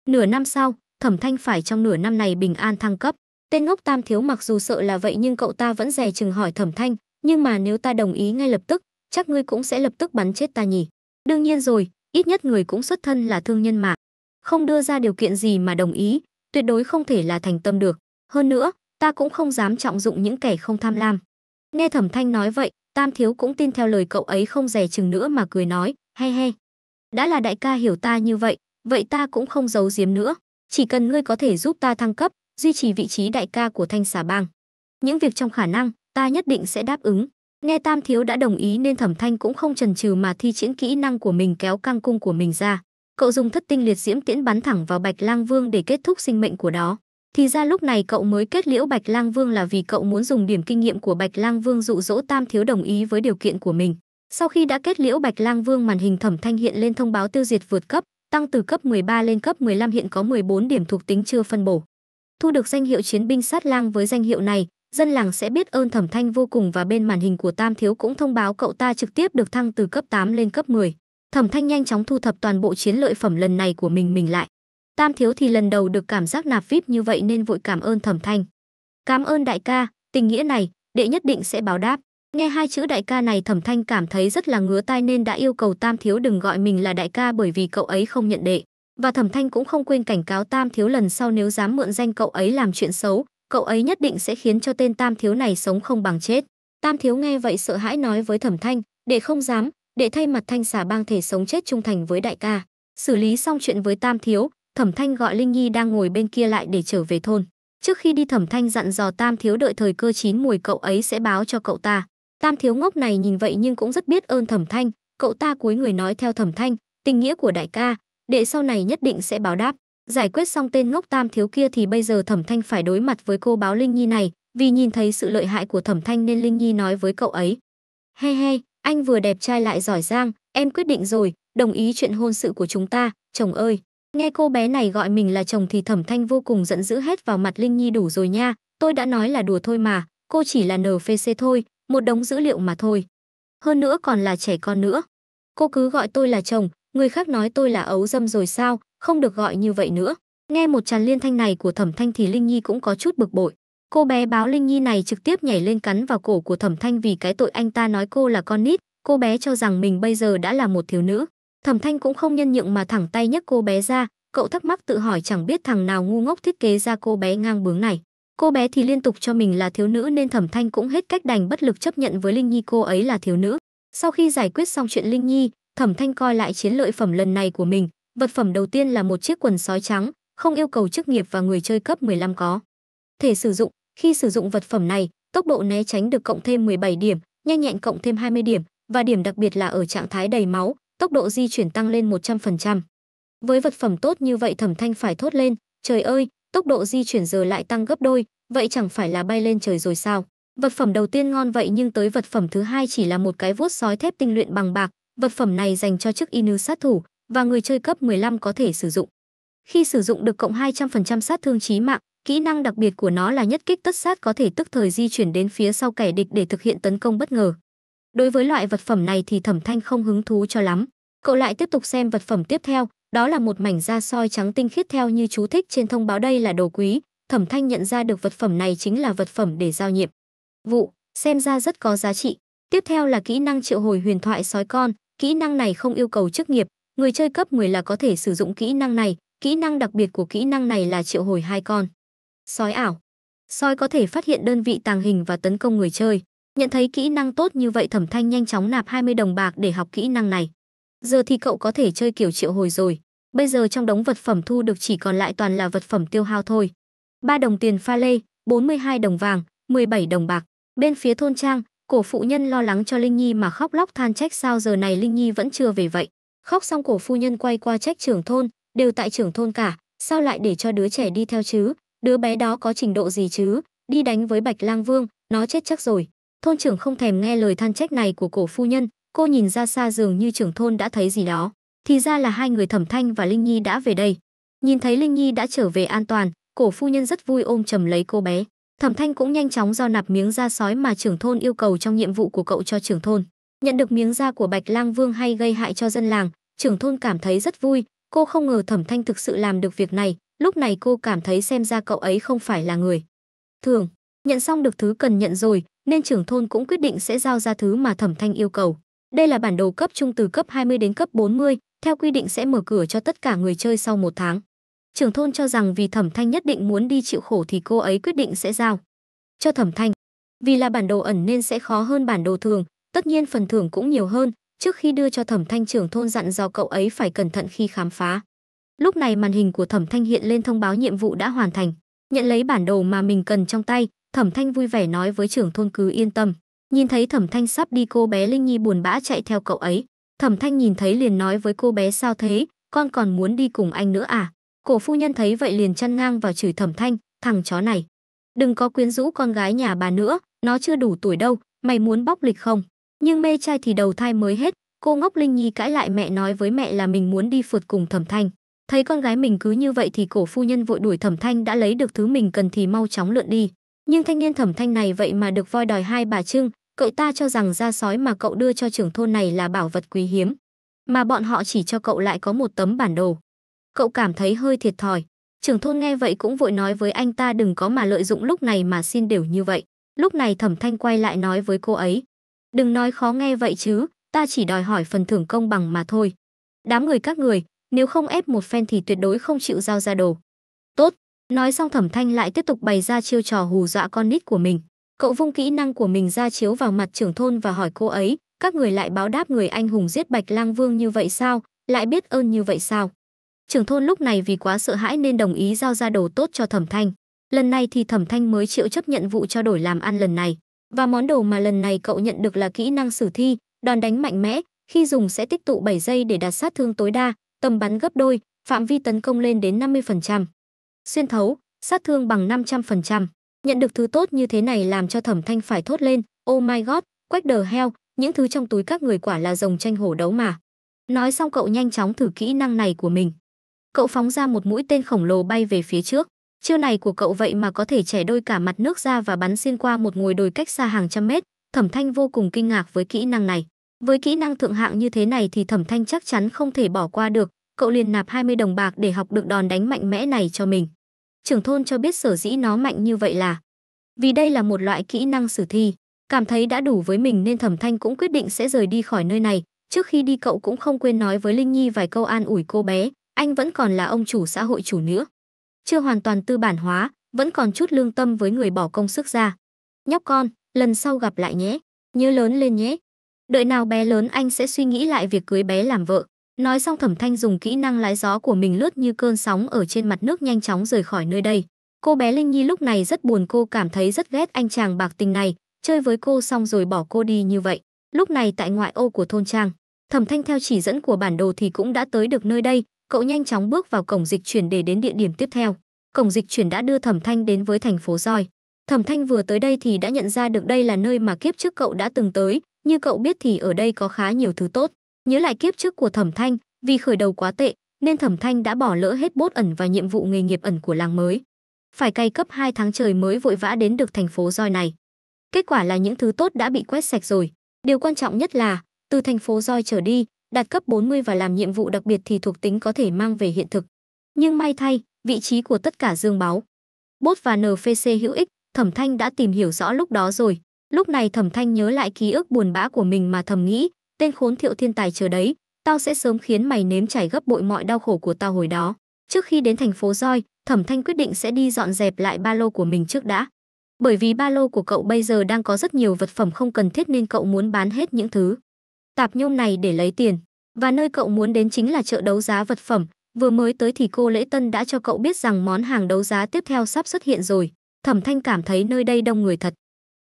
Nửa năm sau, thẩm thanh phải trong nửa năm này bình an thăng cấp. Tên ngốc tam thiếu mặc dù sợ là vậy nhưng cậu ta vẫn rè chừng hỏi thẩm thanh, nhưng mà nếu ta đồng ý ngay lập tức, chắc ngươi cũng sẽ lập tức bắn chết ta nhỉ. Đương nhiên rồi, ít nhất người cũng xuất thân là thương nhân mà. Không đưa ra điều kiện gì mà đồng ý, tuyệt đối không thể là thành tâm được. Hơn nữa, ta cũng không dám trọng dụng những kẻ không tham lam. Nghe Thẩm Thanh nói vậy, Tam Thiếu cũng tin theo lời cậu ấy không rẻ chừng nữa mà cười nói, he he. Đã là đại ca hiểu ta như vậy, vậy ta cũng không giấu giếm nữa. Chỉ cần ngươi có thể giúp ta thăng cấp, duy trì vị trí đại ca của thanh xà bang. Những việc trong khả năng, ta nhất định sẽ đáp ứng. Nghe Tam Thiếu đã đồng ý nên Thẩm Thanh cũng không chần chừ mà thi triển kỹ năng của mình kéo căng cung của mình ra. Cậu dùng thất tinh liệt diễm tiễn bắn thẳng vào Bạch Lang Vương để kết thúc sinh mệnh của đó. Thì ra lúc này cậu mới kết liễu Bạch Lang Vương là vì cậu muốn dùng điểm kinh nghiệm của Bạch Lang Vương dụ dỗ Tam Thiếu đồng ý với điều kiện của mình. Sau khi đã kết liễu Bạch Lang Vương màn hình Thẩm Thanh hiện lên thông báo tiêu diệt vượt cấp, tăng từ cấp 13 lên cấp 15 hiện có 14 điểm thuộc tính chưa phân bổ. Thu được danh hiệu chiến binh sát lang với danh hiệu này, dân làng sẽ biết ơn Thẩm Thanh vô cùng và bên màn hình của Tam thiếu cũng thông báo cậu ta trực tiếp được thăng từ cấp 8 lên cấp 10. Thẩm Thanh nhanh chóng thu thập toàn bộ chiến lợi phẩm lần này của mình mình lại. Tam thiếu thì lần đầu được cảm giác nạp VIP như vậy nên vội cảm ơn Thẩm Thanh. Cảm ơn đại ca, tình nghĩa này, đệ nhất định sẽ báo đáp. Nghe hai chữ đại ca này Thẩm Thanh cảm thấy rất là ngứa tai nên đã yêu cầu Tam thiếu đừng gọi mình là đại ca bởi vì cậu ấy không nhận đệ. Và Thẩm Thanh cũng không quên cảnh cáo Tam thiếu lần sau nếu dám mượn danh cậu ấy làm chuyện xấu, cậu ấy nhất định sẽ khiến cho tên tam thiếu này sống không bằng chết. Tam thiếu nghe vậy sợ hãi nói với thẩm thanh, để không dám, để thay mặt thanh xà bang thể sống chết trung thành với đại ca. Xử lý xong chuyện với tam thiếu, thẩm thanh gọi Linh Nhi đang ngồi bên kia lại để trở về thôn. Trước khi đi thẩm thanh dặn dò tam thiếu đợi thời cơ chín mùi cậu ấy sẽ báo cho cậu ta. Tam thiếu ngốc này nhìn vậy nhưng cũng rất biết ơn thẩm thanh, cậu ta cúi người nói theo thẩm thanh, tình nghĩa của đại ca, để sau này nhất định sẽ báo đáp. Giải quyết xong tên ngốc tam thiếu kia thì bây giờ Thẩm Thanh phải đối mặt với cô báo Linh Nhi này, vì nhìn thấy sự lợi hại của Thẩm Thanh nên Linh Nhi nói với cậu ấy. He he, anh vừa đẹp trai lại giỏi giang, em quyết định rồi, đồng ý chuyện hôn sự của chúng ta, chồng ơi. Nghe cô bé này gọi mình là chồng thì Thẩm Thanh vô cùng giận dữ hết vào mặt Linh Nhi đủ rồi nha, tôi đã nói là đùa thôi mà, cô chỉ là NFC thôi, một đống dữ liệu mà thôi. Hơn nữa còn là trẻ con nữa. Cô cứ gọi tôi là chồng, người khác nói tôi là ấu dâm rồi sao, không được gọi như vậy nữa. Nghe một tràn liên thanh này của Thẩm Thanh thì Linh Nhi cũng có chút bực bội. Cô bé báo Linh Nhi này trực tiếp nhảy lên cắn vào cổ của Thẩm Thanh vì cái tội anh ta nói cô là con nít, cô bé cho rằng mình bây giờ đã là một thiếu nữ. Thẩm Thanh cũng không nhân nhượng mà thẳng tay nhấc cô bé ra, cậu thắc mắc tự hỏi chẳng biết thằng nào ngu ngốc thiết kế ra cô bé ngang bướng này. Cô bé thì liên tục cho mình là thiếu nữ nên Thẩm Thanh cũng hết cách đành bất lực chấp nhận với Linh Nhi cô ấy là thiếu nữ. Sau khi giải quyết xong chuyện Linh Nhi, Thẩm Thanh coi lại chiến lợi phẩm lần này của mình, Vật phẩm đầu tiên là một chiếc quần sói trắng, không yêu cầu chức nghiệp và người chơi cấp 15 có. Thể sử dụng, khi sử dụng vật phẩm này, tốc độ né tránh được cộng thêm 17 điểm, nhanh nhẹn cộng thêm 20 điểm và điểm đặc biệt là ở trạng thái đầy máu, tốc độ di chuyển tăng lên 100%. Với vật phẩm tốt như vậy Thẩm Thanh phải thốt lên, trời ơi, tốc độ di chuyển giờ lại tăng gấp đôi, vậy chẳng phải là bay lên trời rồi sao? Vật phẩm đầu tiên ngon vậy nhưng tới vật phẩm thứ hai chỉ là một cái vuốt sói thép tinh luyện bằng bạc, vật phẩm này dành cho chức inu sát thủ, và người chơi cấp 15 có thể sử dụng. Khi sử dụng được cộng 200% sát thương chí mạng, kỹ năng đặc biệt của nó là nhất kích tất sát có thể tức thời di chuyển đến phía sau kẻ địch để thực hiện tấn công bất ngờ. Đối với loại vật phẩm này thì Thẩm Thanh không hứng thú cho lắm. Cậu lại tiếp tục xem vật phẩm tiếp theo, đó là một mảnh da soi trắng tinh khiết theo như chú thích trên thông báo đây là đồ quý. Thẩm Thanh nhận ra được vật phẩm này chính là vật phẩm để giao nhiệm. Vụ, xem ra rất có giá trị. Tiếp theo là kỹ năng triệu hồi huyền thoại sói con, kỹ năng này không yêu cầu chức nghiệp, Người chơi cấp 10 là có thể sử dụng kỹ năng này, kỹ năng đặc biệt của kỹ năng này là triệu hồi hai con. Sói ảo. Sói có thể phát hiện đơn vị tàng hình và tấn công người chơi. Nhận thấy kỹ năng tốt như vậy Thẩm Thanh nhanh chóng nạp 20 đồng bạc để học kỹ năng này. Giờ thì cậu có thể chơi kiểu triệu hồi rồi. Bây giờ trong đống vật phẩm thu được chỉ còn lại toàn là vật phẩm tiêu hao thôi. 3 đồng tiền pha lê, 42 đồng vàng, 17 đồng bạc. Bên phía thôn trang, cổ phụ nhân lo lắng cho Linh Nhi mà khóc lóc than trách sao giờ này Linh Nhi vẫn chưa về vậy. Khóc xong cổ phu nhân quay qua trách trưởng thôn, đều tại trưởng thôn cả, sao lại để cho đứa trẻ đi theo chứ? Đứa bé đó có trình độ gì chứ? Đi đánh với Bạch Lang Vương, nó chết chắc rồi. Thôn trưởng không thèm nghe lời than trách này của cổ phu nhân, cô nhìn ra xa dường như trưởng thôn đã thấy gì đó. Thì ra là hai người Thẩm Thanh và Linh Nhi đã về đây. Nhìn thấy Linh Nhi đã trở về an toàn, cổ phu nhân rất vui ôm chầm lấy cô bé. Thẩm Thanh cũng nhanh chóng giao nạp miếng da sói mà trưởng thôn yêu cầu trong nhiệm vụ của cậu cho trưởng thôn nhận được miếng da của Bạch Lang Vương hay gây hại cho dân làng, trưởng thôn cảm thấy rất vui, cô không ngờ Thẩm Thanh thực sự làm được việc này, lúc này cô cảm thấy xem ra cậu ấy không phải là người. Thường, nhận xong được thứ cần nhận rồi, nên trưởng thôn cũng quyết định sẽ giao ra thứ mà Thẩm Thanh yêu cầu. Đây là bản đồ cấp trung từ cấp 20 đến cấp 40, theo quy định sẽ mở cửa cho tất cả người chơi sau một tháng. Trưởng thôn cho rằng vì Thẩm Thanh nhất định muốn đi chịu khổ thì cô ấy quyết định sẽ giao cho Thẩm Thanh. Vì là bản đồ ẩn nên sẽ khó hơn bản đồ thường, tất nhiên phần thưởng cũng nhiều hơn, trước khi đưa cho Thẩm Thanh trưởng thôn dặn dò cậu ấy phải cẩn thận khi khám phá. Lúc này màn hình của Thẩm Thanh hiện lên thông báo nhiệm vụ đã hoàn thành. Nhận lấy bản đồ mà mình cần trong tay, Thẩm Thanh vui vẻ nói với trưởng thôn cứ yên tâm. Nhìn thấy Thẩm Thanh sắp đi cô bé Linh Nhi buồn bã chạy theo cậu ấy. Thẩm Thanh nhìn thấy liền nói với cô bé sao thế, con còn muốn đi cùng anh nữa à? Cổ phu nhân thấy vậy liền chăn ngang vào chửi Thẩm Thanh, thằng chó này. Đừng có quyến rũ con gái nhà bà nữa, nó chưa đủ tuổi đâu, mày muốn bóc lịch không? Nhưng mê trai thì đầu thai mới hết, cô ngốc Linh Nhi cãi lại mẹ nói với mẹ là mình muốn đi phượt cùng Thẩm Thanh. Thấy con gái mình cứ như vậy thì cổ phu nhân vội đuổi Thẩm Thanh đã lấy được thứ mình cần thì mau chóng lượn đi. Nhưng thanh niên Thẩm Thanh này vậy mà được voi đòi hai bà trưng, cậu ta cho rằng da sói mà cậu đưa cho trưởng thôn này là bảo vật quý hiếm, mà bọn họ chỉ cho cậu lại có một tấm bản đồ. Cậu cảm thấy hơi thiệt thòi. Trưởng thôn nghe vậy cũng vội nói với anh ta đừng có mà lợi dụng lúc này mà xin đều như vậy. Lúc này Thẩm Thanh quay lại nói với cô ấy, Đừng nói khó nghe vậy chứ, ta chỉ đòi hỏi phần thưởng công bằng mà thôi. Đám người các người, nếu không ép một phen thì tuyệt đối không chịu giao ra đồ. Tốt, nói xong thẩm thanh lại tiếp tục bày ra chiêu trò hù dọa con nít của mình. Cậu vung kỹ năng của mình ra chiếu vào mặt trưởng thôn và hỏi cô ấy, các người lại báo đáp người anh hùng giết bạch lang vương như vậy sao, lại biết ơn như vậy sao. Trưởng thôn lúc này vì quá sợ hãi nên đồng ý giao ra đồ tốt cho thẩm thanh. Lần này thì thẩm thanh mới chịu chấp nhận vụ cho đổi làm ăn lần này và món đồ mà lần này cậu nhận được là kỹ năng sử thi, đòn đánh mạnh mẽ, khi dùng sẽ tích tụ 7 giây để đạt sát thương tối đa, tầm bắn gấp đôi, phạm vi tấn công lên đến 50%. Xuyên thấu, sát thương bằng 500%. Nhận được thứ tốt như thế này làm cho Thẩm Thanh phải thốt lên, "Oh my god, quách đờ heo, những thứ trong túi các người quả là rồng tranh hổ đấu mà." Nói xong cậu nhanh chóng thử kỹ năng này của mình. Cậu phóng ra một mũi tên khổng lồ bay về phía trước. Chiêu này của cậu vậy mà có thể trẻ đôi cả mặt nước ra và bắn xuyên qua một ngồi đồi cách xa hàng trăm mét, Thẩm Thanh vô cùng kinh ngạc với kỹ năng này. Với kỹ năng thượng hạng như thế này thì Thẩm Thanh chắc chắn không thể bỏ qua được, cậu liền nạp 20 đồng bạc để học được đòn đánh mạnh mẽ này cho mình. Trưởng thôn cho biết sở dĩ nó mạnh như vậy là vì đây là một loại kỹ năng sử thi, cảm thấy đã đủ với mình nên Thẩm Thanh cũng quyết định sẽ rời đi khỏi nơi này. Trước khi đi cậu cũng không quên nói với Linh Nhi vài câu an ủi cô bé, anh vẫn còn là ông chủ xã hội chủ nữa chưa hoàn toàn tư bản hóa, vẫn còn chút lương tâm với người bỏ công sức ra. Nhóc con, lần sau gặp lại nhé, nhớ lớn lên nhé. Đợi nào bé lớn anh sẽ suy nghĩ lại việc cưới bé làm vợ. Nói xong Thẩm Thanh dùng kỹ năng lái gió của mình lướt như cơn sóng ở trên mặt nước nhanh chóng rời khỏi nơi đây. Cô bé Linh Nhi lúc này rất buồn cô cảm thấy rất ghét anh chàng bạc tình này, chơi với cô xong rồi bỏ cô đi như vậy. Lúc này tại ngoại ô của thôn Trang, Thẩm Thanh theo chỉ dẫn của bản đồ thì cũng đã tới được nơi đây, cậu nhanh chóng bước vào cổng dịch chuyển để đến địa điểm tiếp theo. Cổng dịch chuyển đã đưa Thẩm Thanh đến với thành phố Roi. Thẩm Thanh vừa tới đây thì đã nhận ra được đây là nơi mà kiếp trước cậu đã từng tới, như cậu biết thì ở đây có khá nhiều thứ tốt. Nhớ lại kiếp trước của Thẩm Thanh, vì khởi đầu quá tệ, nên Thẩm Thanh đã bỏ lỡ hết bốt ẩn và nhiệm vụ nghề nghiệp ẩn của làng mới. Phải cày cấp 2 tháng trời mới vội vã đến được thành phố Roi này. Kết quả là những thứ tốt đã bị quét sạch rồi. Điều quan trọng nhất là, từ thành phố Roi trở đi, đạt cấp 40 và làm nhiệm vụ đặc biệt thì thuộc tính có thể mang về hiện thực. Nhưng may thay, vị trí của tất cả dương báo. Bốt và NFC hữu ích, Thẩm Thanh đã tìm hiểu rõ lúc đó rồi. Lúc này Thẩm Thanh nhớ lại ký ức buồn bã của mình mà thầm nghĩ, tên khốn thiệu thiên tài chờ đấy, tao sẽ sớm khiến mày nếm trải gấp bội mọi đau khổ của tao hồi đó. Trước khi đến thành phố Roi, Thẩm Thanh quyết định sẽ đi dọn dẹp lại ba lô của mình trước đã. Bởi vì ba lô của cậu bây giờ đang có rất nhiều vật phẩm không cần thiết nên cậu muốn bán hết những thứ tạp nhôm này để lấy tiền. Và nơi cậu muốn đến chính là chợ đấu giá vật phẩm. Vừa mới tới thì cô Lễ Tân đã cho cậu biết rằng món hàng đấu giá tiếp theo sắp xuất hiện rồi. Thẩm Thanh cảm thấy nơi đây đông người thật.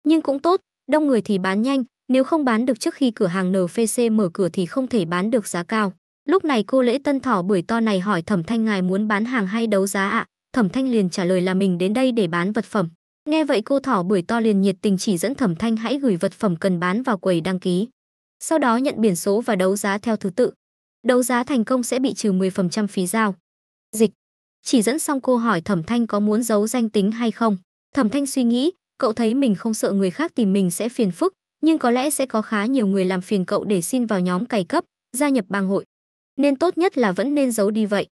Nhưng cũng tốt, đông người thì bán nhanh, nếu không bán được trước khi cửa hàng NFC mở cửa thì không thể bán được giá cao. Lúc này cô Lễ Tân thỏ bưởi to này hỏi Thẩm Thanh ngài muốn bán hàng hay đấu giá ạ? Thẩm Thanh liền trả lời là mình đến đây để bán vật phẩm. Nghe vậy cô thỏ bưởi to liền nhiệt tình chỉ dẫn Thẩm Thanh hãy gửi vật phẩm cần bán vào quầy đăng ký sau đó nhận biển số và đấu giá theo thứ tự. Đấu giá thành công sẽ bị trừ 10% phí giao. Dịch. Chỉ dẫn xong cô hỏi Thẩm Thanh có muốn giấu danh tính hay không. Thẩm Thanh suy nghĩ, cậu thấy mình không sợ người khác tìm mình sẽ phiền phức, nhưng có lẽ sẽ có khá nhiều người làm phiền cậu để xin vào nhóm cày cấp, gia nhập bang hội. Nên tốt nhất là vẫn nên giấu đi vậy.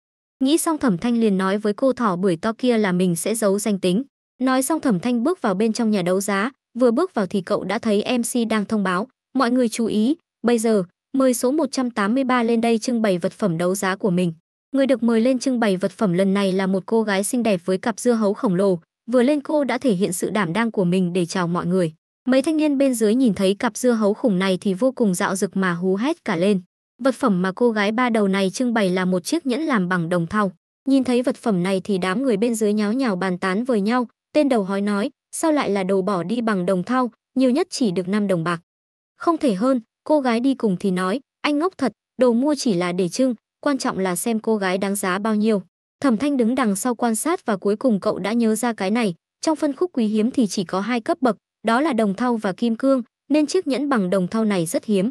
Nghĩ xong Thẩm Thanh liền nói với cô thỏ bưởi to kia là mình sẽ giấu danh tính. Nói xong Thẩm Thanh bước vào bên trong nhà đấu giá, vừa bước vào thì cậu đã thấy MC đang thông báo, Mọi người chú ý, bây giờ, mời số 183 lên đây trưng bày vật phẩm đấu giá của mình. Người được mời lên trưng bày vật phẩm lần này là một cô gái xinh đẹp với cặp dưa hấu khổng lồ. Vừa lên cô đã thể hiện sự đảm đang của mình để chào mọi người. Mấy thanh niên bên dưới nhìn thấy cặp dưa hấu khủng này thì vô cùng dạo rực mà hú hét cả lên. Vật phẩm mà cô gái ba đầu này trưng bày là một chiếc nhẫn làm bằng đồng thau. Nhìn thấy vật phẩm này thì đám người bên dưới nháo nhào bàn tán với nhau, tên đầu hói nói, sao lại là đồ bỏ đi bằng đồng thau, nhiều nhất chỉ được 5 đồng bạc. Không thể hơn, cô gái đi cùng thì nói, anh ngốc thật, đồ mua chỉ là để trưng, quan trọng là xem cô gái đáng giá bao nhiêu. Thẩm Thanh đứng đằng sau quan sát và cuối cùng cậu đã nhớ ra cái này, trong phân khúc quý hiếm thì chỉ có hai cấp bậc, đó là đồng thau và kim cương, nên chiếc nhẫn bằng đồng thau này rất hiếm.